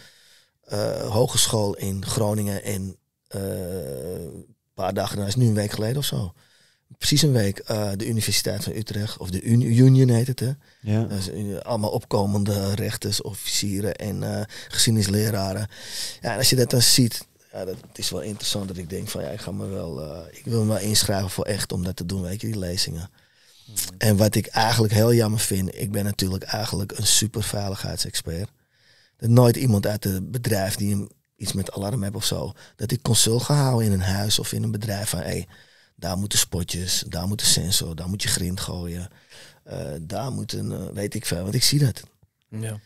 eh, hogeschool in Groningen. En een eh, paar dagen, dat is nu een week geleden of zo precies een week de Universiteit van Utrecht, of de Union heet het, hè? Ja. allemaal opkomende rechters, officieren en uh, geschiedenisleraren. Ja, en als je dat dan ziet, ja, dat het is wel interessant dat ik denk van ja, ik ga me wel, uh, ik wil me inschrijven voor echt om dat te doen, weet je, die lezingen. Mm. En wat ik eigenlijk heel jammer vind, ik ben natuurlijk eigenlijk een super veiligheidsexpert. Dat nooit iemand uit het bedrijf die iets met alarm hebt of zo, dat ik consult ga houden in een huis of in een bedrijf van hé, hey, daar moeten spotjes, daar moet een sensor, daar moet je grind gooien, eh, daar moet een, eh, weet ik veel, want ik zie dat. Ja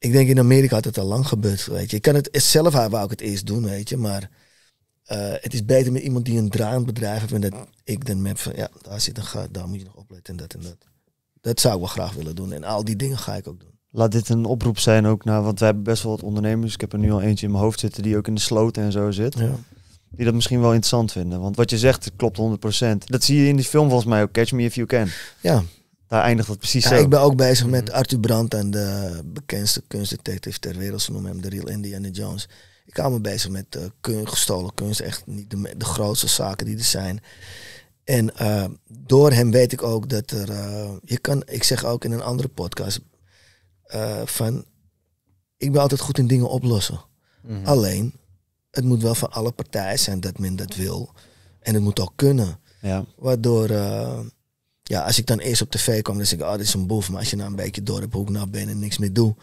ik denk in Amerika had het al lang gebeurd. Weet je. Ik kan het zelf wou ik het eerst doen, weet je. Maar eh, het is beter met iemand die een draaiend bedrijf heeft. En dat ik dan met van, ja, daar zit een gat, daar moet je nog opletten en dat en dat. Dat zou ik wel graag willen doen. En al die dingen ga ik ook doen. Laat dit een oproep zijn ook naar, want wij hebben best wel wat ondernemers. Ik heb er nu al eentje in mijn hoofd zitten die ook in de sloot en zo zit. Ja. Die dat misschien wel interessant vinden. Want wat je zegt klopt 100%. Dat zie je in die film volgens mij ook, Catch Me If You Can. Ja, daar eindigt het precies ja, Ik ben ook bezig met mhm. Arthur Brandt en de bekendste kunstdetective ter wereld. Ze noemen hem de real Indiana Jones. Ik hou me bezig met eh, gestolen kunst. Echt niet de, de, grootste zaken die er zijn. En eh, door hem weet ik ook dat er... Eh, je kan, ik zeg ook in een andere podcast van... Ik ben altijd goed in dingen oplossen. Mhm. Alleen, het moet wel van alle partijen zijn dat men dat wil. En het moet ook kunnen. Ja. Waardoor ja, als ik dan eerst op tv kwam, dan zeg ik, oh, dit is een boef. Maar als je nou een beetje door de hoek naar ben en niks meer doe.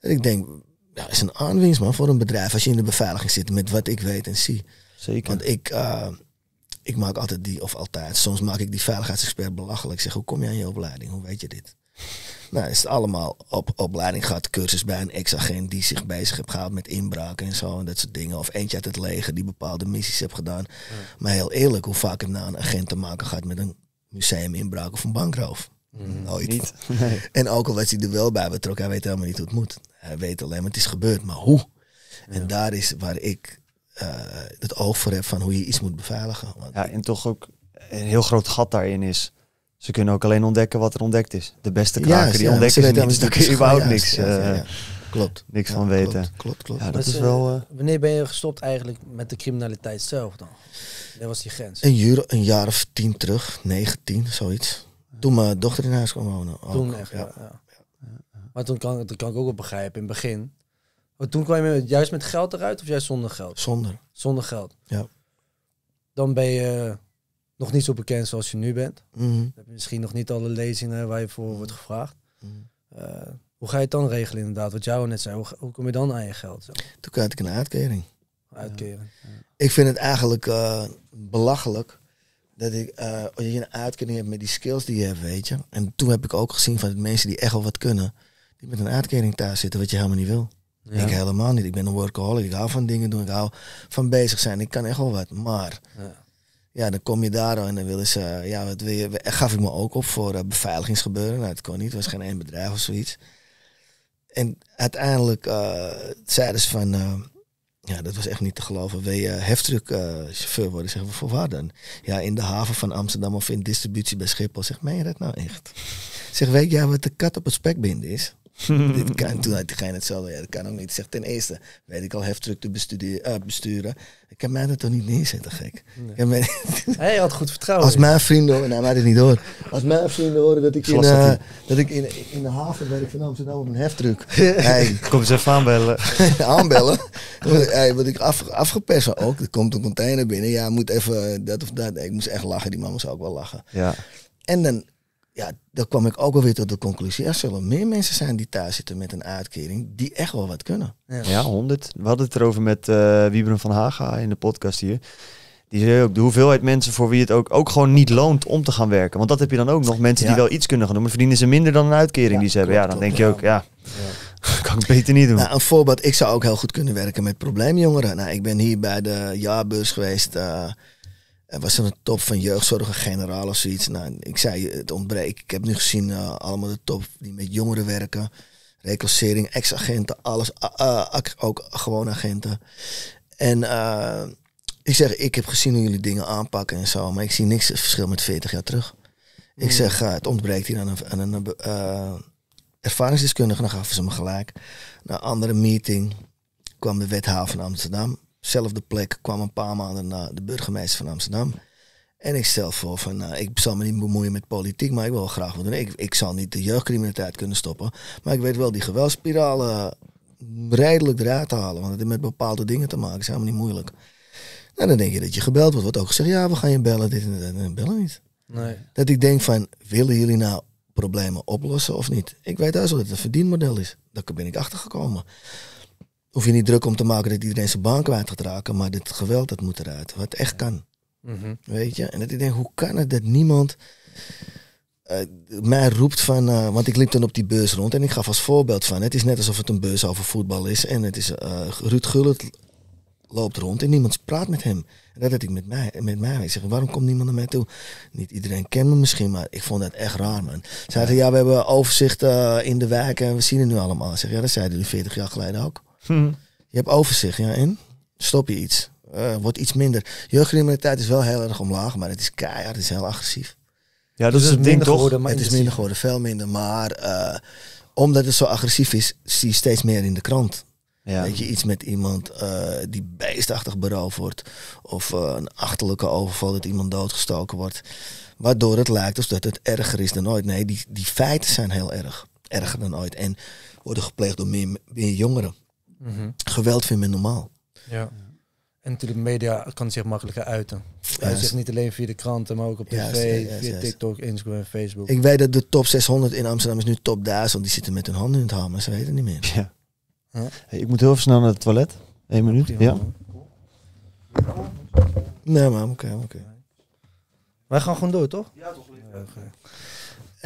En ik denk, ja, is een aanwinst man voor een bedrijf als je in de beveiliging zit met wat ik weet en zie. Zeker. Want ik, eh, ik maak altijd die, of altijd, soms maak ik die veiligheidsexpert belachelijk. zeg, hoe kom je aan je opleiding? Hoe weet je dit? Nou, is het allemaal op opleiding gehad, cursus bij een ex-agent die zich bezig heeft gehouden met inbraken en zo en dat soort dingen. Of eentje uit het leger die bepaalde missies heeft gedaan. Maar heel eerlijk, hoe vaak ik nou een agent te maken gaat met een museum inbraak of een bankroof. Mm, Nooit. Nee. En ook al was hij er wel bij betrokken, hij weet helemaal niet hoe het moet. Hij weet alleen maar het is gebeurd, maar hoe? En daar is waar ik eh, het oog voor heb van hoe je iets moet beveiligen. Want ja, en toch ook een heel groot gat daarin is. Ze kunnen ook alleen ontdekken wat er ontdekt is. De beste kraken die ja, ontdekken ze niet, kun je überhaupt niks, eh, klopt. niks van weten. Klopt, klopt. Ja, dat wel, eh, wanneer ben je gestopt eigenlijk met de criminaliteit zelf dan? Dat was die grens. Een, een jaar of tien terug, 19, zoiets. Toen mijn dochter in huis kwam wonen. Toen echt, ja. ja. Maar toen kan, dat kan ik ook wel begrijpen, in het begin. Maar toen kwam je juist met geld eruit of juist zonder geld? Zonder. Zonder geld. Ja. Dan ben je nog niet zo bekend zoals je nu bent. Mm heb je misschien nog niet alle lezingen waar je voor wordt gevraagd. Mhm. Eh, hoe ga je het dan regelen inderdaad? Wat jou net zei, hoe, kom je dan aan je geld? Zo? Toen kreeg ik een uitkering. Uitkering. Ja ik vind het eigenlijk eh, belachelijk dat ik uh, je een uitkering hebt met die skills die je hebt, weet je. En toen heb ik ook gezien van mensen die echt al wat kunnen, die met een uitkering thuis zitten, wat je helemaal niet wil. Ik helemaal niet. Ik ben een workaholic. Ik hou van dingen doen. Ik hou van bezig zijn. Ik kan echt wel wat. Maar ja, ja dan kom je daar en dan willen ze, ja, wat wil je? Gaf ik me ook op voor uh, beveiligingsgebeuren. Nou, het kon niet. Het was geen één bedrijf of zoiets. En uiteindelijk zeiden ze van ja, dat was echt niet te geloven. Wil je eh, eh, chauffeur worden? Zeggen we, voor waar dan? Ja, in de haven van Amsterdam of in distributie bij Schiphol. Zeg, meen je dat nou echt? Zeg, weet jij wat de kat op het spekbind is? dit kan, toen had hij hetzelfde. Ja, dat kan ook niet. Zeg, ten eerste, weet ik al heftruck te eh, besturen. Ik kan mij dat toch niet neerzetten, gek. hij had goed vertrouwen. Als mijn vrienden nou, maar niet hoor. Als mijn vrienden horen dat ik, in, eh, dat ik in, in de haven werk van Amsterdam op een heftruck. hey. Kom eens even aanbellen. aanbellen? hey, word ik af, afgeperst ook. Oh, er komt een container binnen. Ja, moet even dat of dat. Ik moest echt lachen. Die mama moest ook wel lachen. Ja. En dan ja, dan kwam ik ook alweer tot de conclusie. Er zullen meer mensen zijn die thuis zitten met een uitkering die echt wel wat kunnen. Ja, 100. We hadden het erover met uh, van Haga in de podcast hier. Die zei ook de hoeveelheid mensen voor wie het ook, ook gewoon niet loont om te gaan werken. Want dat heb je dan ook nog. Mensen die wel iets kunnen gaan doen, maar verdienen ze minder dan een uitkering die ze hebben. ja, dan denk je ook, ja, kan ik beter niet doen. Nou, een voorbeeld, ik zou ook heel goed kunnen werken met probleemjongeren. Nou, ik ben hier bij de jaarbeurs geweest... Eh, was er een top van jeugdzorg, een generaal of zoiets. Nou, ik zei, het ontbreekt. Ik heb nu gezien eh, allemaal de top die met jongeren werken. Reclassering, ex-agenten, alles. ook gewoon agenten. En eh, ik zeg, ik heb gezien hoe jullie dingen aanpakken en zo. Maar ik zie niks verschil met 40 jaar terug. Ik hmm. zeg, eh, het ontbreekt hier aan een, een ervaringsdeskundige. Dan gaven ze me gelijk. Na een andere meeting kwam de wethouder van Amsterdam zelfde plek kwam een paar maanden na de burgemeester van Amsterdam. En ik stel voor van, nou, ik zal me niet bemoeien met politiek, maar ik wil graag wat doen. Ik, ik zal niet de jeugdcriminaliteit kunnen stoppen. Maar ik weet wel die geweldspiralen redelijk eruit te halen. Want het heeft met bepaalde dingen te maken. is helemaal niet moeilijk. en nou, dan denk je dat je gebeld wordt. Wordt ook gezegd, ja, we gaan je bellen, dit en dat. En bellen niet. Nee. Dat ik denk van, willen jullie nou problemen oplossen of niet? Ik weet juist wel dat het een verdienmodel is. Daar ben ik achter gekomen hoef je niet druk om te maken dat iedereen zijn baan kwijt gaat raken. Maar dit geweld, dat moet eruit. Wat echt kan. Mhm. Weet je? En dat ik denk, hoe kan het dat niemand eh, mij roept van... Eh, want ik liep dan op die beurs rond en ik gaf als voorbeeld van... Het is net alsof het een beurs over voetbal is. En het is eh, Ruud Gullit loopt rond en niemand praat met hem. En dat had ik met mij. Met mij. Ik zeg, waarom komt niemand naar mij toe? Niet iedereen kent me misschien, maar ik vond dat echt raar, man. Ze Zeiden, ja, we hebben overzicht in de wijk en we zien het nu allemaal. Ik zeg, ja, dat zeiden jullie 40 jaar geleden ook. Hmm. Je hebt overzicht, ja, en stop je iets. Eh, wordt iets minder. Jeugdcriminaliteit is wel heel erg omlaag, maar het is keihard, het is heel agressief. Ja, dat dus is het, minder ding Geworden, het is minder geworden, veel minder. Maar eh, omdat het zo agressief is, zie je steeds meer in de krant. Ja. je, iets met iemand eh, die beestachtig beroofd wordt. Of een achterlijke overval dat iemand doodgestoken wordt. Waardoor het lijkt alsof het erger is dan ooit. Nee, die, die feiten zijn heel erg. Erger dan ooit. En worden gepleegd door meer, meer jongeren. Mhm. Geweld vindt men normaal. Ja. En natuurlijk, media kan zich makkelijker uiten. Hij zegt niet alleen via de kranten, maar ook op tv, via TikTok, Instagram en Facebook. Ik weet dat de top 600 in Amsterdam is nu top want Die zitten met hun handen in het haar, maar ze weten niet meer. Ja. ik moet heel snel naar het toilet. Eén minuut. Ja. Nee, maar oké, oké. Wij gaan gewoon door, toch? Ja, toch. okay.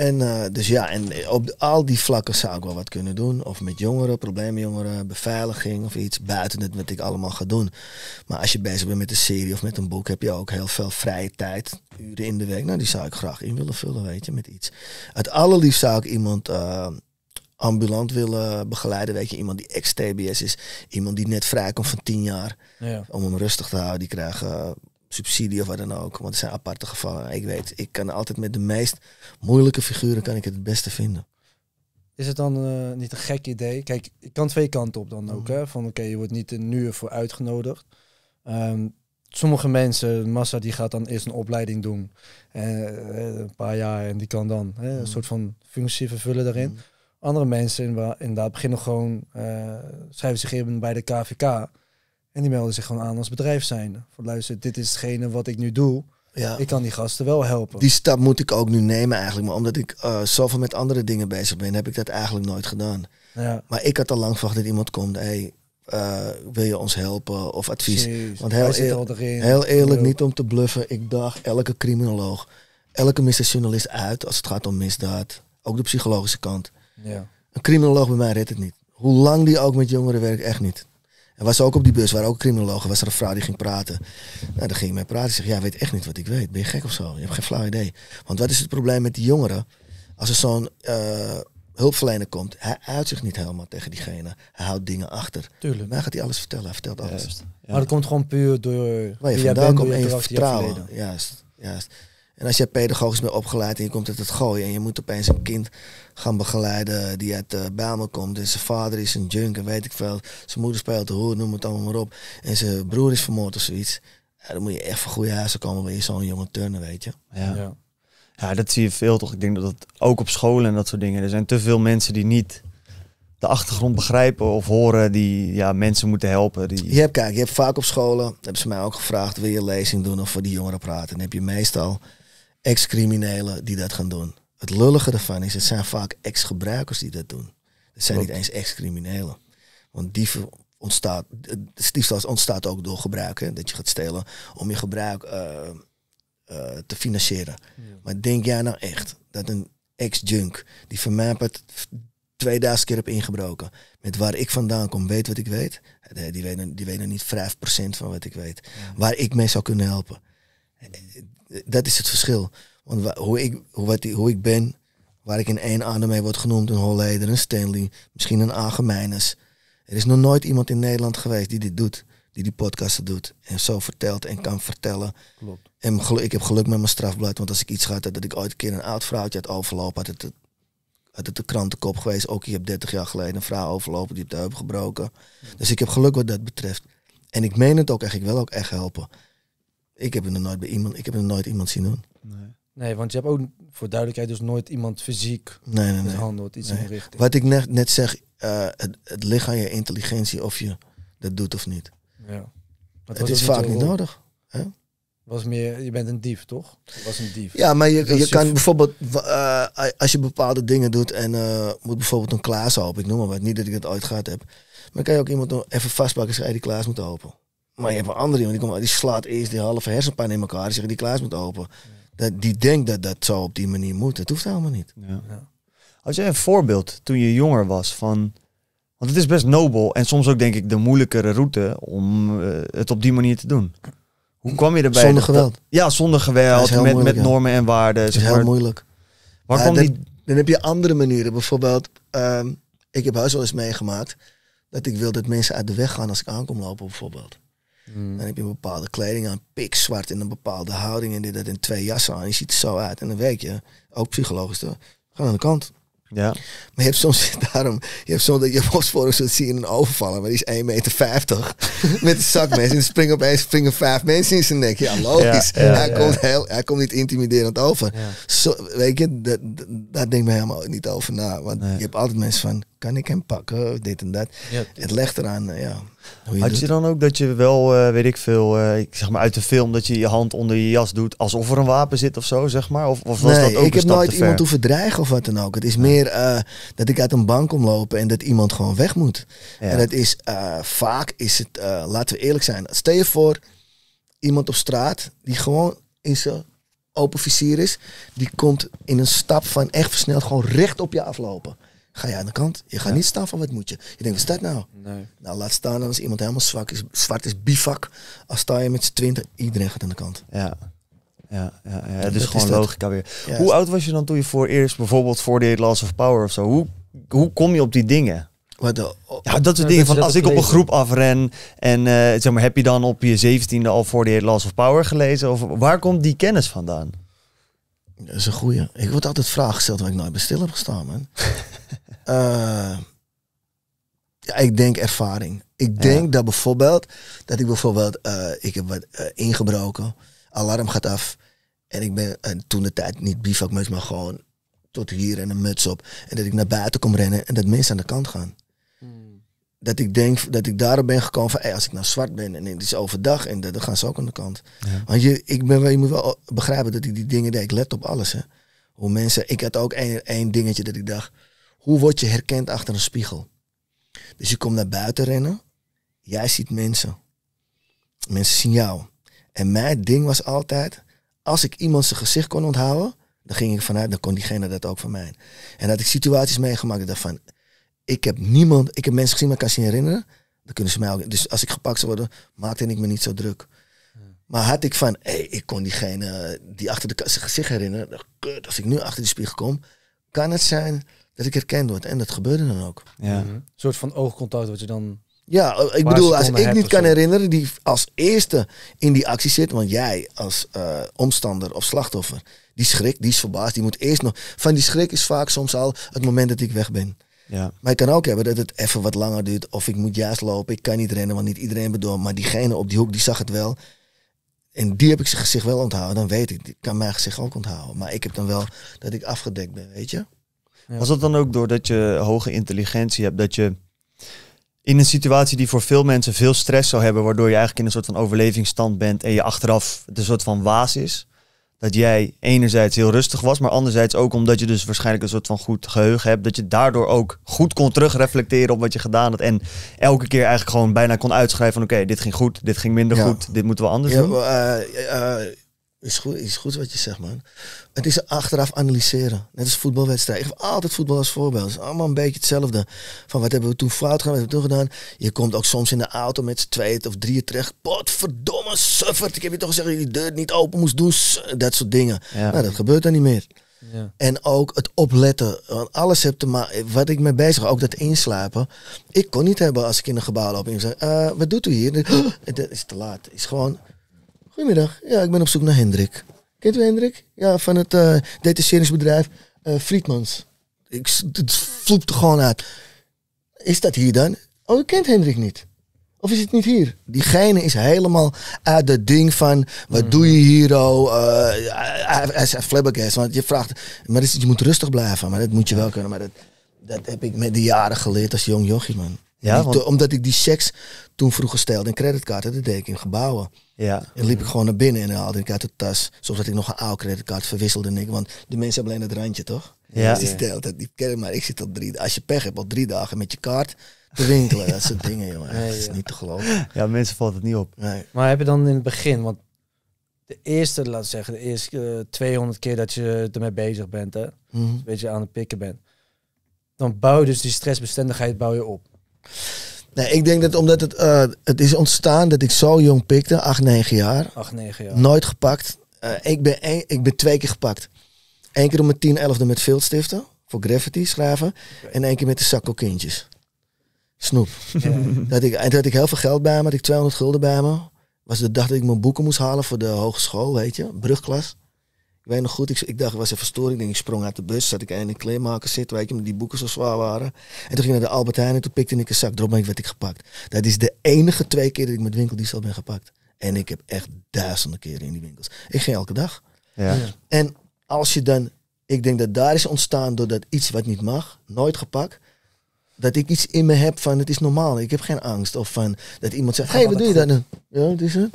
En eh, dus ja, en op al die vlakken zou ik wel wat kunnen doen. Of met jongeren, probleemjongeren, beveiliging of iets buiten het wat ik allemaal ga doen. Maar als je bezig bent met een serie of met een boek, heb je ook heel veel vrije tijd, uren in de week. Nou, die zou ik graag in willen vullen, weet je, met iets. Het allerliefst zou ik iemand eh, ambulant willen begeleiden. Weet je, iemand die ex-TBS is, iemand die net vrijkomt van tien jaar. Ja. Om hem rustig te houden, die krijgen subsidie of wat dan ook. Want het zijn aparte gevallen. Ik weet, ik kan altijd met de meest moeilijke figuren kan ik het beste vinden. Is het dan eh, niet een gek idee? Kijk, ik kan twee kanten op dan ook. Mhm. Hè? Van oké, je wordt niet nu voor uitgenodigd. Ehm, sommige mensen, massa, die gaat dan eerst een opleiding doen. Uh, een paar jaar en die kan dan een mhm. soort van functie vervullen daarin. Mhm. Andere mensen inderdaad beginnen gewoon, uh, schrijven zich even bij de KVK. En die melden zich gewoon aan als bedrijf zijnde. Voor luisteren. dit is hetgene wat ik nu doe. Ja. Ik kan die gasten wel helpen. Die stap moet ik ook nu nemen eigenlijk. Maar omdat ik uh, zoveel met andere dingen bezig ben, heb ik dat eigenlijk nooit gedaan. Ja. Maar ik had al lang verwacht dat iemand komt. Hey, eh, wil je ons helpen of advies? Want heel, heel eerlijk, niet om te bluffen. Ik dacht, elke criminoloog, elke misdaadjournalist uit als het gaat om misdaad. Ook de psychologische kant. Ja. Een criminoloog bij mij redt het niet. Hoe lang die ook met jongeren werkt, echt niet. En was ook op die bus, waren ook criminologen, was er een vrouw die ging praten. Nou, dan ging ik mee praten. Ik zeg, ja, weet echt niet wat ik weet. Ben je gek of zo? Je hebt geen flauw idee. Want wat is het probleem met die jongeren? Als er zo'n eh, hulpverlener komt, hij uit zich niet helemaal tegen diegene. Hij houdt dingen achter. Tuurlijk. Maar gaat hij alles vertellen. Hij vertelt alles. Maar dat komt gewoon puur door... Waar je vandaan komt een je vertrouwen. Juist, juist. En als je pedagogisch bent opgeleid en je komt uit het gooien en je moet opeens een kind gaan begeleiden die uit uh, Bijlmer komt en zijn vader is een junk en weet ik veel, zijn moeder speelt de hoer, noem het allemaal maar op, en zijn broer is vermoord of zoiets, dan moet je echt van goede huizen komen bij zo'n jonge turner, weet je. Ja. ja. dat zie je veel toch. Ik denk dat dat ook op scholen en dat soort dingen, er zijn te veel mensen die niet de achtergrond begrijpen of horen die ja, mensen moeten helpen. Die... Je hebt, kijk, je hebt vaak op scholen, hebben ze mij ook gevraagd, wil je lezing doen of voor die jongeren praten? En dan heb je meestal ex-criminelen die dat gaan doen. Het lullige ervan is, het zijn vaak ex-gebruikers die dat doen. Het zijn niet eens ex-criminelen. Want dieven ontstaat, diefstal ontstaat ook door gebruik. Hè? Dat je gaat stelen om je gebruik eh, eh, te financieren. Maar denk jij nou echt dat een ex-junk die van mij het 2000 keer heb ingebroken, met waar ik vandaan kom, weet wat ik weet? Die weten, die weten niet 5% van wat ik weet. Waar ik mee zou kunnen helpen dat is het verschil. Want hoe ik, hoe, wat, hoe ik ben, waar ik in één adem mee word genoemd, een Holleder, een Stanley, misschien een Agemijners. Er is nog nooit iemand in Nederland geweest die dit doet, die die podcasten doet en zo vertelt en kan vertellen. Klopt. En ik heb geluk met mijn strafblad, want als ik iets had, dat ik ooit een keer een oud vrouwtje had overlopen, had het, het de krantenkop geweest. Ook ik heb 30 jaar geleden een vrouw overlopen, die heeft de heup gebroken. Dus ik heb geluk wat dat betreft. En ik meen het ook echt, ik wil ook echt helpen. Ik heb er nooit bij iemand, ik heb er nooit iemand zien doen. Nee. nee want je hebt ook voor duidelijkheid dus nooit iemand fysiek nee, nee, mishandeld, iets in richting. Wat ik net, net zeg, eh, het, het ligt je intelligentie of je dat doet of niet. Ja. Het, is vaak niet nodig. Hè? Was meer, je bent een dief, toch? Je was een dief. Ja, maar je, je kan bijvoorbeeld, eh, als je bepaalde dingen doet en eh, moet bijvoorbeeld een klaas open, ik noem maar wat, niet dat ik het ooit gehad heb. Maar kan je ook iemand even vastpakken en zeggen, die klaas moet open. Maar je hebt een andere iemand die, die slaat eerst die halve hersenpijn in elkaar. Die zegt, die klaas moet open. Dat, die denkt dat dat zo op die manier moet. Dat hoeft helemaal niet. Ja. jij een voorbeeld toen je jonger was van... Want het is best nobel en soms ook denk ik de moeilijkere route om eh, het op die manier te doen. Hoe kwam je erbij? Zonder geweld. Ja, zonder geweld, met, met normen en waarden. Dat is heel moeilijk. Waar kwam die... Dan heb je andere manieren. Bijvoorbeeld, ehm, ik heb huis wel eens meegemaakt dat ik wil dat mensen uit de weg gaan als ik aankom lopen bijvoorbeeld. Hmm. Dan heb je een bepaalde kleding aan, pik zwart in een bepaalde houding en dit dat in twee jassen aan. Je ziet er zo uit en dan weet je, ook psychologisch, toch? ga aan de kant. Ja. Maar je hebt soms daarom, je hebt soms dat je Bosporus zult zien een overvallen, maar die is 1,50 meter met een zakmes en springen opeens springen vijf mensen in zijn nek. Ja, logisch. hij, Komt hij komt niet intimiderend over. Zo, weet je, dat, daar denk ik me helemaal niet over na. Want nee. je hebt altijd mensen van, kan ik hem pakken, dit en dat. Het legt eraan, eh, ja. Je Had je dan ook dat je wel, eh, weet ik veel, eh, ik zeg maar uit de film, dat je je hand onder je jas doet alsof er een wapen zit of zo, zeg maar? Of, of was dat ook ik heb nooit iemand hoeven dreigen of wat dan ook. Het is meer dat ik uit een bank kom lopen en dat iemand gewoon weg moet. En dat is, vaak is het, laten we eerlijk zijn, stel je voor iemand op straat die gewoon in zijn open vizier is, die komt in een stap van echt versneld gewoon recht op je aflopen ga je aan de kant. Je gaat niet staan van wat moet je. Je denkt, wat staat nou? Nee. Nou, laat staan als iemand helemaal zwak is, zwart is, bivak. Als sta je met z'n twintig, iedereen gaat aan de kant. Ja. Ja, ja, ja. dus gewoon logica weer. hoe oud was je dan toen je voor eerst bijvoorbeeld voor de Last of Power of zo? Hoe, hoe kom je op die dingen? Wat eh, ja, dat soort dingen. Van, als ik op een groep afren en eh, zeg maar, heb je dan op je zeventiende al voor de Last of Power gelezen? Of waar komt die kennis vandaan? Dat is een goeie. Ik word altijd vragen gesteld waar ik nooit bij stil heb gestaan, man. Uh, ja, ik denk ervaring. Ik denk dat bijvoorbeeld, dat ik bijvoorbeeld, eh, ik heb wat eh, ingebroken, alarm gaat af. En ik ben en toen de tijd niet bivakmuts, maar gewoon tot hier en een muts op. En dat ik naar buiten kom rennen en dat mensen aan de kant gaan. Hmm. Dat ik denk, dat ik daarop ben gekomen van, als ik nou zwart ben en het is overdag en dat, dan gaan ze ook aan de kant. Want je, ik ben, je moet wel begrijpen dat ik die dingen deed. Ik let op alles. Hè. Hoe mensen, ik had ook één dingetje dat ik dacht, hoe word je herkend achter een spiegel? Dus je komt naar buiten rennen. Jij ziet mensen. Mensen zien jou. En mijn ding was altijd, als ik iemand zijn gezicht kon onthouden, dan ging ik vanuit, dan kon diegene dat ook van mij. En had ik situaties meegemaakt daarvan. Ik heb niemand, ik heb mensen gezien, maar ik kan ze niet herinneren. Dan kunnen ze mij ook. Dus als ik gepakt zou worden, maakte ik me niet zo druk. Maar had ik van, hey, ik kon diegene die achter de, zijn gezicht herinneren. Kut, als ik nu achter die spiegel kom, kan het zijn dat ik herkend word. En dat gebeurde dan ook. Ja. Mhm. Een soort van oogcontact wat je dan... Ja, eh, ik bedoel, als ik niet kan herinneren die als eerste in die actie zit, want jij als eh, omstander of slachtoffer, die schrik, die is verbaasd, die moet eerst nog... Van die schrik is vaak soms al het moment dat ik weg ben. Ja. Maar ik kan ook hebben dat het even wat langer duurt. Of ik moet juist lopen. Ik kan niet rennen, want niet iedereen bedoelt. Maar diegene op die hoek, die zag het wel. En die heb ik zijn gezicht wel onthouden. Dan weet ik, die kan mijn gezicht ook onthouden. Maar ik heb dan wel dat ik afgedekt ben, weet je? Was dat dan ook doordat je hoge intelligentie hebt, dat je in een situatie die voor veel mensen veel stress zou hebben, waardoor je eigenlijk in een soort van overlevingsstand bent en je achteraf de een soort van waas is, dat jij enerzijds heel rustig was, maar anderzijds ook omdat je dus waarschijnlijk een soort van goed geheugen hebt, dat je daardoor ook goed kon terugreflecteren op wat je gedaan had en elke keer eigenlijk gewoon bijna kon uitschrijven van oké, dit ging goed, dit ging minder goed, dit moeten we anders ja, doen? Uh, is goed, is goed wat je zegt, man. Het is achteraf analyseren. Net als voetbalwedstrijd. Ik heb altijd voetbal als voorbeeld. Het is allemaal een beetje hetzelfde. Van wat hebben we toen fout gedaan, wat hebben we toen gedaan. Je komt ook soms in de auto met z'n tweeën of drieën terecht. Potverdomme, suffert. Ik heb je toch gezegd dat je de deur niet open moest doen. Dat soort dingen. Nou, dat gebeurt dan niet meer. Ja. En ook het opletten. alles heb te maken. Wat ik mee bezig ook dat inslapen. Ik kon niet hebben als ik in een gebouw loop en zeg: uh, Wat doet u hier? Het is te laat. is gewoon. Goedemiddag, ja, ik ben op zoek naar Hendrik. Kent u Hendrik? Ja, van het uh, detacheringsbedrijf eh, Friedmans. Ik, het floept er gewoon uit. Is dat hier dan? Oh, u kent Hendrik niet. Of is het niet hier? Die is helemaal uit dat ding van... Wat doe je hier, oh? Eh, hij uh, is flabbergast. Want je vraagt... Maar je moet rustig blijven. Maar dat moet je wel kunnen. Maar dat, dat heb ik met de jaren geleerd als jong jochie, man. Ja, Omdat ik die checks toen vroeger stelde in creditkaarten, dat deed in gebouwen. Ja. En liep ik gewoon naar binnen en haalde ik uit de tas. zoals had ik nog een oude creditkaart, verwisselde ik. Want de mensen hebben alleen het randje, toch? Ja. Dus die niet kennen, maar ik zit al drie Als je pech hebt, al drie dagen met je kaart te winkelen. dat soort dingen, jongen. dat is niet te geloven. Ja, mensen valt het niet op. Nee. Maar heb je dan in het begin, want de eerste, laat zeggen, de eerste 200 eh, keer dat je ermee bezig bent, hè? Mm aan het pikken bent. Dan bouw je dus die stressbestendigheid bouw je op. Nee, ik denk dat omdat het, uh, het is ontstaan dat ik zo jong pikte, 8, 9 jaar. 8, 9 jaar. Nooit gepakt. Uh, ik, ben ik ben twee keer gepakt. Eén keer om mijn 10, 11 met viltstiften voor graffiti schrijven. En één keer met de kindjes. Snoep. Ja. dat ik, en toen had ik heel veel geld bij me, had ik 200 gulden bij me. Was de dag dat ik mijn boeken moest halen voor de hogeschool, weet je, brugklas. Ik weet nog goed, ik, dacht, het was een verstoring. Ik, ik sprong uit de bus, zat ik in een kleermaker zitten, weet je, die boeken zo zwaar waren. En toen ging ik naar de Albert Heijn en toen pikte ik een zak. erop werd ik gepakt. Dat is de enige twee keer dat ik met zo ben gepakt. En ik heb echt duizenden keren in die winkels. Ik ging elke dag. Ja. En als je dan, ik denk dat daar is ontstaan doordat iets wat niet mag, nooit gepakt. Dat ik iets in me heb van het is normaal. Ik heb geen angst. Of van dat iemand zegt, hey, ah, wat doe je dan? Ja, het is het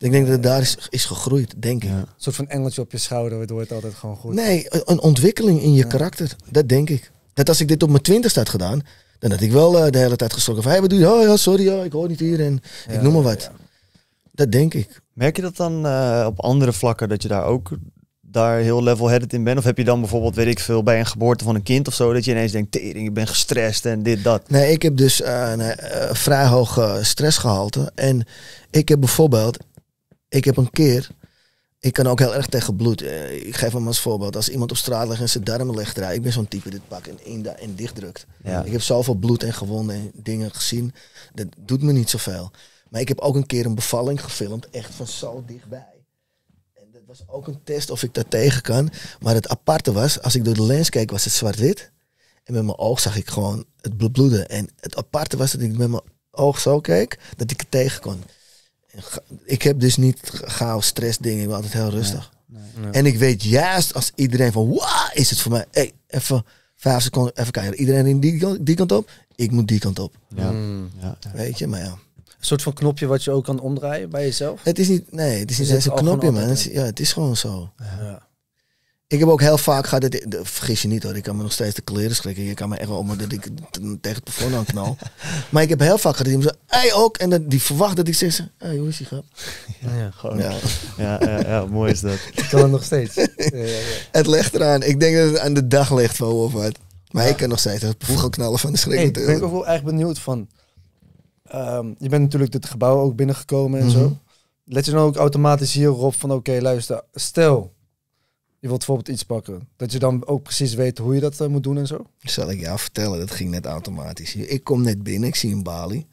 ik denk dat het daar is, is gegroeid, denk ik. Een soort van engeltje op je schouder, waardoor het altijd gewoon goed Nee, een ontwikkeling in je karakter. Dat denk ik. Dat als ik dit op mijn twintigste had gedaan, dan had ik wel eh, de hele tijd geschrokken van... Hey, wat doe je? Oh ja, sorry, ja, ik hoor niet hier en ik noem maar wat. Dat denk ik. Merk je dat dan eh, op andere vlakken, dat je daar ook daar heel level-headed in bent? Of heb je dan bijvoorbeeld, weet ik veel, bij een geboorte van een kind of zo, dat je ineens denkt, tering, ik ben gestrest en dit, dat? Nee, ik heb dus uh, een uh, vrij hoog stressgehalte. En ik heb bijvoorbeeld, ik heb een keer, ik kan ook heel erg tegen bloed. Eh, ik geef hem als voorbeeld. Als iemand op straat ligt en zijn darmen ligt eruit. Ik ben zo'n type dit pak en, in en dichtdrukt. Ik heb zoveel bloed en gewonden en dingen gezien. Dat doet me niet zoveel. Maar ik heb ook een keer een bevalling gefilmd, echt van zo dichtbij. En dat was ook een test of ik daar tegen kan. Maar het aparte was, als ik door de lens keek, was het zwart-wit. En met mijn oog zag ik gewoon het bloeden. En het aparte was dat ik met mijn oog zo keek, dat ik het tegen kon ik heb dus niet chaos, stress dingen. Ik ben altijd heel rustig. Nee, En ik weet juist als iedereen van, wat is het voor mij. Hey, even vijf seconden, even kijken. Iedereen in die kant, die kant op, ik moet die kant op. Ja. Mm. Mm. ja. Weet je, maar ja. Een soort van knopje wat je ook kan omdraaien bij jezelf? Het is niet, nee, het is niet zo'n knopje, man. Het is, ja, het is gewoon zo. Ja. Ik heb ook heel vaak gehad, dat, ik, vergis je niet hoor, ik kan me nog steeds de kleren schrikken. Je kan me echt wel om dat ik tegen het plafond knal. maar ik heb heel vaak gehad, die ook. En die verwacht dat ik zeg, hé, hoe is die grap? Ja, gewoon. Ja. Ja, ja. mooi is dat. Ik kan het nog steeds. het ligt eraan. Ik denk dat het aan de dag ligt van wat Maar ik kan nog steeds het plafond knallen van de schrik natuurlijk. ik ben ook wel echt benieuwd van, ehm, je bent natuurlijk dit gebouw ook binnengekomen en mhm. zo. Let je dan nou ook automatisch hierop van, oké, luister, stel je wilt bijvoorbeeld iets pakken. Dat je dan ook precies weet hoe je dat eh, moet doen en zo? Zal ik jou vertellen, dat ging net automatisch. Ik kom net binnen, ik zie een balie.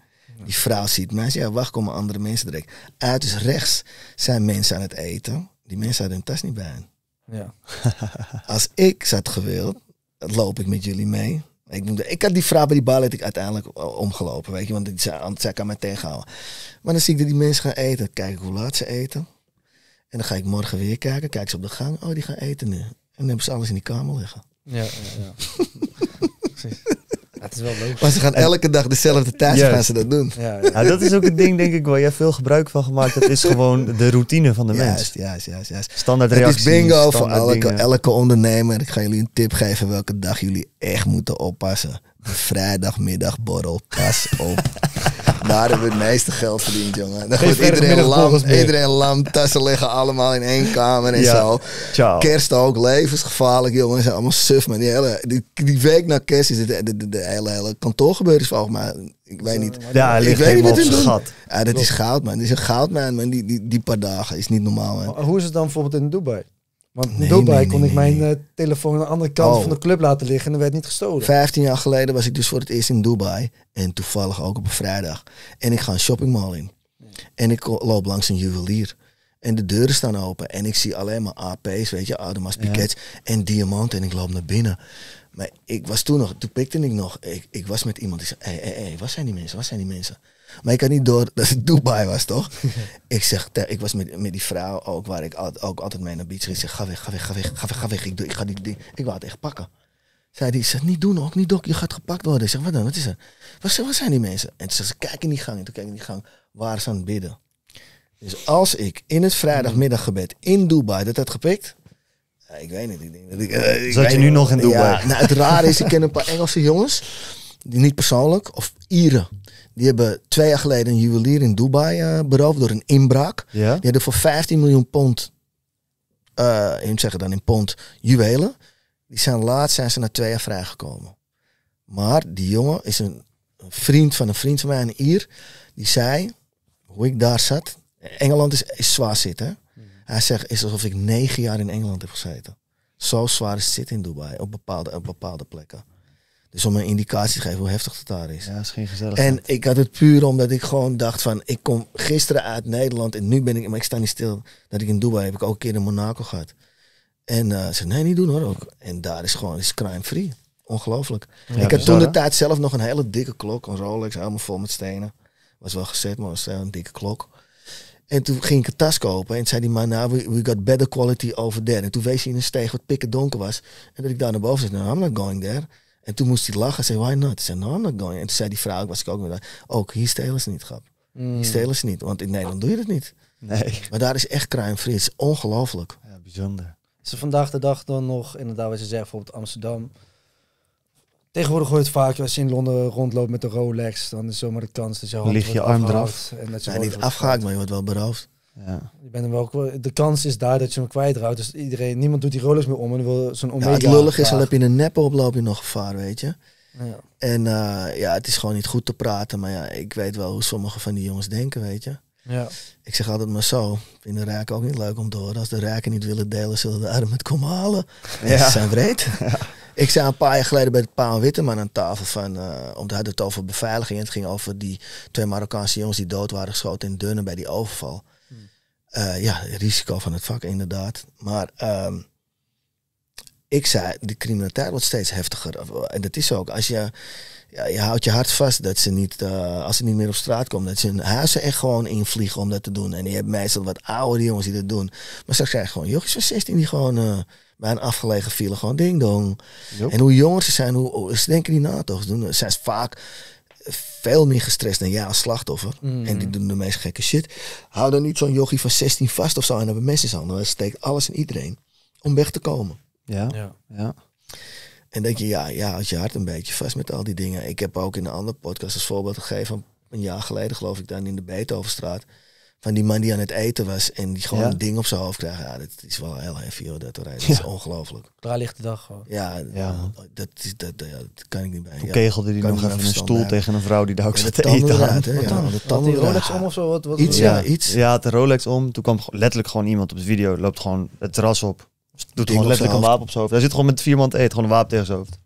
Die vrouw ziet mij, ze ja wacht, komen andere mensen direct. Uit dus rechts zijn mensen aan het eten. Die mensen hadden hun tas niet bij. Ja. Als ik zat gewild, loop ik met jullie mee. Ik, ik had die vrouw bij die bal ik uiteindelijk omgelopen, weet je, want zij, zij kan mij tegenhouden. Maar dan zie ik dat die mensen gaan eten, kijk hoe laat ze eten. En dan ga ik morgen weer kijken, kijk ze op de gang. Oh, die gaan eten nu. En dan hebben ze alles in die kamer liggen. Ja, ja, ja. Precies. het is wel logisch. Maar ze gaan elke dag dezelfde tijd gaan ze dat doen. Ja, ja. Nou, dat is ook een ding, denk ik, waar jij veel gebruik van gemaakt hebt. is gewoon de routine van de mens. Juist, juist, juist. juist. Standaard reacties. Het is bingo voor elke, elke ondernemer. Ik ga jullie een tip geven welke dag jullie echt moeten oppassen vrijdagmiddagborrel, pas op. Daar hebben we het meeste geld verdiend, jongen. Dan wordt iedereen lam, iedereen lam, tassen liggen allemaal in één kamer en zo. Kerst ook, levensgevaarlijk, jongen. Ze allemaal suf, Die, hele, die, week na kerst is het de, hele, hele kantoorgebeuren is volgens mij... Ik weet niet. Ja, ik weet niet wat gat. Ja, dat is goud, man. Dat is een goud, man. Die, die, die paar dagen is niet normaal, hoe is het dan bijvoorbeeld in Dubai? Want nee, Dubai kon ik mijn eh, telefoon aan de andere kant oh. van de club laten liggen en er werd niet gestolen. 15 jaar geleden was ik dus voor het eerst in Dubai. En toevallig ook op een vrijdag. En ik ga een shoppingmall in. En ik loop langs een juwelier. En de deuren staan open. En ik zie alleen maar AP's, weet je, Audemars Pikets en diamanten. En ik loop naar binnen. Maar ik was toen nog, toen pikte ik nog. Ik, ik was met iemand die zei, hé, hey, hey, hey, wat zijn die mensen, wat zijn die mensen? Maar ik had niet door dat het Dubai was, toch? ik zeg, ik was met, met die vrouw ook, waar ik ook altijd mee naar beach ging. Ik zeg, ga weg, ga weg, ga weg, ga weg, ga weg. Ik, doe, ik ga die, die, ik wou het echt pakken. Zij die, zegt niet doen ook, niet dok, je gaat gepakt worden. Ik zeg, wat dan, wat is er? Wat, zijn die mensen? En toen ze, kijk in die gang. En toen kijk in die gang, waar ze aan het bidden. Dus als ik in het vrijdagmiddaggebed in Dubai dat had gepikt, ik weet niet. Ik denk dat ik, eh, Zat je nu nog in Dubai? nou, het rare is, ik ken een paar Engelse jongens, die niet persoonlijk, of Ieren. Die hebben twee jaar geleden een juwelier in Dubai uh, beroofd door een inbraak. Ja. Die hadden voor 15 miljoen pond, uh, moet zeggen dan in pond, juwelen. Die zijn laatst zijn ze na twee jaar vrijgekomen. Maar die jongen is een, een vriend van een vriend van mij, een Ier. Die zei, hoe ik daar zat, Engeland is, is zwaar zitten. Hij zegt, is alsof ik negen jaar in Engeland heb gezeten. Zo zwaar is het zitten in Dubai, op bepaalde, op bepaalde plekken om een indicatie te geven hoe heftig het daar is. Ja, is geen gezellig. En ik had het puur omdat ik gewoon dacht van, ik kom gisteren uit Nederland en nu ben ik, maar ik sta niet stil. Dat ik in Dubai heb ik ook een keer in Monaco gehad. En uh, ze nee, niet doen hoor ook. En daar is gewoon, is crime free. Ongelooflijk. ik had toen de tijd zelf nog een hele dikke klok, een Rolex, helemaal vol met stenen. Was wel gezet, maar was eh, een dikke klok. En toen ging ik een tas kopen en zei die man, nou, we, we got better quality over there. En toen wees hij in een steeg wat pikken donker was. En dat ik daar naar boven zei, nou, I'm not going there. En toen moest hij lachen. Zei, why not? Ik zei, no, I'm not going. En toen zei die vrouw, ik was ook met ook hier stelen ze niet, grap. Hier mm. stelen ze niet, want in Nederland doe je dat niet. Nee. Maar daar is echt crime Het is ongelooflijk. Ja, bijzonder. Is er vandaag de dag dan nog, inderdaad, wat ze zeggen, bijvoorbeeld Amsterdam. Tegenwoordig hoor je het vaak, als je in Londen rondloopt met een Rolex, dan is zomaar de kans dat je hand je arm eraf. En dat je afgehaakt, maar je wordt wel beroofd. Ja. Je bent hem wel, de kans is daar dat je hem kwijtraakt. Dus iedereen, niemand doet die rollers meer om en wil zo'n omega. Ja, het lullig is, dan heb je een neppe oploop je nog gevaar, weet je. Ja. En eh, ja, het is gewoon niet goed te praten. Maar ja, ik weet wel hoe sommige van die jongens denken, weet je. Ja. Ik zeg altijd maar zo. Vinden de rijken ook niet leuk om door Als de rijken niet willen delen, zullen de armen het komen halen. Ja. Ze zijn breed. Ik zei een paar jaar geleden bij het Paal Witteman aan tafel van... Eh, omdat het over beveiliging. Het ging over die twee Marokkaanse jongens die dood waren geschoten in Dunnen bij die overval. Eh, ja, risico van het vak inderdaad. Maar ehm, ik zei, de criminaliteit wordt steeds heftiger. Eh, en dat is ook, als je, ja, je houdt je hart vast dat ze niet, eh, als ze niet meer op straat komen, dat ze hun huizen echt gewoon invliegen om dat te doen. En je hebt meestal wat oude jongens die dat doen. Maar ze krijg gewoon jongens van 16 die gewoon... Uh, bij een afgelegen file gewoon ding dong. En hoe jonger ze zijn, hoe, ze denken die na toch? Doen, zijn vaak veel meer gestrest dan jij als slachtoffer. Mm. En die doen de meest gekke shit. Hou dan niet zo'n yogi van 16 vast of zo en hebben mensen handen dat steekt alles en iedereen om weg te komen. Ja, ja. En denk je, ja, ja, als je hart een beetje vast met al die dingen. Ik heb ook in een andere podcast als voorbeeld gegeven, een jaar geleden geloof ik, dan in de Beethovenstraat van die man die aan het eten was en die gewoon een ding op zijn hoofd krijgt. Ja, dat is wel heel heavy dat is ongelooflijk. Daar ligt de dag gewoon. Ja, ja. Dat, is, dat, kan ik niet bij. Hoe kegelde die nog even een stoel tegen een vrouw die daar ook zat te eten had. Wat dan? Had die Rolex om of zo? Wat, wat iets, ja, iets. Ja, de Rolex om. Toen kwam letterlijk gewoon iemand op de video, loopt gewoon het terras op. Doet gewoon letterlijk een wapen op zijn hoofd. daar zit gewoon met vier man te eten, gewoon een wapen tegen zijn hoofd.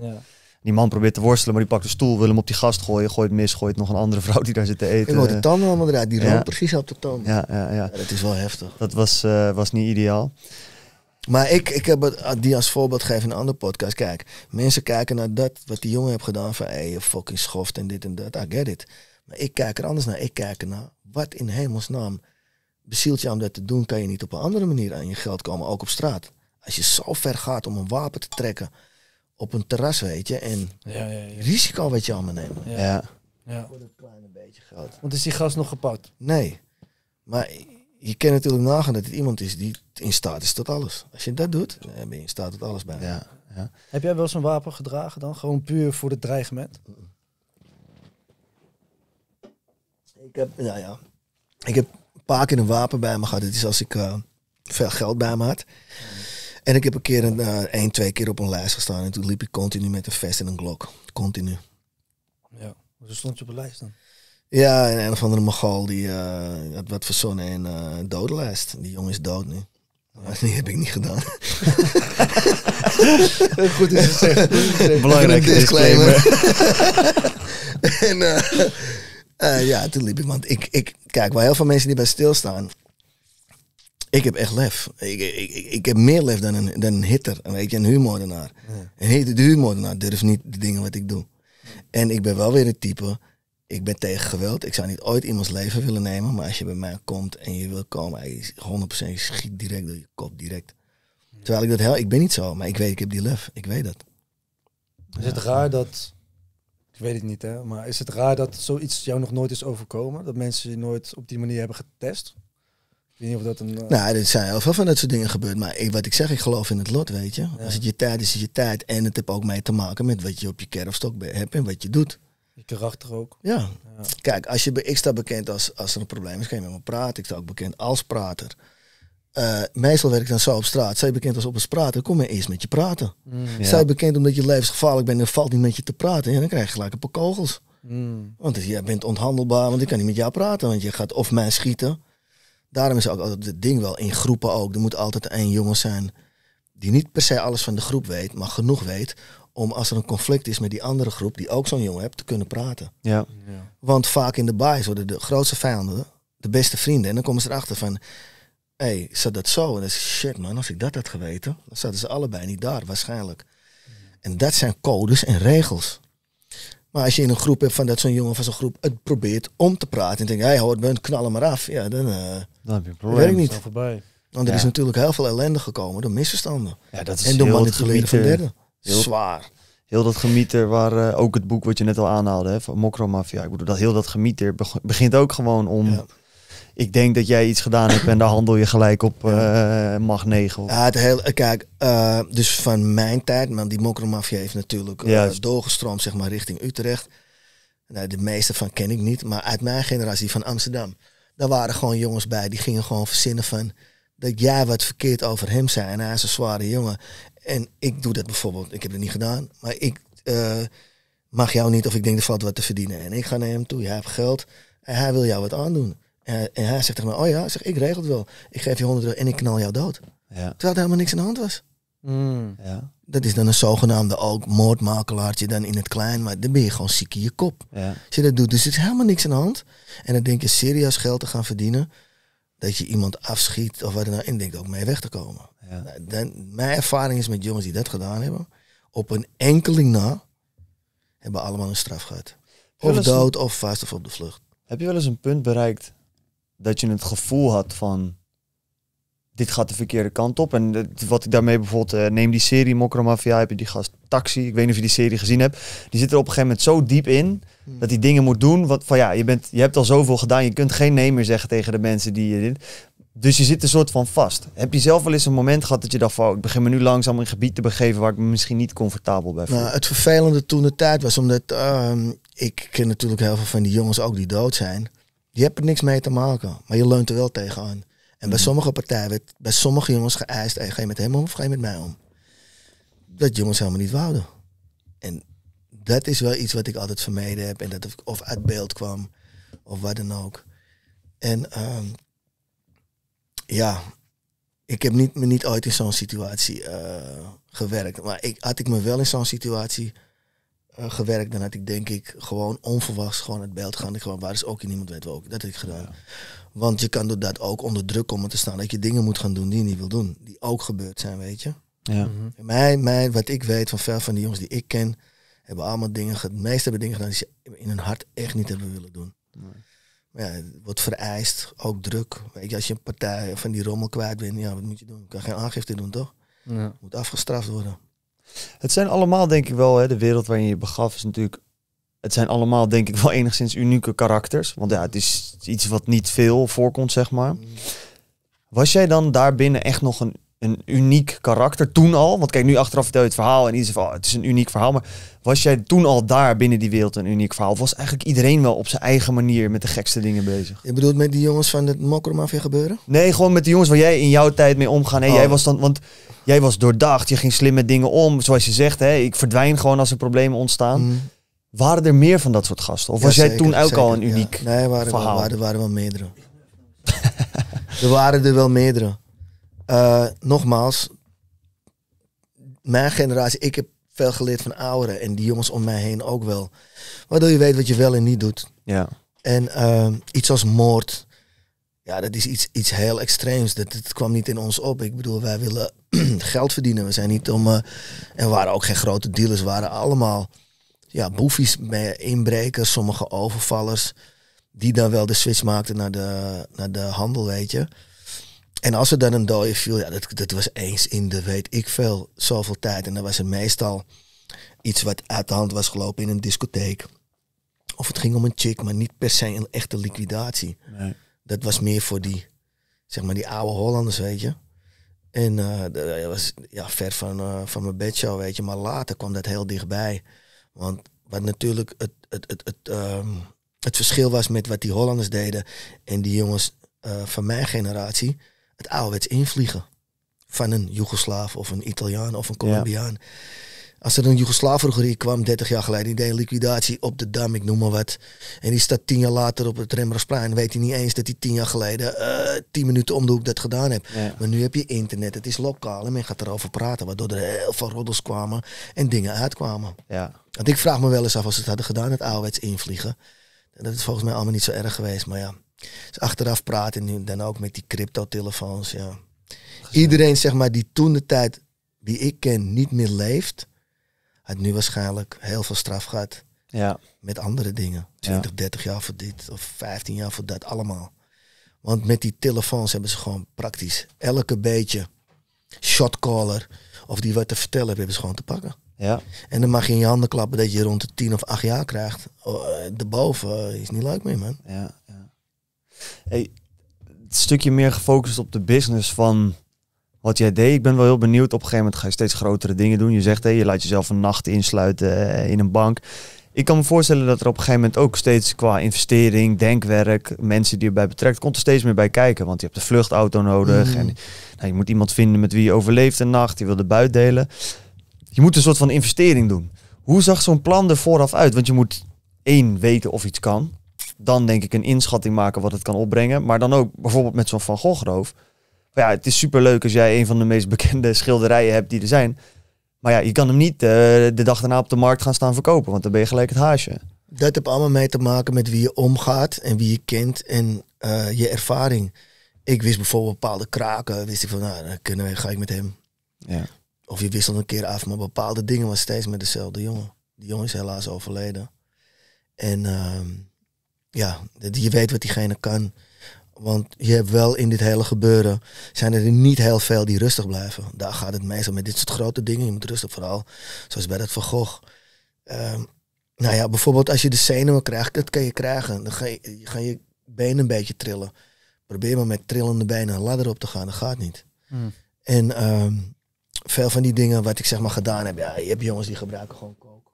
ja. Die man probeert te worstelen, maar die pakt de stoel, wil hem op die gast gooien, gooit mis, gooit nog een andere vrouw die daar zit te eten. Ik hoor de tanden allemaal eruit, die ja. precies op de tanden. Ja, ja, ja, ja. is wel heftig. Dat was, eh, was niet ideaal. Maar ik, ik heb het, ah, die als voorbeeld gegeven in een andere podcast. Kijk, mensen kijken naar dat wat die jongen heeft gedaan van hey, fucking schoft en dit en dat. I get it. Maar ik kijk er anders naar. Ik kijk er naar wat in hemelsnaam bezielt je om dat te doen, kan je niet op een andere manier aan je geld komen, ook op straat. Als je zo ver gaat om een wapen te trekken op een terras, weet je. En ja, ja, ja. risico wat je allemaal nemen Ja. ja. Voor een kleine beetje geld. Want is die gas nog gepakt? Nee. Maar je kent natuurlijk nagaan dat het iemand is die in staat is tot alles. Als je dat doet, dan ben je in staat tot alles bij Ja. Ja. Heb jij wel eens een wapen gedragen dan? Gewoon puur voor de dreigement? Ik heb, nou ja, ik heb een paar keer een wapen bij me gehad. Het is als ik eh, veel geld bij me had. En ik heb een keer een, eh, één, twee keer op een lijst gestaan. En toen liep ik continu met een vest en een glok. Continu. Ja, Was stond je op een lijst dan? Ja, en een of andere Magal die uh, had wat verzonnen en uh, eh, een dodenlijst. Die jongen is dood nu. die heb ik niet gedaan. Goed is gezegd. Belangrijke disclaimer. en ja, toen liep ik. Want ik, ik, kijk, waar heel veel mensen die bij stilstaan. Ik heb echt lef. Ik, ik, ik heb meer lef dan een, dan een hitter, weet je, een huurmoordenaar. Een de huurmoordenaar durft niet de dingen wat ik doe. En ik ben wel weer het type, ik ben tegen geweld. Ik zou niet ooit iemands leven willen nemen, maar als je bij mij komt en je wil komen, 100% schiet direct door je kop, direct. Terwijl ik dat heel, ik ben niet zo, maar ik weet, ik heb die lef. Ik weet dat. Is het raar dat, ik weet het niet hè, maar is het raar dat zoiets jou nog nooit is overkomen? Dat mensen je nooit op die manier hebben getest? Ik weet niet of dat een... Eh, nou, er zijn heel veel van dat soort dingen gebeurd. Maar wat ik zeg, ik geloof in het lot, weet je. Als het je tijd is, is je tijd. En het heeft ook mee te maken met wat je op je kerfstok hebt en wat je doet. Je karakter ook. Ja. Kijk, als je, ik sta bekend als, als er een probleem is, kan je met me praten. Ik sta ook bekend als prater. Uh, meestal werk ik dan zo op straat. Zij bekend als op een praten, kom maar eerst met je praten. Mm, ja. bekend omdat je levensgevaarlijk bent en valt niet met je te praten. En dan krijg je gelijk een paar kogels. Mm. Want jij bent onhandelbaar, want ik kan niet met jou praten. Want je gaat of mij schieten, daarom is ook altijd het ding wel in groepen ook. Er moet altijd één jongen zijn die niet per se alles van de groep weet, maar genoeg weet om als er een conflict is met die andere groep die ook zo'n jongen hebt, te kunnen praten. Ja. Want vaak in de baas worden de grootste vijanden de beste vrienden. En dan komen ze erachter van, hé, hey, zat dat zo? En dan is shit man, als ik dat had geweten, dan zaten ze allebei niet daar waarschijnlijk. En dat zijn codes en regels. Maar als je in een groep hebt van dat zo'n jongen van zo'n groep het probeert om te praten en denkt, hij hoort me, knallen maar af. Ja, dan, eh, heb je een probleem. Werkt niet. Voorbij. Want er is natuurlijk heel veel ellende gekomen door misverstanden. Ja, dat is en door manipuleren van derde, Zwaar. Heel dat gemieter waar eh, ook het boek wat je net al aanhaalde, hè, van Mokromafia. Ik bedoel, dat heel dat gemieter begint ook gewoon om ik denk dat jij iets gedaan hebt en daar handel je gelijk op eh, mag negen. Ja, het hele, kijk, eh, dus van mijn tijd, maar die mokromafia heeft natuurlijk eh, doorgestroomd zeg maar, richting Utrecht. Nou, de meeste van ken ik niet, maar uit mijn generatie van Amsterdam. Daar waren gewoon jongens bij, die gingen gewoon verzinnen van dat jij wat verkeerd over hem zei. En hij is een zware jongen. En ik doe dat bijvoorbeeld, ik heb het niet gedaan, maar ik mag jou niet of ik denk er valt wat te verdienen. En ik ga naar hem toe, jij hebt geld en hij wil jou wat aandoen. En, hij zegt tegen mij, oh ja, ik zeg, ik regel het wel. Ik geef je 100 euro en ik knal jou dood. Ja. Terwijl er helemaal niks aan de hand was. Hmm. Ja. Dat is dan een zogenaamde ook moordmakelaartje dan in het klein, maar dan ben je gewoon ziek in je kop. Ja. je dat doet, dus er is helemaal niks aan de hand. En dan denk je serieus geld te gaan verdienen, dat je iemand afschiet of wat dan ook, en denkt ook mee weg te komen. Ja. Nou, dan, mijn ervaring is met jongens die dat gedaan hebben, op een enkeling na, hebben allemaal een straf gehad. Of dood, of vast, of op de vlucht. Heb je wel eens een punt bereikt dat je het gevoel had van dit gaat de verkeerde kant op. En wat ik daarmee bijvoorbeeld, eh, neem die serie Mokro Mafia, heb je die gast Taxi, ik weet niet of je die serie gezien hebt. Die zit er op een gegeven moment zo diep in, hmm. dat hij dingen moet doen. Wat, van ja, je, bent, je hebt al zoveel gedaan, je kunt geen nee meer zeggen tegen de mensen die je dit... Dus je zit een soort van vast. Heb je zelf wel eens een moment gehad dat je dacht van... Oh, ik begin me nu langzaam in gebied te begeven waar ik me misschien niet comfortabel ben Nou, het vervelende toen de tijd was, omdat ehm, ik ken natuurlijk heel veel van die jongens ook die dood zijn. Je hebt er niks mee te maken, maar je leunt er wel tegenaan. En bij mhm. sommige partijen werd bij sommige jongens geëist, hey, ga je met hem om of ga je met mij om? Dat jongens helemaal niet wouden. En dat is wel iets wat ik altijd vermeden heb. En dat of uit beeld kwam, of wat dan ook. En ehm, ja, ik heb niet, me niet ooit in zo'n situatie eh, gewerkt. Maar ik, had ik me wel in zo'n situatie eh, gewerkt, dan had ik denk ik gewoon onverwachts gewoon het beeld gaan. Ik gewoon waar is ook in niemand weet ook. Dat heb ik gedaan. Want je kan door dat ook onder druk komen te staan. Dat je dingen moet gaan doen die je niet wil doen. Die ook gebeurd zijn, weet je. Ja. Mhm. mij, mij, wat ik weet van veel van die jongens die ik ken, hebben allemaal dingen, het meeste hebben dingen gedaan die ze in hun hart echt niet hebben willen doen. Maar ja, het wordt vereist, ook druk. Weet je, als je een partij van die rommel kwijt bent, ja, wat moet je doen? Je kan geen aangifte doen, toch? Ja. Moet afgestraft worden. Het zijn allemaal, denk ik wel, hè, de wereld waarin je begaf is natuurlijk. Het zijn allemaal, denk ik wel, enigszins unieke karakters. Want ja, het is iets wat niet veel voorkomt, zeg maar. Mm. Was jij dan daarbinnen echt nog een een uniek karakter toen al? Want kijk, nu achteraf vertel je het verhaal en iedereen van, oh, het is een uniek verhaal. Maar was jij toen al daar binnen die wereld een uniek verhaal? Of was eigenlijk iedereen wel op zijn eigen manier met de gekste dingen bezig? Je bedoelt met die jongens van het Mokromafia gebeuren? Nee, gewoon met de jongens waar jij in jouw tijd mee omgaat. Hey, jij oh. was dan, want jij was doordacht, je ging slim met dingen om. Zoals je zegt, hè, ik verdwijn gewoon als er problemen ontstaan. Mm. Waren er meer van dat soort gasten? Of was jij toen ook al een uniek ja. nee, waren verhaal? Nee, er waren, waren wel meerdere. er waren er wel meerdere. Eh, nogmaals, mijn generatie, ik heb veel geleerd van ouderen en die jongens om mij heen ook wel. Waardoor je weet wat je wel en niet doet. Ja. En ehm, iets als moord, ja, dat is iets, iets heel extreems. Dat, kwam niet in ons op. Ik bedoel, wij willen geld verdienen. We zijn niet om. Eh, en waren ook geen grote dealers, waren allemaal ja, boefies, inbrekers, sommige overvallers. Die dan wel de switch maakten naar de, naar de handel, weet je. En als er dan een dode viel, ja, dat, dat was eens in de weet ik veel, zoveel tijd. En dan was het meestal iets wat uit de hand was gelopen in een discotheek. Of het ging om een chick, maar niet per se een echte liquidatie. Nee. Dat was meer voor die, zeg maar, die oude Hollanders, weet je. En eh, dat was ja, ver van, eh, van mijn bedshow, weet je. Maar later kwam dat heel dichtbij. Want wat natuurlijk het, het, het, het, ehm, het verschil was met wat die Hollanders deden en die jongens eh, van mijn generatie het ouderwets invliegen van een Joegoslaaf of een Italiaan of een Colombiaan. Als er een Joegoslaaf vroeger kwam, 30 jaar geleden, die deed liquidatie op de Dam, ik noem maar wat. En die staat 10 jaar later op het Rembrandtsplein. Weet hij niet eens dat hij 10 jaar geleden, uh, eh, 10 minuten om de hoek dat gedaan heeft. Maar nu heb je internet, het is lokaal en men gaat erover praten. Waardoor er heel veel roddels kwamen en dingen uitkwamen. Ja. Want ik vraag me wel eens af, als ze het hadden gedaan, het ouderwets invliegen. Dat is volgens mij allemaal niet zo erg geweest, maar ja. Dus achteraf praten nu dan ook met die cryptotelefoons. Ja. Iedereen zeg maar, die toen de tijd, die ik ken, niet meer leeft, had nu waarschijnlijk heel veel straf gehad. Ja. Met andere dingen. 20, 30 jaar voor dit of 15 jaar voor dat, allemaal. Want met die telefoons hebben ze gewoon praktisch elke beetje shotcaller of die wat te vertellen hebben, hebben ze gewoon te pakken. Ja. En dan mag je in je handen klappen dat je rond de 10 of 8 jaar krijgt. Oh, eh, de boven is niet leuk meer, man. Ja, ja. Hey, het stukje meer gefocust op de business van wat jij deed. Ik ben wel heel benieuwd. Op een gegeven moment ga je steeds grotere dingen doen. Je zegt, hey, je laat jezelf een nacht insluiten eh, in een bank. Ik kan me voorstellen dat er op een gegeven moment ook steeds qua investering, denkwerk, mensen die erbij betrekt, komt er steeds meer bij kijken. Want je hebt de vluchtauto nodig mm. en nou, je moet iemand vinden met wie je overleeft een nacht, je wil de buit delen. Je moet een soort van investering doen. Hoe zag zo'n plan er vooraf uit? Want je moet één weten of iets kan dan denk ik een inschatting maken wat het kan opbrengen. Maar dan ook bijvoorbeeld met zo'n Van Gogh roof. Maar ja, het is superleuk als jij een van de meest bekende schilderijen hebt die er zijn. Maar ja, je kan hem niet eh, de dag daarna op de markt gaan staan verkopen, want dan ben je gelijk het haasje. Dat heeft allemaal mee te maken met wie je omgaat en wie je kent en eh, je ervaring. Ik wist bijvoorbeeld bepaalde kraken, wist ik van, nou, dan kunnen we, ga ik met hem. Ja. Of je wisselt een keer af, maar bepaalde dingen was steeds met dezelfde jongen. Die jongen is helaas overleden. En ehm, ja, je weet wat diegene kan. Want je hebt wel in dit hele gebeuren, zijn er niet heel veel die rustig blijven. Daar gaat het meestal met dit soort grote dingen. Je moet rustig vooral, zoals bij dat Van Gogh. Ehm, nou ja, bijvoorbeeld als je de zenuwen krijgt, dat kan je krijgen. Dan ga je, je benen een beetje trillen. Probeer maar met trillende benen een ladder op te gaan, dat gaat niet. Hmm. En ehm, veel van die dingen wat ik zeg maar gedaan heb, ja, je hebt jongens die gebruiken gewoon kook.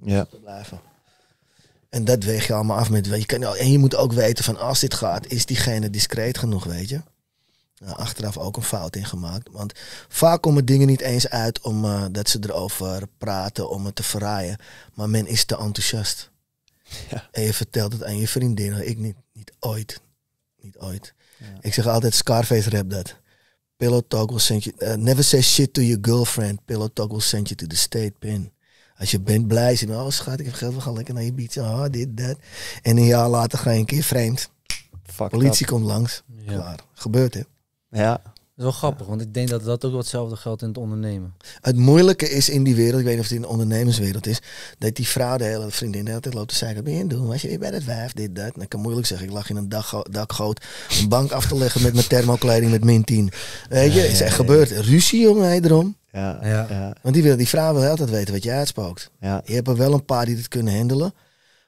Om ja. te blijven. En dat weeg je allemaal af met. Je kan, en je moet ook weten van als dit gaat, is diegene discreet genoeg, weet je? Nou, achteraf ook een fout in gemaakt. Want vaak komen dingen niet eens uit omdat eh, dat ze erover praten om het te verraaien. Maar men is te enthousiast. Ja. En je vertelt het aan je vriendin. Ik niet, niet ooit. Niet ooit. Ik zeg altijd Scarface rap dat. Pillow talk will send you... Eh, never say shit to your girlfriend. Pillow talk will send you to the state pin. Als je bent blij, zijn oh schat, ik heb geld, we gaan lekker naar je beach. Oh, dit, dat. En een jaar later ga je een keer vreemd. Fuck Politie komt langs. Ja. Klaar. Gebeurt hè? Ja. is wel grappig, want ik denk dat dat ook hetzelfde geldt in het ondernemen. Het moeilijke is in die wereld, ik weet niet of het in de ondernemerswereld is, dat die vrouw de hele vriendin de altijd loopt te zeggen, ben je doen? Was je weer bij het wijf, dit, dat? En nou, ik kan moeilijk zeggen, ik lag in een dag, dakgoot een bank af te leggen met mijn thermokleding met min 10. Weet je, is echt gebeurd. Ruzie, jongen, hij erom. Ja, ja. Want die, wil, die vrouw wil altijd weten wat je uitspookt. Ja. Je hebt er wel een paar die het kunnen handelen.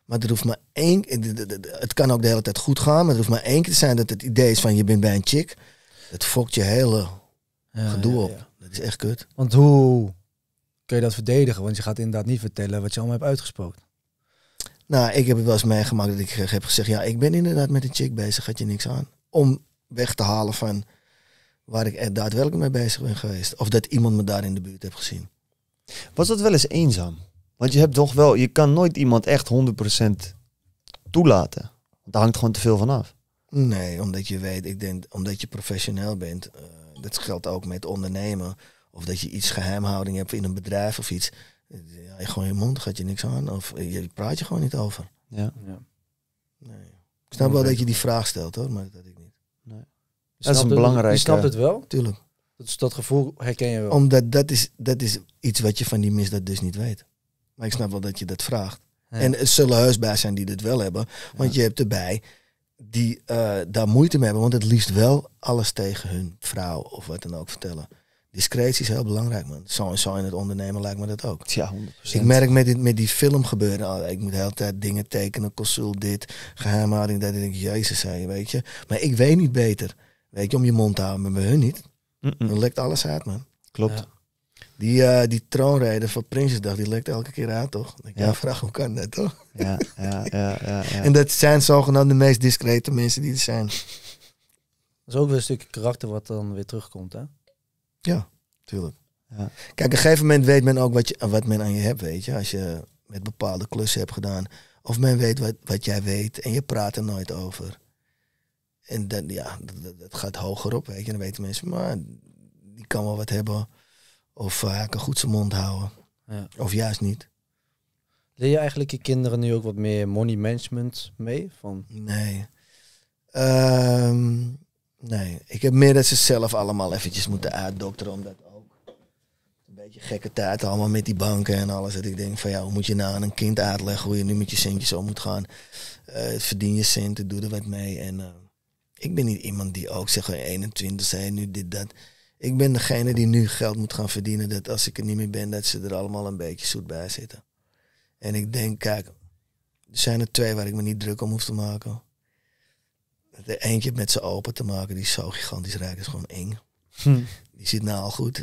Maar er hoeft maar één. Het kan ook de hele tijd goed gaan, maar er hoeft maar één keer te zijn dat het idee is van je bent bij een chick. Het fokt je hele gedoe op. Dat is echt kut. Want hoe kun je dat verdedigen? Want je gaat inderdaad niet vertellen wat je allemaal hebt uitgespookt. Nou, ik heb het wel eens meegemaakt dat ik heb gezegd: ja, ik ben inderdaad met een chick bezig, gaat je niks aan. Om weg te halen van waar ik echt daadwerkelijk mee bezig ben geweest. Of dat iemand me daar in de buurt heeft gezien. Was dat wel eens eenzaam? Want je hebt toch wel, je kan nooit iemand echt 100% toelaten. Want daar hangt gewoon te veel van af. Nee, omdat je weet, ik denk, omdat je professioneel bent. Eh, dat geldt ook met ondernemen. Of dat je iets geheimhouding hebt in een bedrijf of iets. Ja, gewoon je mond gaat je niks aan. Of je praat je gewoon niet over. Ja. ja. Nee. Ik snap wel dat je die vraag stelt hoor. Maar dat ik dat is een belangrijke... Je snapt het wel? Tuurlijk. dat gevoel herken je wel? Omdat dat is, dat is iets wat je van die misdaad dus niet weet. Maar ik snap wel dat je dat vraagt. En er zullen heus zijn die dit wel hebben. Want je hebt erbij die eh, daar moeite mee hebben. Want het liefst wel alles tegen hun vrouw of wat dan ook vertellen. Discretie is heel belangrijk, man. Zo en zo in het ondernemen lijkt me dat ook. Ja, 100%. Ik merk met, met die film gebeuren. Oh, ik moet de hele tijd dingen tekenen, consult dit, geheimhouding. Dat ik jezus, zei weet je. Maar ik weet niet beter. Weet je, om je mond te houden. Maar bij hun niet. Mm Dan lekt alles uit, man. Klopt. Die, eh, die troonrijder van Prinsjesdag, die lekt elke keer uit, toch? ja. vraag, hoe kan dat, toch? Ja, ja, ja, ja, ja. En dat zijn zogenaamd de meest discrete mensen die er zijn. Dat is ook weer een stukje karakter wat dan weer terugkomt, hè? Ja, tuurlijk. Ja. Kijk, op een gegeven moment weet men ook wat, je, wat men aan je hebt, weet je. Als je met bepaalde klussen hebt gedaan. Of men weet wat, wat jij weet en je praat er nooit over. En ja, dat, gaat hoger op, weet je. Dan weten mensen, maar die kan wel wat hebben. Of uh, kan goed zijn mond houden. Ja. Of juist niet. Leer je eigenlijk je kinderen nu ook wat meer money management mee? Van... Nee. Ehm, nee, ik heb meer dat ze zelf allemaal eventjes moeten uitdokteren. Omdat ook een beetje gekke tijd allemaal met die banken en alles. Dat ik denk van ja, hoe moet je nou aan een kind uitleggen hoe je nu met je centjes om moet gaan. Eh, verdien je centen, doe er wat mee. En ehm, ik ben niet iemand die ook zegt, 21 zijn nu dit, dat. Ik ben degene die nu geld moet gaan verdienen, dat als ik er niet meer ben, dat ze er allemaal een beetje zoet bij zitten. En ik denk, kijk, er zijn er twee waar ik me niet druk om hoef te maken. De eentje met ze open te maken, die is zo gigantisch rijk, is gewoon eng. Hm. Die zit nou al goed.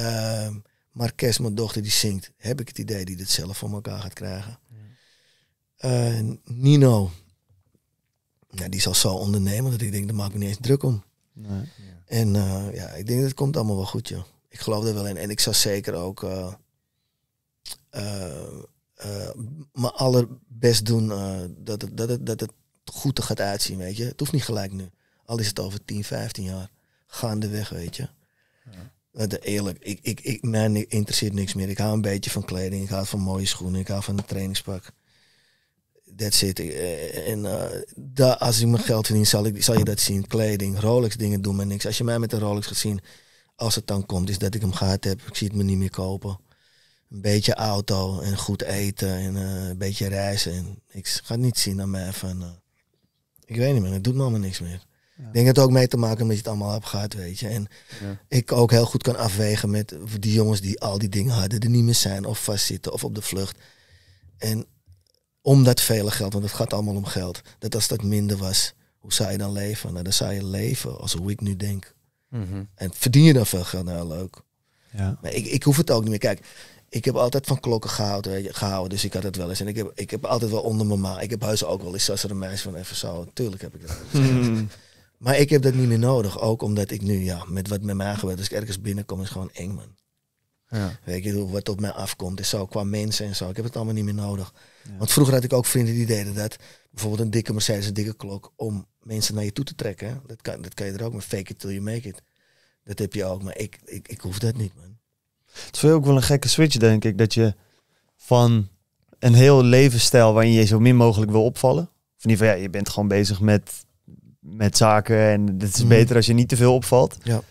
Uh, ehm, Marques, mijn dochter, die zingt. Heb ik het idee die dit zelf voor elkaar gaat krijgen. Eh, Nino, ja die zal zo ondernemen dat ik denk, daar maak ik me niet eens druk om. Nee. En eh, ja, ik denk dat het komt allemaal wel goed, joh. Ik geloof er wel in. En ik zou zeker ook eh, eh, mijn allerbest doen dat, het, dat, dat het goed er gaat uitzien, weet je. Het hoeft niet gelijk nu. Al is het over 10, 15 jaar gaandeweg, weet je. Ja. Eerlijk, ik, ik, ik, mij interesseert niks meer. Ik hou een beetje van kleding, ik hou van mooie schoenen, ik hou van een trainingspak that's it. Eh, eh, en uh, als ik mijn geld verdien, zal, ik, zal je dat zien. Kleding, Rolex dingen doen en niks. Als je mij met een Rolex gaat zien, als het dan komt, is dat ik hem gehad heb. Ik zie het me niet meer kopen. Een beetje auto en goed eten en een beetje reizen. En ik ga niet zien aan mij van... ik weet niet meer, het doet me allemaal niks meer. Ik denk dat het ook mee te maken met je het allemaal hebt gehad, weet je. En ik ook heel goed kan afwegen met die jongens die al die dingen hadden, die niet meer zijn of vastzitten of op de vlucht. En om dat vele geld, want het gaat allemaal om geld, dat als dat minder was, hoe zou je dan leven? Nou, dan zou je leven als hoe ik nu denk. Mhm. En verdien je dan veel geld? Nou, leuk. Ja. Maar ik, ik hoef het ook niet meer. Kijk, ik heb altijd van klokken gehouden, gehouden dus ik had het wel eens. En ik heb, ik heb altijd wel onder mijn ma. Ik heb huis ook wel eens, zoals er een meisje van even zo. Tuurlijk heb ik dat. Mhm. Maar ik heb dat niet meer nodig. Ook omdat ik nu, ja, met wat met mij gebeurt, als ergens binnenkom, is gewoon eng, man. Ja. Weet je, wat op mij afkomt, is zo qua mensen en zo. Ik heb het allemaal niet meer nodig. Want vroeger had ik ook vrienden die deden dat. Bijvoorbeeld een dikke Mercedes, een dikke klok. Om mensen naar je toe te trekken. Dat kan, dat kan je er ook met Fake it till you make it. Dat heb je ook. Maar ik, ik, ik hoef dat niet, man. Het is voor ook wel een gekke switch, denk ik. Dat je van een heel levensstijl waarin je zo min mogelijk wil opvallen. Of in ieder geval, ja, je bent gewoon bezig met, met zaken. En het is mhm. beter als je niet te veel opvalt. Ja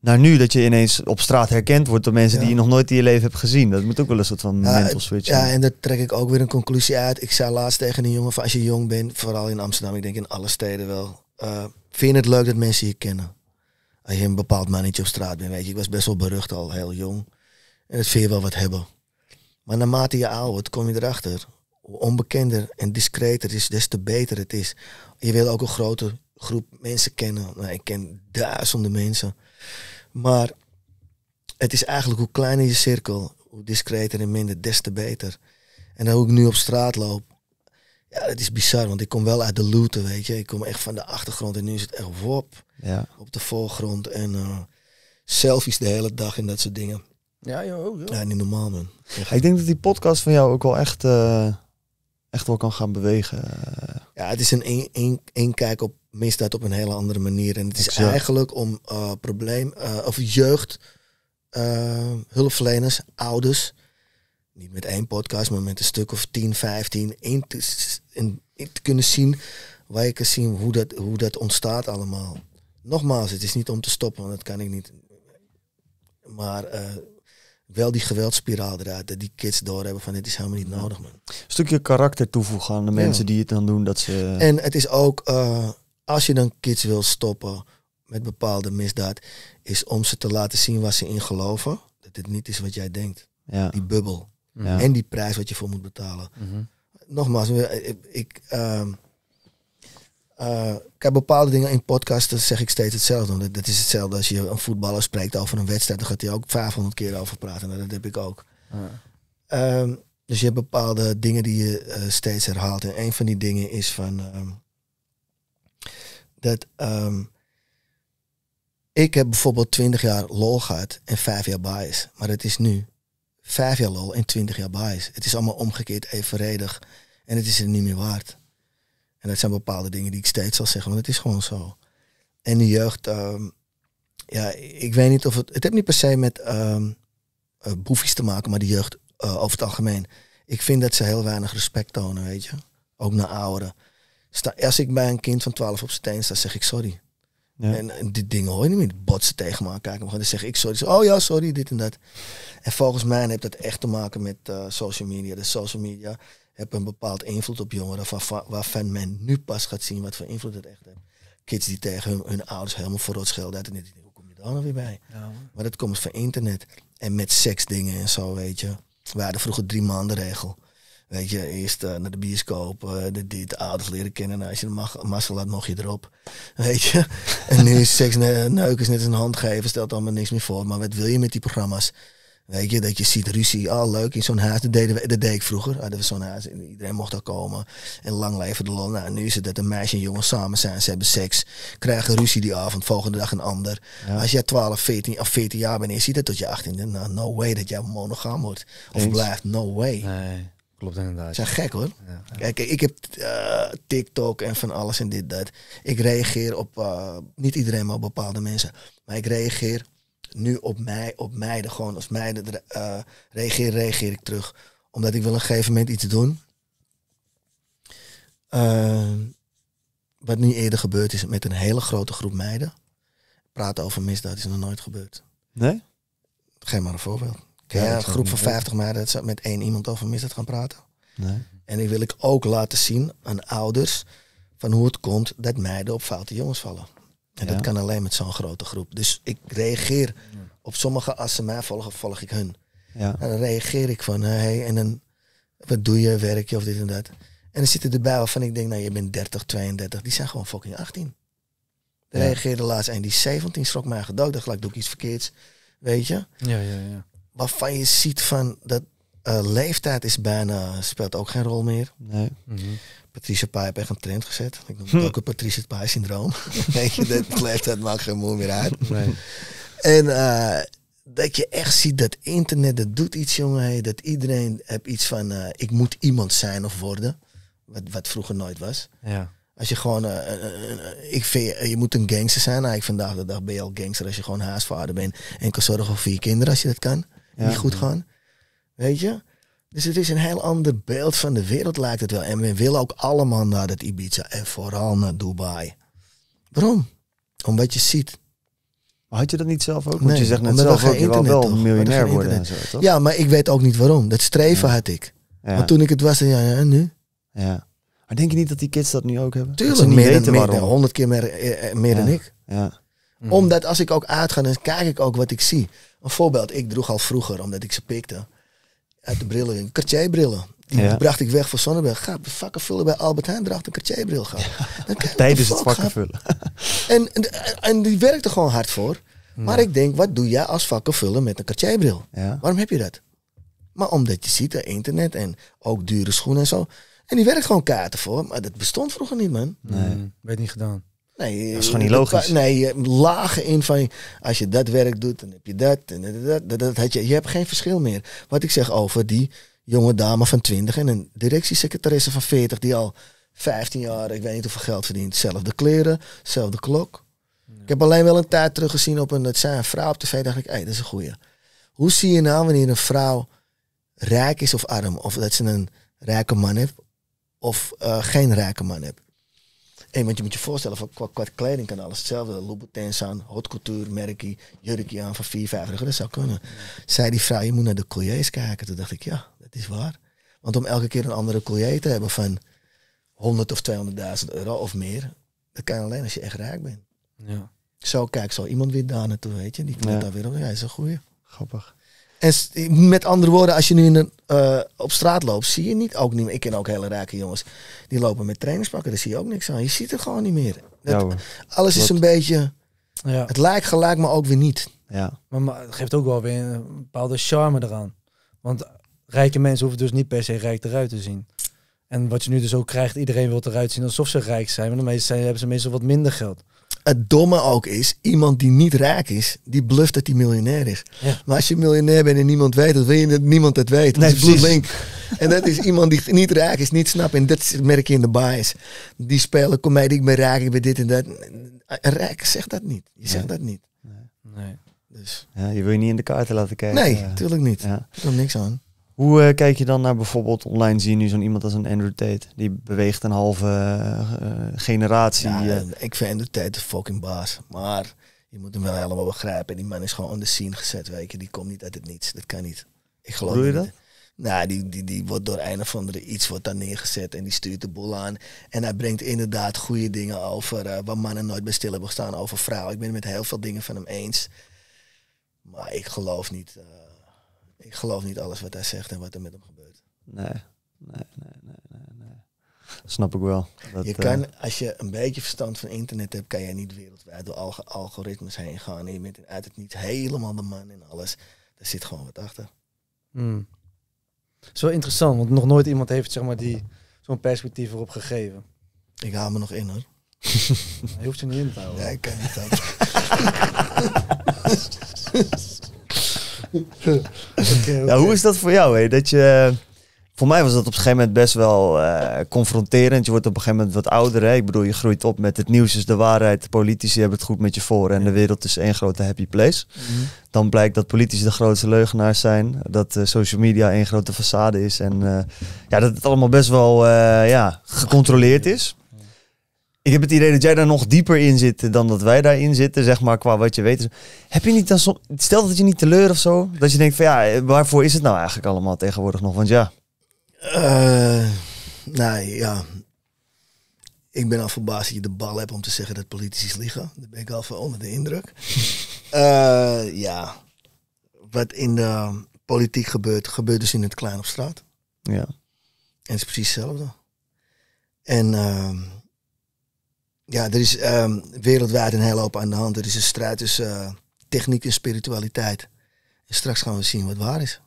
naar nu dat je ineens op straat herkend wordt door mensen die je nog nooit in je leven hebt gezien. Dat moet ook wel een soort van ja, mental switch zijn. Ja, en daar trek ik ook weer een conclusie uit. Ik zei laatst tegen een jongen van als je jong bent, vooral in Amsterdam, ik denk in alle steden wel. Uh, vind het leuk dat mensen je kennen? Als je een bepaald mannetje op straat bent, weet je. Ik was best wel berucht al, heel jong. En dat vind je wel wat hebben. Maar naarmate je oud wordt, kom je erachter. Hoe onbekender en discreter het is, des te beter het is. Je wil ook een grote groep mensen kennen. Nou, ik ken duizenden mensen. Maar het is eigenlijk hoe kleiner je cirkel, hoe discreter en minder, des te beter. En hoe ik nu op straat loop, ja, het is bizar, want ik kom wel uit de looten, weet je. Ik kom echt van de achtergrond en nu is het echt wop ja. op de voorgrond. En eh, selfies de hele dag en dat soort dingen. Ja, joh. joh. Ja, niet normaal, man. Ik denk dat die podcast van jou ook wel echt, eh, echt wel kan gaan bewegen. Ja, het is een één kijk op misdaad op een hele andere manier. En het is eigenlijk om uh, probleem, eh, of jeugd, uh, hulpverleners, ouders, niet met één podcast, maar met een stuk of 10, 15, in te, kunnen zien waar je kan zien hoe dat, hoe dat ontstaat allemaal. Nogmaals, het is niet om te stoppen, want dat kan ik niet. Maar wel die geweldspiraal eruit. Dat die kids doorhebben van dit is helemaal niet nodig, man. Een stukje karakter toevoegen aan de mensen die het dan doen. Dat ze... En het is ook, als je dan kids wil stoppen met bepaalde misdaad, is om ze te laten zien waar ze in geloven. Dat dit niet is wat jij denkt. Die bubbel. En die prijs wat je voor moet betalen. Mhm. Nogmaals, ik. ik uh, bepaalde dingen in podcasten zeg ik steeds hetzelfde. Dat, is hetzelfde als je een voetballer spreekt over een wedstrijd. Dan gaat hij ook 500 keer over praten. Nou, dat heb ik ook. Ehm, dus je hebt bepaalde dingen die je eh, steeds herhaalt. En een van die dingen is van... Ehm, dat ehm, ik heb bijvoorbeeld twintig jaar lol gehad en vijf jaar bias. Maar het is nu vijf jaar lol en twintig jaar bias. Het is allemaal omgekeerd evenredig en het is er niet meer waard. En dat zijn bepaalde dingen die ik steeds zal zeggen, want het is gewoon zo. En de jeugd, ehm, ja, ik weet niet of het. Het heeft niet per se met um, ehm, eh, boefjes te maken, maar de jeugd eh, over het algemeen. Ik vind dat ze heel weinig respect tonen, weet je. Ook naar ouderen als ik bij een kind van 12 op zijn teen sta, zeg ik sorry. En, dit dingen hoor je niet meer. Botsen tegen me kijken. Maar dan zeg ik sorry. Oh ja, sorry, dit en dat. En volgens mij heeft dat echt te maken met eh, social media. De social media hebben een bepaald invloed op jongeren. Waarvan, men nu pas gaat zien wat voor invloed het echt heeft. Kids die tegen hun, ouders helemaal het schelden. En dit, hoe kom je daar nou weer bij? Ja. maar dat komt van internet. En met seksdingen en zo, weet je. We hadden vroeger drie maanden regel. Weet je, eerst eh, naar de bioscoop, uh, dit, de leren kennen. Nou, als je de massa laat, mocht je erop. Weet je. en nu is seks neukens net een hand geven, stelt allemaal niks meer voor. Maar wat wil je met die programma's? Weet je, dat je ziet ruzie. Ah, oh, leuk, in zo'n huis. Dat, deden we, deed ik vroeger. Hadden ah, we zo'n huis iedereen mocht daar komen. En lang leven de lol. Nou, nu is het dat een meisje en jongen samen zijn. Ze hebben seks. Krijgen ruzie die avond. Volgende dag een ander. Als jij 12, 14 of 14 jaar bent je ziet dat tot je 18 nou, no way dat jij monogam wordt. Of blijft. No way. Nee. Klopt inderdaad. Het zijn gek hoor. Kijk, ik heb eh, TikTok en van alles en dit, dat. Ik reageer op, eh, niet iedereen, maar op bepaalde mensen. Maar ik reageer nu op mij, op meiden. Gewoon als meiden eh, reageer, reageer ik terug. Omdat ik wil een gegeven moment iets doen. wat niet eerder gebeurd is met een hele grote groep meiden. Praten over misdaad is nog nooit gebeurd. Nee? Geen maar een voorbeeld ja, een groep van 50 meiden, dat met één iemand over misdaad gaan praten. Nee. En die wil ik ook laten zien aan ouders van hoe het komt dat meiden op foute jongens vallen. En dat kan alleen met zo'n grote groep. Dus ik reageer op sommige, als ze mij volgen, volg ik hun. Ja. En dan reageer ik van, eh, hey, en dan, wat doe je, werk je of dit en dat. En er zitten erbij waarvan ik denk, nou je bent 30, 32, die zijn gewoon fucking 18. Dan ja. reageerde laatst en die 17, schrok mij gedood, dacht gelijk, doe ik iets verkeerds, weet je. Ja, ja, ja waarvan je ziet van dat eh, leeftijd is bijna, speelt ook geen rol meer. Nee. Mm -hmm. Patricia Pai heeft echt een trend gezet. Ik noem het ook een Patricia Pai syndroom. Weet dat leeftijd maakt geen moe meer uit. Nee. En eh, dat je echt ziet dat internet, dat doet iets jongen. dat iedereen heeft iets van, eh, ik moet iemand zijn of worden. Wat, wat vroeger nooit was. Ja. Als je gewoon, ik je moet een gangster zijn. Eigenlijk nou, vandaag de dag ben je al gangster als je gewoon haasvader bent. En kan zorgen voor vier kinderen als je dat kan niet goed gaan. Weet je? Dus het is een heel ander beeld van de wereld, lijkt het wel. En we willen ook allemaal naar dat Ibiza en vooral naar Dubai. Waarom? Omdat je ziet. had je dat niet zelf ook? Want je zegt net zelf ook, je wel, wel miljonair worden en zo, toch? Ja, maar ik weet ook niet waarom. Dat streven had ik. Maar toen ik het was, ja, ja nu? Ja. Maar denk je niet dat die kids dat nu ook hebben? Tuurlijk, meer dan, meer honderd keer meer, eh, eh, dan ik. Ja. Omdat als ik ook uitga, dan kijk ik ook wat ik zie. Een voorbeeld, ik droeg al vroeger, omdat ik ze pikte, uit de brillen, Cartier-brillen. Die bracht ik weg voor Zonneberg. Ga vakken vullen bij Albert Heijn, bracht een Cartier-bril gaan. Tijdens het vakken vullen. En, en, die werkte gewoon hard voor. Maar ik denk, wat doe jij als vakken vullen met een Cartier-bril? Waarom heb je dat? Maar omdat je ziet, internet en ook dure schoenen en zo. En die werkt gewoon kaarten voor, maar dat bestond vroeger niet, man. Hmm, nee, werd niet gedaan. Nee, dat is eh, gewoon niet logisch. Nee, lagen in van als je dat werk doet, dan heb je dat. En dat, dat, had je, je hebt geen verschil meer. Wat ik zeg over die jonge dame van 20 en een directiesecretarisse van 40 die al 15 jaar, ik weet niet hoeveel geld verdient. Zelfde kleren, zelfde klok. Ik heb alleen wel een tijd teruggezien op een, het zijn een vrouw op tv, dacht ik, hé, dat is een goeie. Hoe zie je nou wanneer een vrouw rijk is of arm? Of dat ze een rijke man heeft of eh, geen rijke man heeft? Hey, want je moet je voorstellen, qua, qua kleding kan alles hetzelfde. Louboutins aan, haute couture, merkie, jurkje aan van 4, euro. Dat zou kunnen. Zei die vrouw, je moet naar de colliers kijken. Toen dacht ik, ja, dat is waar. Want om elke keer een andere collier te hebben van 100 of 200.000 euro of meer, dat kan alleen als je echt rijk bent. Ja. Zo kijk, zo iemand weer daar naartoe, weet je. Die kan daar weer op. Ja, is een goeie. Grappig. En met andere woorden, als je nu in een, eh, op straat loopt, zie je niet ook niet meer. Ik ken ook hele rijke jongens die lopen met trainerspakken. daar zie je ook niks aan. Je ziet er gewoon niet meer. Dat, alles is een beetje. Ja. Het lijkt gelijk, maar ook weer niet. Ja. Maar, het geeft ook wel weer een bepaalde charme eraan. Want rijke mensen hoeven dus niet per se rijk eruit te zien. En wat je nu dus ook krijgt, iedereen wil eruit zien alsof ze rijk zijn. Maar dan hebben ze meestal wat minder geld het domme ook is, iemand die niet raak is, die bluft dat hij miljonair is. Maar als je miljonair bent en niemand weet dat, wil je dat niemand het weet. dat is link. En dat is iemand die niet raak is, niet snapt. En dat merk je in de bias. Die spelen, kom mij, ik ben raak, ik ben dit en dat. Rijk zegt dat niet. Je zegt dat niet. Nee. nee. Dus. Ja, je wil je niet in de kaarten laten kijken. Nee, natuurlijk niet. Ja. Er niks aan. Hoe eh, kijk je dan naar bijvoorbeeld online zien nu zo'n iemand als een Andrew Tate? Die beweegt een halve eh, eh, generatie. ik vind Andrew Tate de fucking baas. Maar je moet hem wel helemaal begrijpen. Die man is gewoon on the scene gezet, weet je. Die komt niet uit het niets. Dat kan niet. Ik geloof Doe je dat? Nou, die, die, die wordt door een of andere iets wordt daar neergezet en die stuurt de boel aan. En hij brengt inderdaad goede dingen over uh, waar mannen nooit bij stil hebben gestaan over vrouwen. Ik ben het met heel veel dingen van hem eens. Maar ik geloof niet ik geloof niet alles wat hij zegt en wat er met hem gebeurt. Nee, nee, nee, nee, nee. snap ik wel. je eh, kan, als je een beetje verstand van internet hebt, kan jij niet wereldwijd door algoritmes heen gaan. En je bent uit het niet helemaal de man in alles. Er zit gewoon wat achter. Mm. is wel interessant, want nog nooit iemand heeft zeg maar, die zo'n perspectief erop gegeven. Ik haal me nog in hoor. je hoeft je niet in te houden. Nee, ik kan niet. Ja, hoe is dat voor jou? Hè? Dat je, voor mij was dat op een gegeven moment best wel eh, confronterend. Je wordt op een gegeven moment wat ouder. Hè? Ik bedoel, je groeit op met het nieuws is de waarheid. De politici hebben het goed met je voor. En de wereld is één grote happy place. Mhm. Dan blijkt dat politici de grootste leugenaars zijn. Dat eh, social media één grote façade is. En eh, ja, dat het allemaal best wel ja, gecontroleerd is. Ik heb het idee dat jij daar nog dieper in zit dan dat wij daarin zitten, zeg maar, qua wat je weet. Heb je niet dan stel dat je niet teleur of zo, dat je denkt van ja, waarvoor is het nou eigenlijk allemaal tegenwoordig nog? Want ja. Uh, nou ja, ik ben al verbaasd dat je de bal hebt om te zeggen dat politici liegen. Daar ben ik al van onder de indruk. Eh, ja, wat in de politiek gebeurt, gebeurt dus in het klein op straat. Ja. En het is precies hetzelfde. En... Ehm, ja, er is ehm, wereldwijd een hele hoop aan de hand. Er is een strijd tussen eh, techniek en spiritualiteit. En straks gaan we zien wat waar is.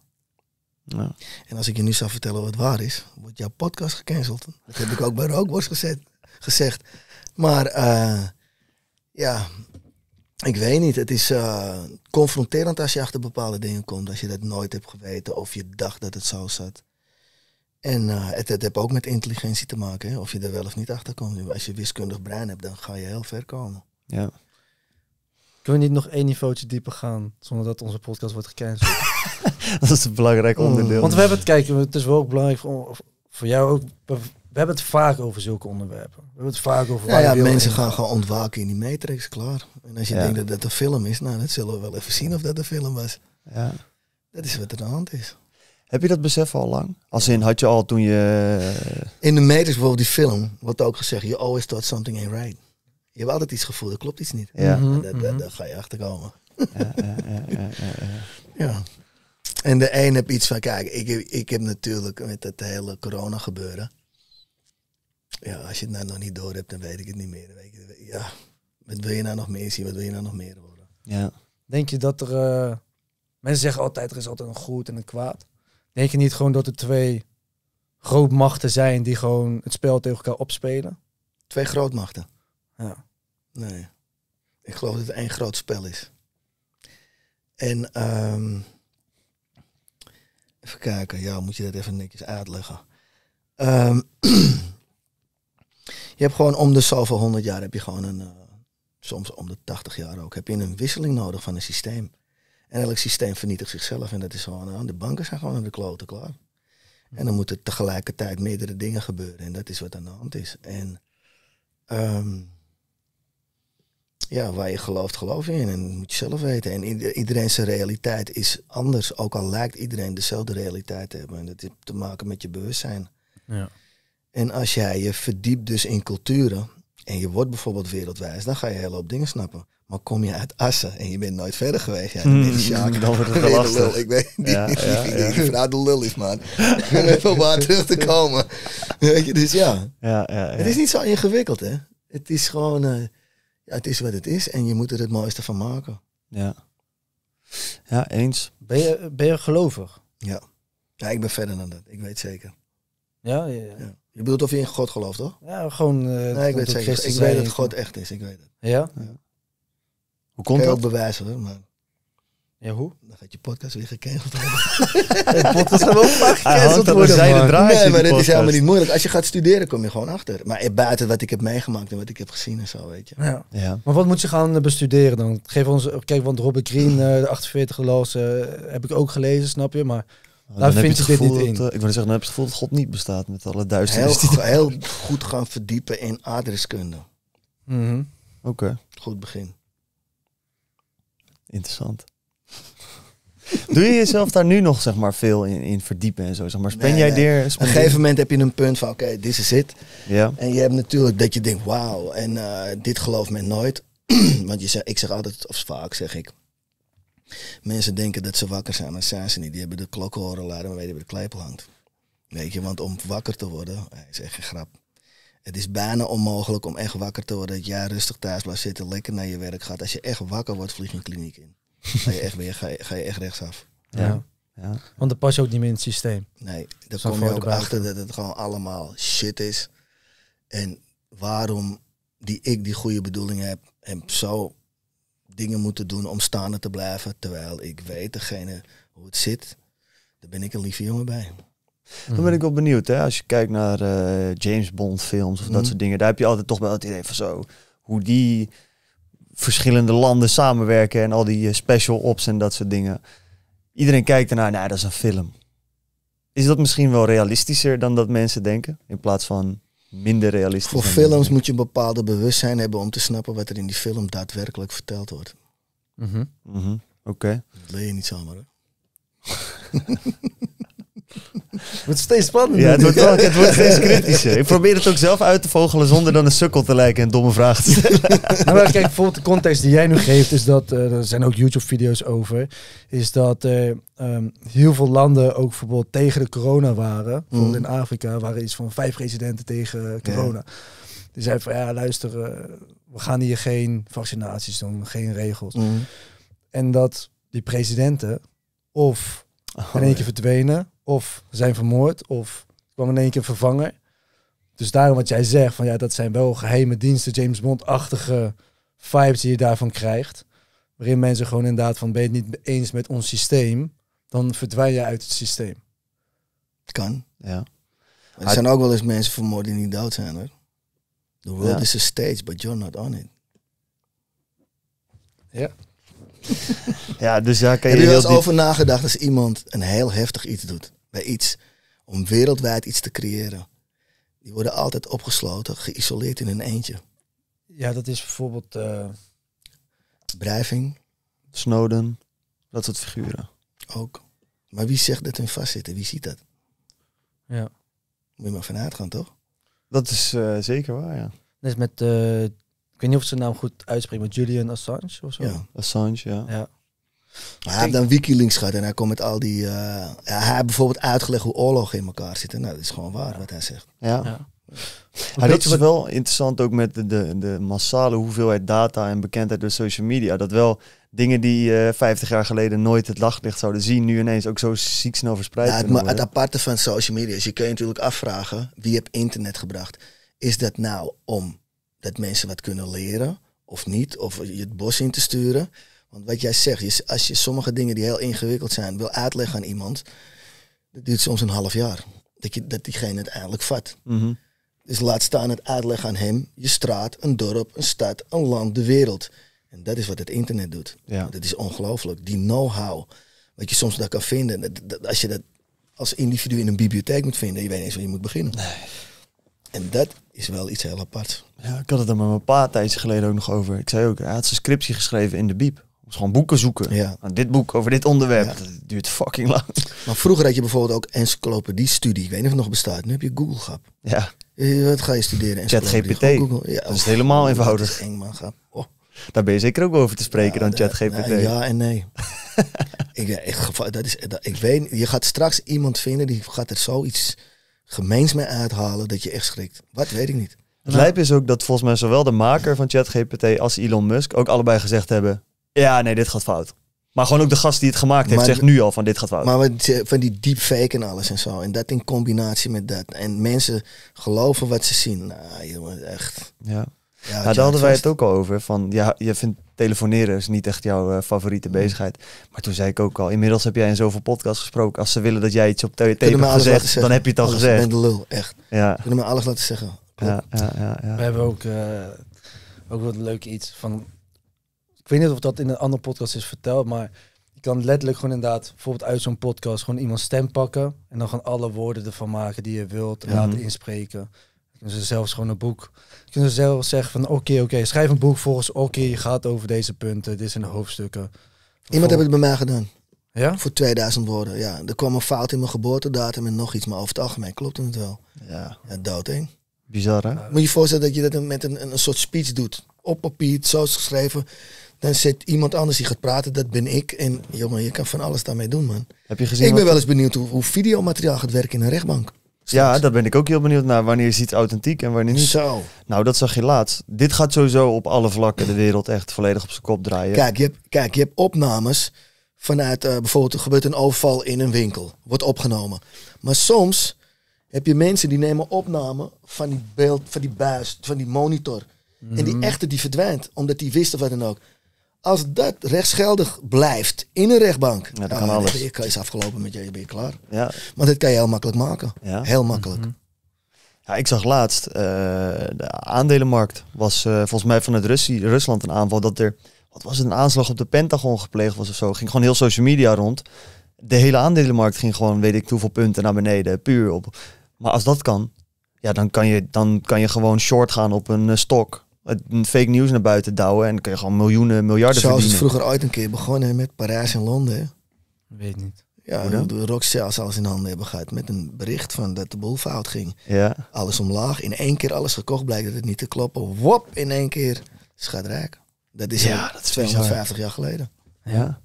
En als ik je nu zou vertellen wat waar is, wordt jouw podcast gecanceld. Dat heb ik ook bij Rookbos gezet, gezegd. Maar eh, ja, ik weet niet. Het is eh, confronterend als je achter bepaalde dingen komt. Als je dat nooit hebt geweten of je dacht dat het zo zat. En uh, het, het heeft ook met intelligentie te maken, hè? of je er wel of niet achter komt. Als je wiskundig brein hebt, dan ga je heel ver komen. Ja. Kunnen we niet nog één niveautje dieper gaan zonder dat onze podcast wordt gecanceld? dat is een belangrijk mm. onderdeel. Want we hebben het, kijken, het is wel ook belangrijk voor, voor jou ook. We hebben het vaak over zulke onderwerpen. We hebben het vaak over. Ja, ja mensen gaan gewoon ontwaken in die matrix, klaar. En als je denkt dat dat een film is, nou, dat zullen we wel even zien of dat een film was. Ja. Dat is wat er aan de hand is. Heb je dat besef al lang? Als in, had je al toen je... Eh, in de Matrix bijvoorbeeld, die film, wordt ook gezegd, you always thought something ain't right. Je hebt altijd iets gevoeld, dat klopt iets niet. Ja. Mm daar, ga je achter komen. Ja, ja, ja, En de een heb iets van, kijk, ik, ik heb natuurlijk met het hele corona gebeuren. Ja, als je het nou nog niet door hebt, dan weet ik het niet meer. Weet ja, wat wil je nou nog meer zien? Wat wil je nou nog meer worden? Ja. Denk je dat er... Uh, mensen zeggen altijd, er is altijd een goed en een kwaad. Denk je niet gewoon dat er twee grootmachten zijn die gewoon het spel tegen elkaar opspelen? Twee grootmachten? Ja. Nee. Ik geloof dat het één groot spel is. En ehm, even kijken, ja, moet je dat even netjes uitleggen. Ehm, je hebt gewoon om de zoveel honderd jaar heb je gewoon een, eh, soms om de 80 jaar ook, heb je een wisseling nodig van een systeem. En elk systeem vernietigt zichzelf. En dat is gewoon, nou, de banken zijn gewoon aan de kloten klaar. Mhm. En dan moeten tegelijkertijd meerdere dingen gebeuren. En dat is wat aan de hand is. En ehm, ja, waar je gelooft, geloof je in. En dat moet je zelf weten. En iedereen zijn realiteit is anders. Ook al lijkt iedereen dezelfde realiteit te hebben. En dat heeft te maken met je bewustzijn. Ja. En als jij je verdiept dus in culturen. En je wordt bijvoorbeeld wereldwijs. Dan ga je een hele hoop dingen snappen. Maar kom je uit Assen en je bent nooit verder geweest, ja, dan hmm. wordt het lastig. Ik weet niet, die vrouw de lul is, man. Ik wil even om haar terug te komen. Weet je, dus ja. Ja, ja, Het is niet zo ingewikkeld, hè. Het is gewoon, eh, ja, het is wat het is en je moet er het mooiste van maken. Ja. Ja, eens. Ben je, ben je gelovig? Ja. Ja, ik ben verder dan dat. Ik weet zeker. Ja, ja. ja. Je bedoelt of je in God gelooft, toch? Ja, gewoon... Uh, nee, ik weet zeker. Ik weet dat God echt is. Ik weet het. Ja? ja. Hoe komt dat? bewijzen hoor, maar... Ja, hoe? Dan gaat je podcast weer gecanceld worden. de podcast gaat ook gecanceld worden. nee, maar dat is helemaal niet moeilijk. Als je gaat studeren, kom je gewoon achter. Maar eh, buiten wat ik heb meegemaakt en wat ik heb gezien en zo, weet je. Ja. ja. Maar wat moet je gaan eh, bestuderen dan? Geef ons, eh, kijk, want Robert Green, de 48 gelozen, heb ik ook gelezen, snap je? Maar oh, daar vind je, dit niet in. ik wil zeggen, dan heb je het gevoel dat God niet bestaat met alle duisternis. Heel, heel goed gaan verdiepen in adreskunde. Mhm. Oké. Goed begin. Interessant. Doe je jezelf daar nu nog zeg maar, veel in, in verdiepen en zo? Zeg maar, jij nee. Op een gegeven moment heb je een punt van oké, dit is het. Ja. En je hebt natuurlijk dat je denkt, wauw, en eh, dit gelooft men nooit. Want je zegt, ik zeg altijd, of vaak zeg ik, mensen denken dat ze wakker zijn, maar zijn ze niet. Die hebben de klok horen luiden, maar weten waar de kleipel hangt. Weet je, want om wakker te worden, is echt een grap. Het is bijna onmogelijk om echt wakker te worden. Dat jij rustig thuis blijft zitten, lekker naar je werk gaat. Als je echt wakker wordt, vlieg je een kliniek in. ga je echt weer, ga je, ga je echt rechtsaf. Ja. ja. Want dat past je ook niet meer in het systeem. Nee, daar kom je ook achter dat het gewoon allemaal shit is. En waarom die ik die goede bedoelingen heb en zo dingen moeten doen om staande te blijven, terwijl ik weet degene hoe het zit, daar ben ik een lieve jongen bij. Dan ben mhm. ik wel benieuwd, hè? als je kijkt naar eh, James Bond films of dat mhm. soort dingen, daar heb je altijd toch wel het idee van zo, hoe die verschillende landen samenwerken en al die eh, special ops en dat soort dingen. Iedereen kijkt ernaar, nou dat is een film. Is dat misschien wel realistischer dan dat mensen denken? In plaats van minder realistisch. Voor films moet je een bepaalde bewustzijn hebben om te snappen wat er in die film daadwerkelijk verteld wordt. Mhm. Oké. Okay. Dat leer je niet zomaar. Het wordt steeds spannender. Ja, het wordt, wel, het wordt steeds kritischer. Ik probeer het ook zelf uit te vogelen zonder dan een sukkel te lijken en domme vragen te stellen. Nou, maar, kijk, bijvoorbeeld de context die jij nu geeft, is dat, eh, er zijn ook YouTube-video's over, is dat uh, heel veel landen ook bijvoorbeeld tegen de corona waren. Bijvoorbeeld mm. in Afrika waren iets van vijf presidenten tegen corona. Die zeiden van, ja luister, eh, we gaan hier geen vaccinaties doen, geen regels. Mm. En dat die presidenten of in oh, één keer verdwenen of zijn vermoord of kwam in één keer vervangen. Dus daarom wat jij zegt, van ja, dat zijn wel geheime diensten, James Bond-achtige vibes die je daarvan krijgt. Waarin mensen gewoon inderdaad van ben je het niet eens met ons systeem, dan verdwijn je uit het systeem. Het Kan, ja. er zijn ook wel eens mensen vermoord die niet dood zijn hoor. The world is a stage, but you're not on it. Ja ja, dus ja, kan je. heel over nagedacht als iemand een heel heftig iets doet? Bij iets. Om wereldwijd iets te creëren. Die worden altijd opgesloten, geïsoleerd in een eentje. Ja, dat is bijvoorbeeld. Uh... Eh, Drijving. Snowden. Dat soort figuren. Ook. Maar wie zegt dat hun vastzitten? Wie ziet dat? Ja. Moet je maar vanuit gaan, toch? Dat is eh, zeker waar, ja. Dat is met eh, weet niet of ze naam goed uitspreekt, maar Julian Assange of zo. Ja, Assange, ja. ja. Hij heeft dan Wikilinks gehad en hij komt met al die. Uh, hij heeft bijvoorbeeld uitgelegd hoe oorlogen in elkaar zitten. Nou, dat is gewoon waar wat hij zegt. Ja. ja. dat is wel interessant ook met de, de, de, massale hoeveelheid data en bekendheid door social media. Dat wel dingen die uh, eh, 50 jaar geleden nooit het daglicht zouden zien, nu ineens ook zo ziek snel verspreid ja, het, het aparte van social media is, je kunt je natuurlijk afvragen, wie heb internet gebracht? Is dat nou om dat mensen wat kunnen leren of niet, of je het bos in te sturen. Want wat jij zegt, als je sommige dingen die heel ingewikkeld zijn wil uitleggen aan iemand, dat duurt soms een half jaar. Dat, je, dat diegene het eindelijk vat. Mhm. Dus laat staan het uitleggen aan hem, je straat, een dorp, een stad, een land, de wereld. En dat is wat het internet doet. Dat is ongelooflijk. Die know-how, wat je soms daar kan vinden, als je dat als individu in een bibliotheek moet vinden, je weet niet eens waar je moet beginnen. Nee. En dat is wel iets heel apart. Ja, ik had het er met mijn pa tijdens geleden ook nog over. Ik zei ook, hij had zijn scriptie geschreven in de biep. Dus gewoon boeken zoeken. Ja. Aan dit boek over dit onderwerp, ja. dat duurt fucking lang. Maar vroeger had je bijvoorbeeld ook encyclopedie-studie. Ik weet niet of het nog bestaat. Nu heb je Google, gehad. Ja. Eh, wat ga je studeren? ChatGPT. Ja, dat is helemaal eenvoudig. Oh, dat is eng, man. Oh. Daar ben je zeker ook over te spreken dan eh, ChatGPT. Nou, ja en nee. ik, eh, ik, dat is, ik weet, je gaat straks iemand vinden die gaat er zoiets gemeens mee uithalen dat je echt schrikt. Wat weet ik niet. Het lijp is ook dat volgens mij zowel de maker van ChatGPT als Elon Musk ook allebei gezegd hebben: ja, nee, dit gaat fout. Maar gewoon ook de gast die het gemaakt heeft zegt nu al van dit gaat fout. Maar van die deepfake en alles en zo. En dat in combinatie met dat. En mensen geloven wat ze zien. Nou jongen, echt. Ja. Ja, nou, daar hadden wij het ook al over. Van, ja, je vindt telefoneren is niet echt jouw eh, favoriete mm. bezigheid. Maar toen zei ik ook al, inmiddels heb jij in zoveel podcasts gesproken. Als ze willen dat jij iets op tape zegt, dan heb je het al gezegd. Ik ben de lul, echt. Ja. Kunnen me alles laten zeggen. Ja, ja, ja, ja, We hebben ook, uh, ook wat leuk iets van... Ik weet niet of dat in een andere podcast is verteld, maar... Je kan letterlijk gewoon inderdaad, bijvoorbeeld uit zo'n podcast, gewoon iemand stem pakken. En dan gaan alle woorden ervan maken die je wilt mhm. laten inspreken ze zelfs gewoon een boek. Kunnen ze zelf zeggen van oké, oké, schrijf een boek volgens oké, je gaat over deze punten, dit zijn de hoofdstukken. Iemand heeft het bij mij gedaan. Ja? Voor 2000 woorden, ja. Er kwam een fout in mijn geboortedatum en nog iets, maar over het algemeen klopt het wel. Ja. ja dood, hé. Bizar, hè? Moet je je voorstellen dat je dat met een, een soort speech doet. Op papier, zo is geschreven. Dan zit iemand anders die gaat praten, dat ben ik. En jongen, je kan van alles daarmee doen, man. Heb je gezien? Ik ben wel eens benieuwd hoe, hoe videomateriaal gaat werken in een rechtbank. Ja, daar ben ik ook heel benieuwd naar. Wanneer is iets authentiek en wanneer niet? Zo. Nou, dat zag je laatst. Dit gaat sowieso op alle vlakken de wereld echt volledig op zijn kop draaien. Kijk, je hebt, kijk, je hebt opnames vanuit eh, bijvoorbeeld er gebeurt een overval in een winkel. Wordt opgenomen. Maar soms heb je mensen die nemen opname van die beeld, van die buis, van die monitor. En die mhm. echte die verdwijnt, omdat die wisten wat dan ook. Als dat rechtsgeldig blijft in een rechtbank, ja, dan kan is afgelopen met je, ben je klaar. Ja. Maar dit kan je heel makkelijk maken. Heel makkelijk. Mhm. Ja, ik zag laatst, eh, de aandelenmarkt was eh, volgens mij vanuit Russie, Rusland een aanval dat er, wat was het, een aanslag op de Pentagon gepleegd was of zo. Ging gewoon heel social media rond. De hele aandelenmarkt ging gewoon, weet ik hoeveel punten naar beneden, puur op. Maar als dat kan, ja, dan kan je, dan kan je gewoon short gaan op een eh, stok fake nieuws naar buiten douwen en kun je gewoon miljoenen, miljarden verdienen. Zoals is vroeger ooit een keer begonnen met Parijs en Londen. Weet niet. Ja, de Rockstars alles in handen hebben gehad met een bericht van dat de boel fout ging. Ja. Alles omlaag, in één keer alles gekocht, blijkt dat het niet te kloppen. Wop, in één keer. Schat rijk. Dat is ja, dat is 250 jaar geleden. Ja.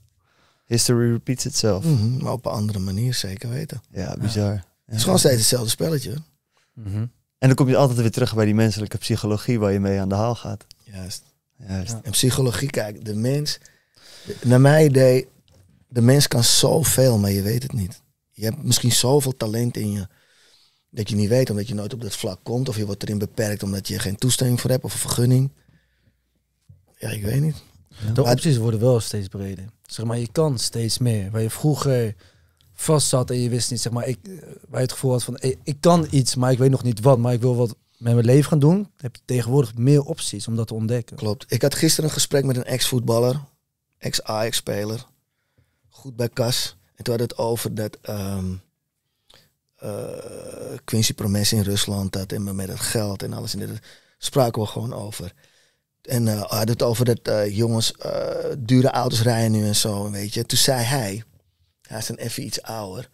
History repeats itself. Mhm, maar op een andere manier, zeker weten. Ja, bizar. Het is gewoon steeds hetzelfde spelletje. Mm en dan kom je altijd weer terug bij die menselijke psychologie waar je mee aan de haal gaat. Juist. Juist. En psychologie, kijk, de mens, naar mijn idee, de mens kan zoveel, maar je weet het niet. Je hebt misschien zoveel talent in je dat je niet weet omdat je nooit op dat vlak komt. Of je wordt erin beperkt omdat je geen toestemming voor hebt of een vergunning. Ja, ik weet niet. De opties worden wel steeds breder. Zeg maar, je kan steeds meer. Waar je vroeger vast zat en je wist niet, zeg maar, ik, eh, waar je het gevoel had van, ik, kan iets, maar ik weet nog niet wat, maar ik wil wat met mijn leven gaan doen, heb je tegenwoordig meer opties om dat te ontdekken. Klopt. Ik had gisteren een gesprek met een ex-voetballer, ex-Ajax-speler, goed bij Kas. En toen had het over dat ehm, eh, Quincy Promes in Rusland dat en met het geld en alles. En dat spraken we gewoon over. En uh, had het over dat jongens dure auto's rijden nu en zo, weet je. Toen zei hij, hij is een even iets ouder,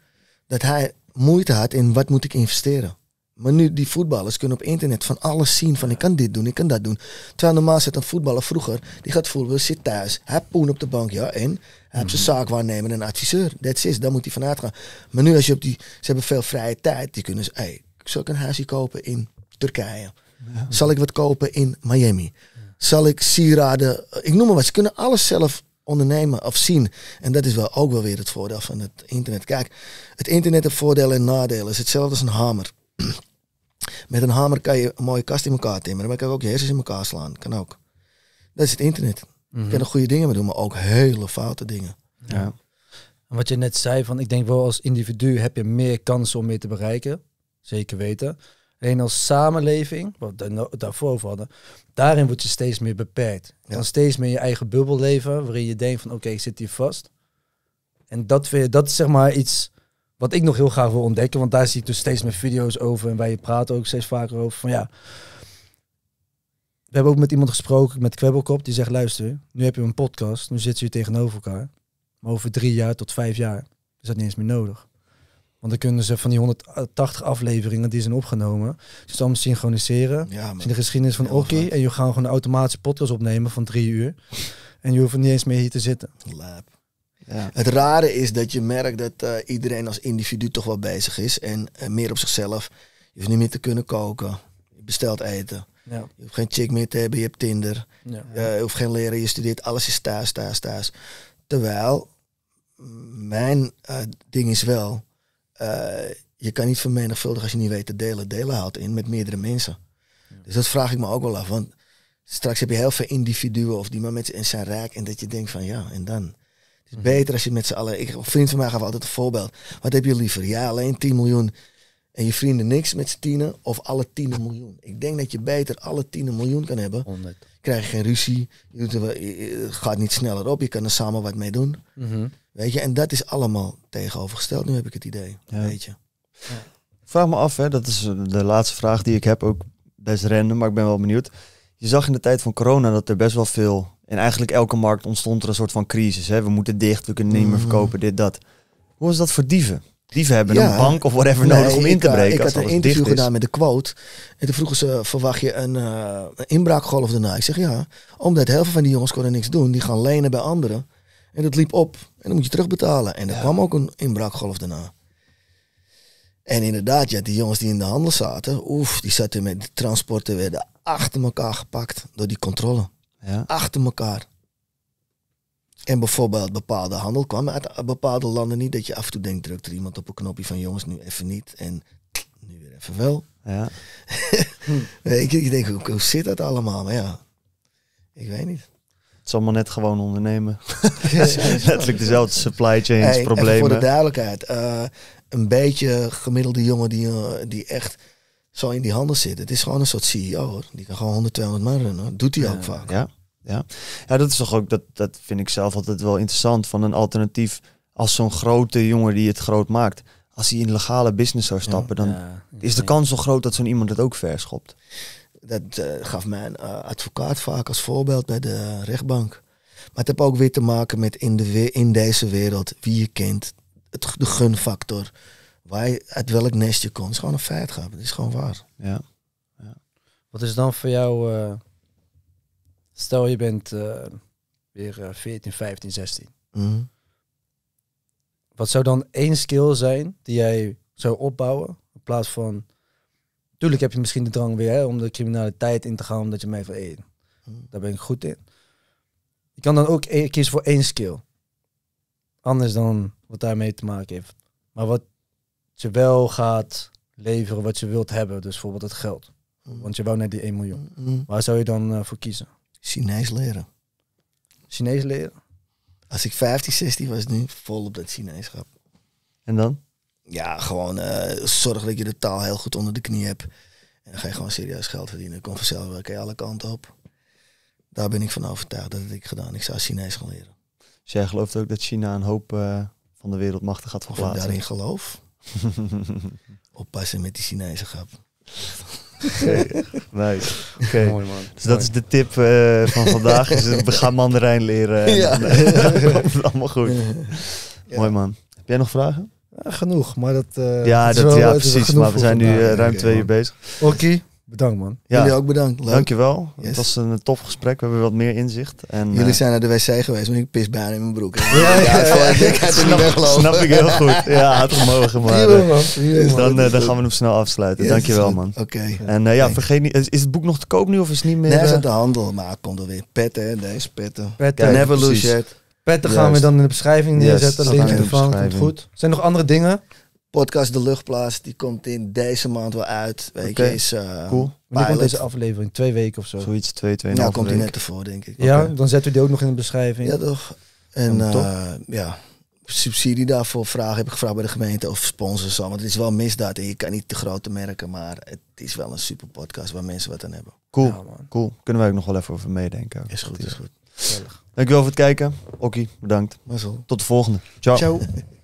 dat hij moeite had in wat moet ik investeren. Maar nu, die voetballers kunnen op internet van alles zien. Van ik kan dit doen, ik kan dat doen. Terwijl normaal zit een voetballer vroeger, die gaat voelen, zit thuis. heb poen op de bank, ja, en heb mm -hmm. heeft zijn mhm. en een adviseur. Dat is, daar moet hij vanuit gaan. Maar nu, als je op die, ze hebben veel vrije tijd, die kunnen ze, hey, zal ik een huisje kopen in Turkije? Zal ik wat kopen in Miami? Zal ik sieraden, ik noem maar wat. Ze kunnen alles zelf ondernemen of zien. En dat is wel ook wel weer het voordeel van het internet. Kijk, het internet heeft voordelen en nadelen. Het is hetzelfde als een hamer. Met een hamer kan je een mooie kast in elkaar timmeren, maar kan ook je hersens in elkaar slaan. Kan ook. Dat is het internet. Je mhm. kan er goede dingen mee doen, maar ook hele foute dingen. Ja. En wat je net zei, van ik denk wel als individu heb je meer kansen om mee te bereiken. Zeker weten. Alleen als samenleving, wat we daarvoor hadden, daarin word je steeds meer beperkt. Ja. kan steeds meer in je eigen bubbel leven, waarin je denkt van oké, ik zit hier vast. En dat, dat is zeg maar iets wat ik nog heel graag wil ontdekken, want daar zie ik dus steeds meer video's over en wij praten ook steeds vaker over van ja. We hebben ook met iemand gesproken, met Kwebbelkop, die zegt luister, nu heb je een podcast, nu zitten jullie tegenover elkaar. Maar over drie jaar tot vijf jaar is dat niet eens meer nodig. Want dan kunnen ze van die 180 afleveringen die zijn opgenomen, Ze allemaal synchroniseren. Ja, maar... de geschiedenis van Oki en je gaan gewoon een automatische podcast opnemen van drie uur. En je hoeft niet eens meer hier te zitten. Ja. Het rare is dat je merkt dat eh, iedereen als individu toch wel bezig is en eh, meer op zichzelf. Je hoeft niet meer te kunnen koken, je bestelt eten. Ja. Je hoeft geen chick meer te hebben, je hebt Tinder. Ja. Eh, je hoeft geen leren, je studeert, alles is thuis, thuis, thuis. Terwijl mm, mijn ding is wel, eh, je kan niet vermenigvuldigen als je niet weet te delen. Delen houdt in met meerdere mensen. Dus dat vraag ik me ook wel af. Want straks heb je heel veel individuen of die maar met z'n zijn rijk. En dat je denkt van ja, en dan. Het is mm beter als je met z'n allen. Ik, een vriend van mij gaf altijd een voorbeeld. Wat heb je liever? Ja, alleen 10 miljoen en je vrienden niks met z'n tienen of alle tienen miljoen. Ik denk dat je beter alle tienen miljoen kan hebben. 100. Krijg je geen ruzie, Het gaat niet sneller op, je kan er samen wat mee doen. Mhm. Weet je, en dat is allemaal tegenovergesteld, nu heb ik het idee. Weet je. Ja. Vraag me af, hè, dat is eh, de laatste vraag die ik heb, ook best random, maar ik ben wel benieuwd. Je zag in de tijd van corona dat er best wel veel, in eigenlijk elke markt ontstond er een soort van crisis. Hè? We moeten dicht, we kunnen niet meer mhm. verkopen, dit, dat. Hoe was dat voor dieven? Dieven hebben een bank of whatever nodig om in te breken. Ik, had een interview gedaan met de quote. En toen vroegen ze, verwacht je een uh, inbraakgolf daarna? Ik zeg ja, omdat heel veel van die jongens konden niks doen. Die gaan lenen bij anderen. En dat liep op. En dan moet je terugbetalen. En er kwam ook een inbraakgolf daarna. En inderdaad, ja, die jongens die in de handel zaten, oef, die zaten met de transporten werden achter elkaar gepakt door die controle. Ja. Achter elkaar. En bijvoorbeeld bepaalde handel kwam uit bepaalde landen niet. Dat je af en toe denkt, drukt er iemand op een knopje van jongens, nu even niet. En nu weer even wel. Ja. ik, ik, denk, hoe, hoe, zit dat allemaal? Maar ja, ik weet niet. Het is allemaal net gewoon ondernemen. Letterlijk dezelfde supply chains hey, problemen. voor de duidelijkheid. Eh, een beetje gemiddelde jongen die, eh, die echt zo in die handel zit. Het is gewoon een soort CEO hoor. Die kan gewoon 100, 200 man runnen. Doet hij ook vaak. Ja. Ja, ja dat is toch ook, dat, dat vind ik zelf altijd wel interessant van een alternatief als zo'n grote jongen die het groot maakt. Als hij in legale business zou stappen, dan is de kans zo groot dat zo'n iemand het ook verschopt. Dat eh, gaf mijn uh, advocaat vaak als voorbeeld bij de rechtbank. Maar het heeft ook weer te maken met in, de, in deze wereld, wie je kent, de gunfactor, waar je, uit welk nest je komt. Het is gewoon een feit, Het is gewoon waar. Ja. ja. Wat is dan voor jou eh, Stel je bent eh, weer 14, 15, 16. Wat zou dan één skill zijn die jij zou opbouwen? In plaats van. Tuurlijk heb je misschien de drang weer om de criminaliteit in te gaan, omdat je mij van één. Mhm. Daar ben ik goed in. Je kan dan ook kiezen voor één skill. Anders dan wat daarmee te maken heeft. Maar wat je wel gaat leveren, wat je wilt hebben. Dus bijvoorbeeld het geld. Mhm. Want je wou net die 1 miljoen. Mhm. Waar zou je dan eh, voor kiezen? Chinees leren. Chinees leren? Als ik 15, 16 was, nu vol op dat Chineeschap. En dan? Ja, gewoon eh, zorg dat je de taal heel goed onder de knie hebt. En dan ga je gewoon serieus geld verdienen. Kom vanzelf wel je alle kanten op. Daar ben ik van overtuigd dat ik gedaan. Ik zou Chinees gaan leren. Dus jij gelooft ook dat China een hoop eh, van de wereldmachten gaat verplaatsen? daarin geloof. Oppassen met die Chinese grap nice. Okay. Mooi man. Dus dat is de tip eh, van vandaag. Eh, we gaan mandarijn leren. En, ja. Eh, allemaal goed. Mooi man. Heb jij nog vragen? Ja, genoeg, maar dat... is ja, dat, wel, ja precies. Maar we zijn nu ruim twee uur bezig. Oké. Bedankt man. Jullie ook bedankt. Dankjewel. Het was een eh, tof gesprek. We hebben wat meer inzicht. En, Jullie eh, zijn naar de wc geweest, want ik pis bijna in mijn broek. ja, ja, ik snap, snap ik heel goed. Ja, had gemogen. Maar, eh, man. Dus dan, dan gaan we hem snel afsluiten. Dankjewel man. Oké. En ja, vergeet niet. Is, het boek nog te koop nu of is het niet meer? Nee, het is de handel, maar komt er weer. Petten, Deze petten. Petten. Never lose yet. Petten gaan we dan in de beschrijving neerzetten. Yes, Link ervan. Komt goed. Zijn er nog andere dingen? podcast De Luchtplaats, die komt in deze maand wel uit. Weet je, is, eh, cool. Maar komt deze aflevering? Twee weken of zo? Zoiets, twee, twee Nou, komt hij net ervoor, denk ik. Ja, dan zetten we die ook nog in de beschrijving. Ja, toch. En ja, eh, ja, subsidie daarvoor vragen heb ik gevraagd bij de gemeente of sponsors. Want het is wel misdaad en je kan niet te grote merken, maar het is wel een super podcast waar mensen wat aan hebben. Cool, ja, cool. Kunnen wij ook nog wel even over meedenken. Is goed, is goed. Dankjewel voor het kijken. Oké, bedankt. Tot de volgende. Ciao. Ciao.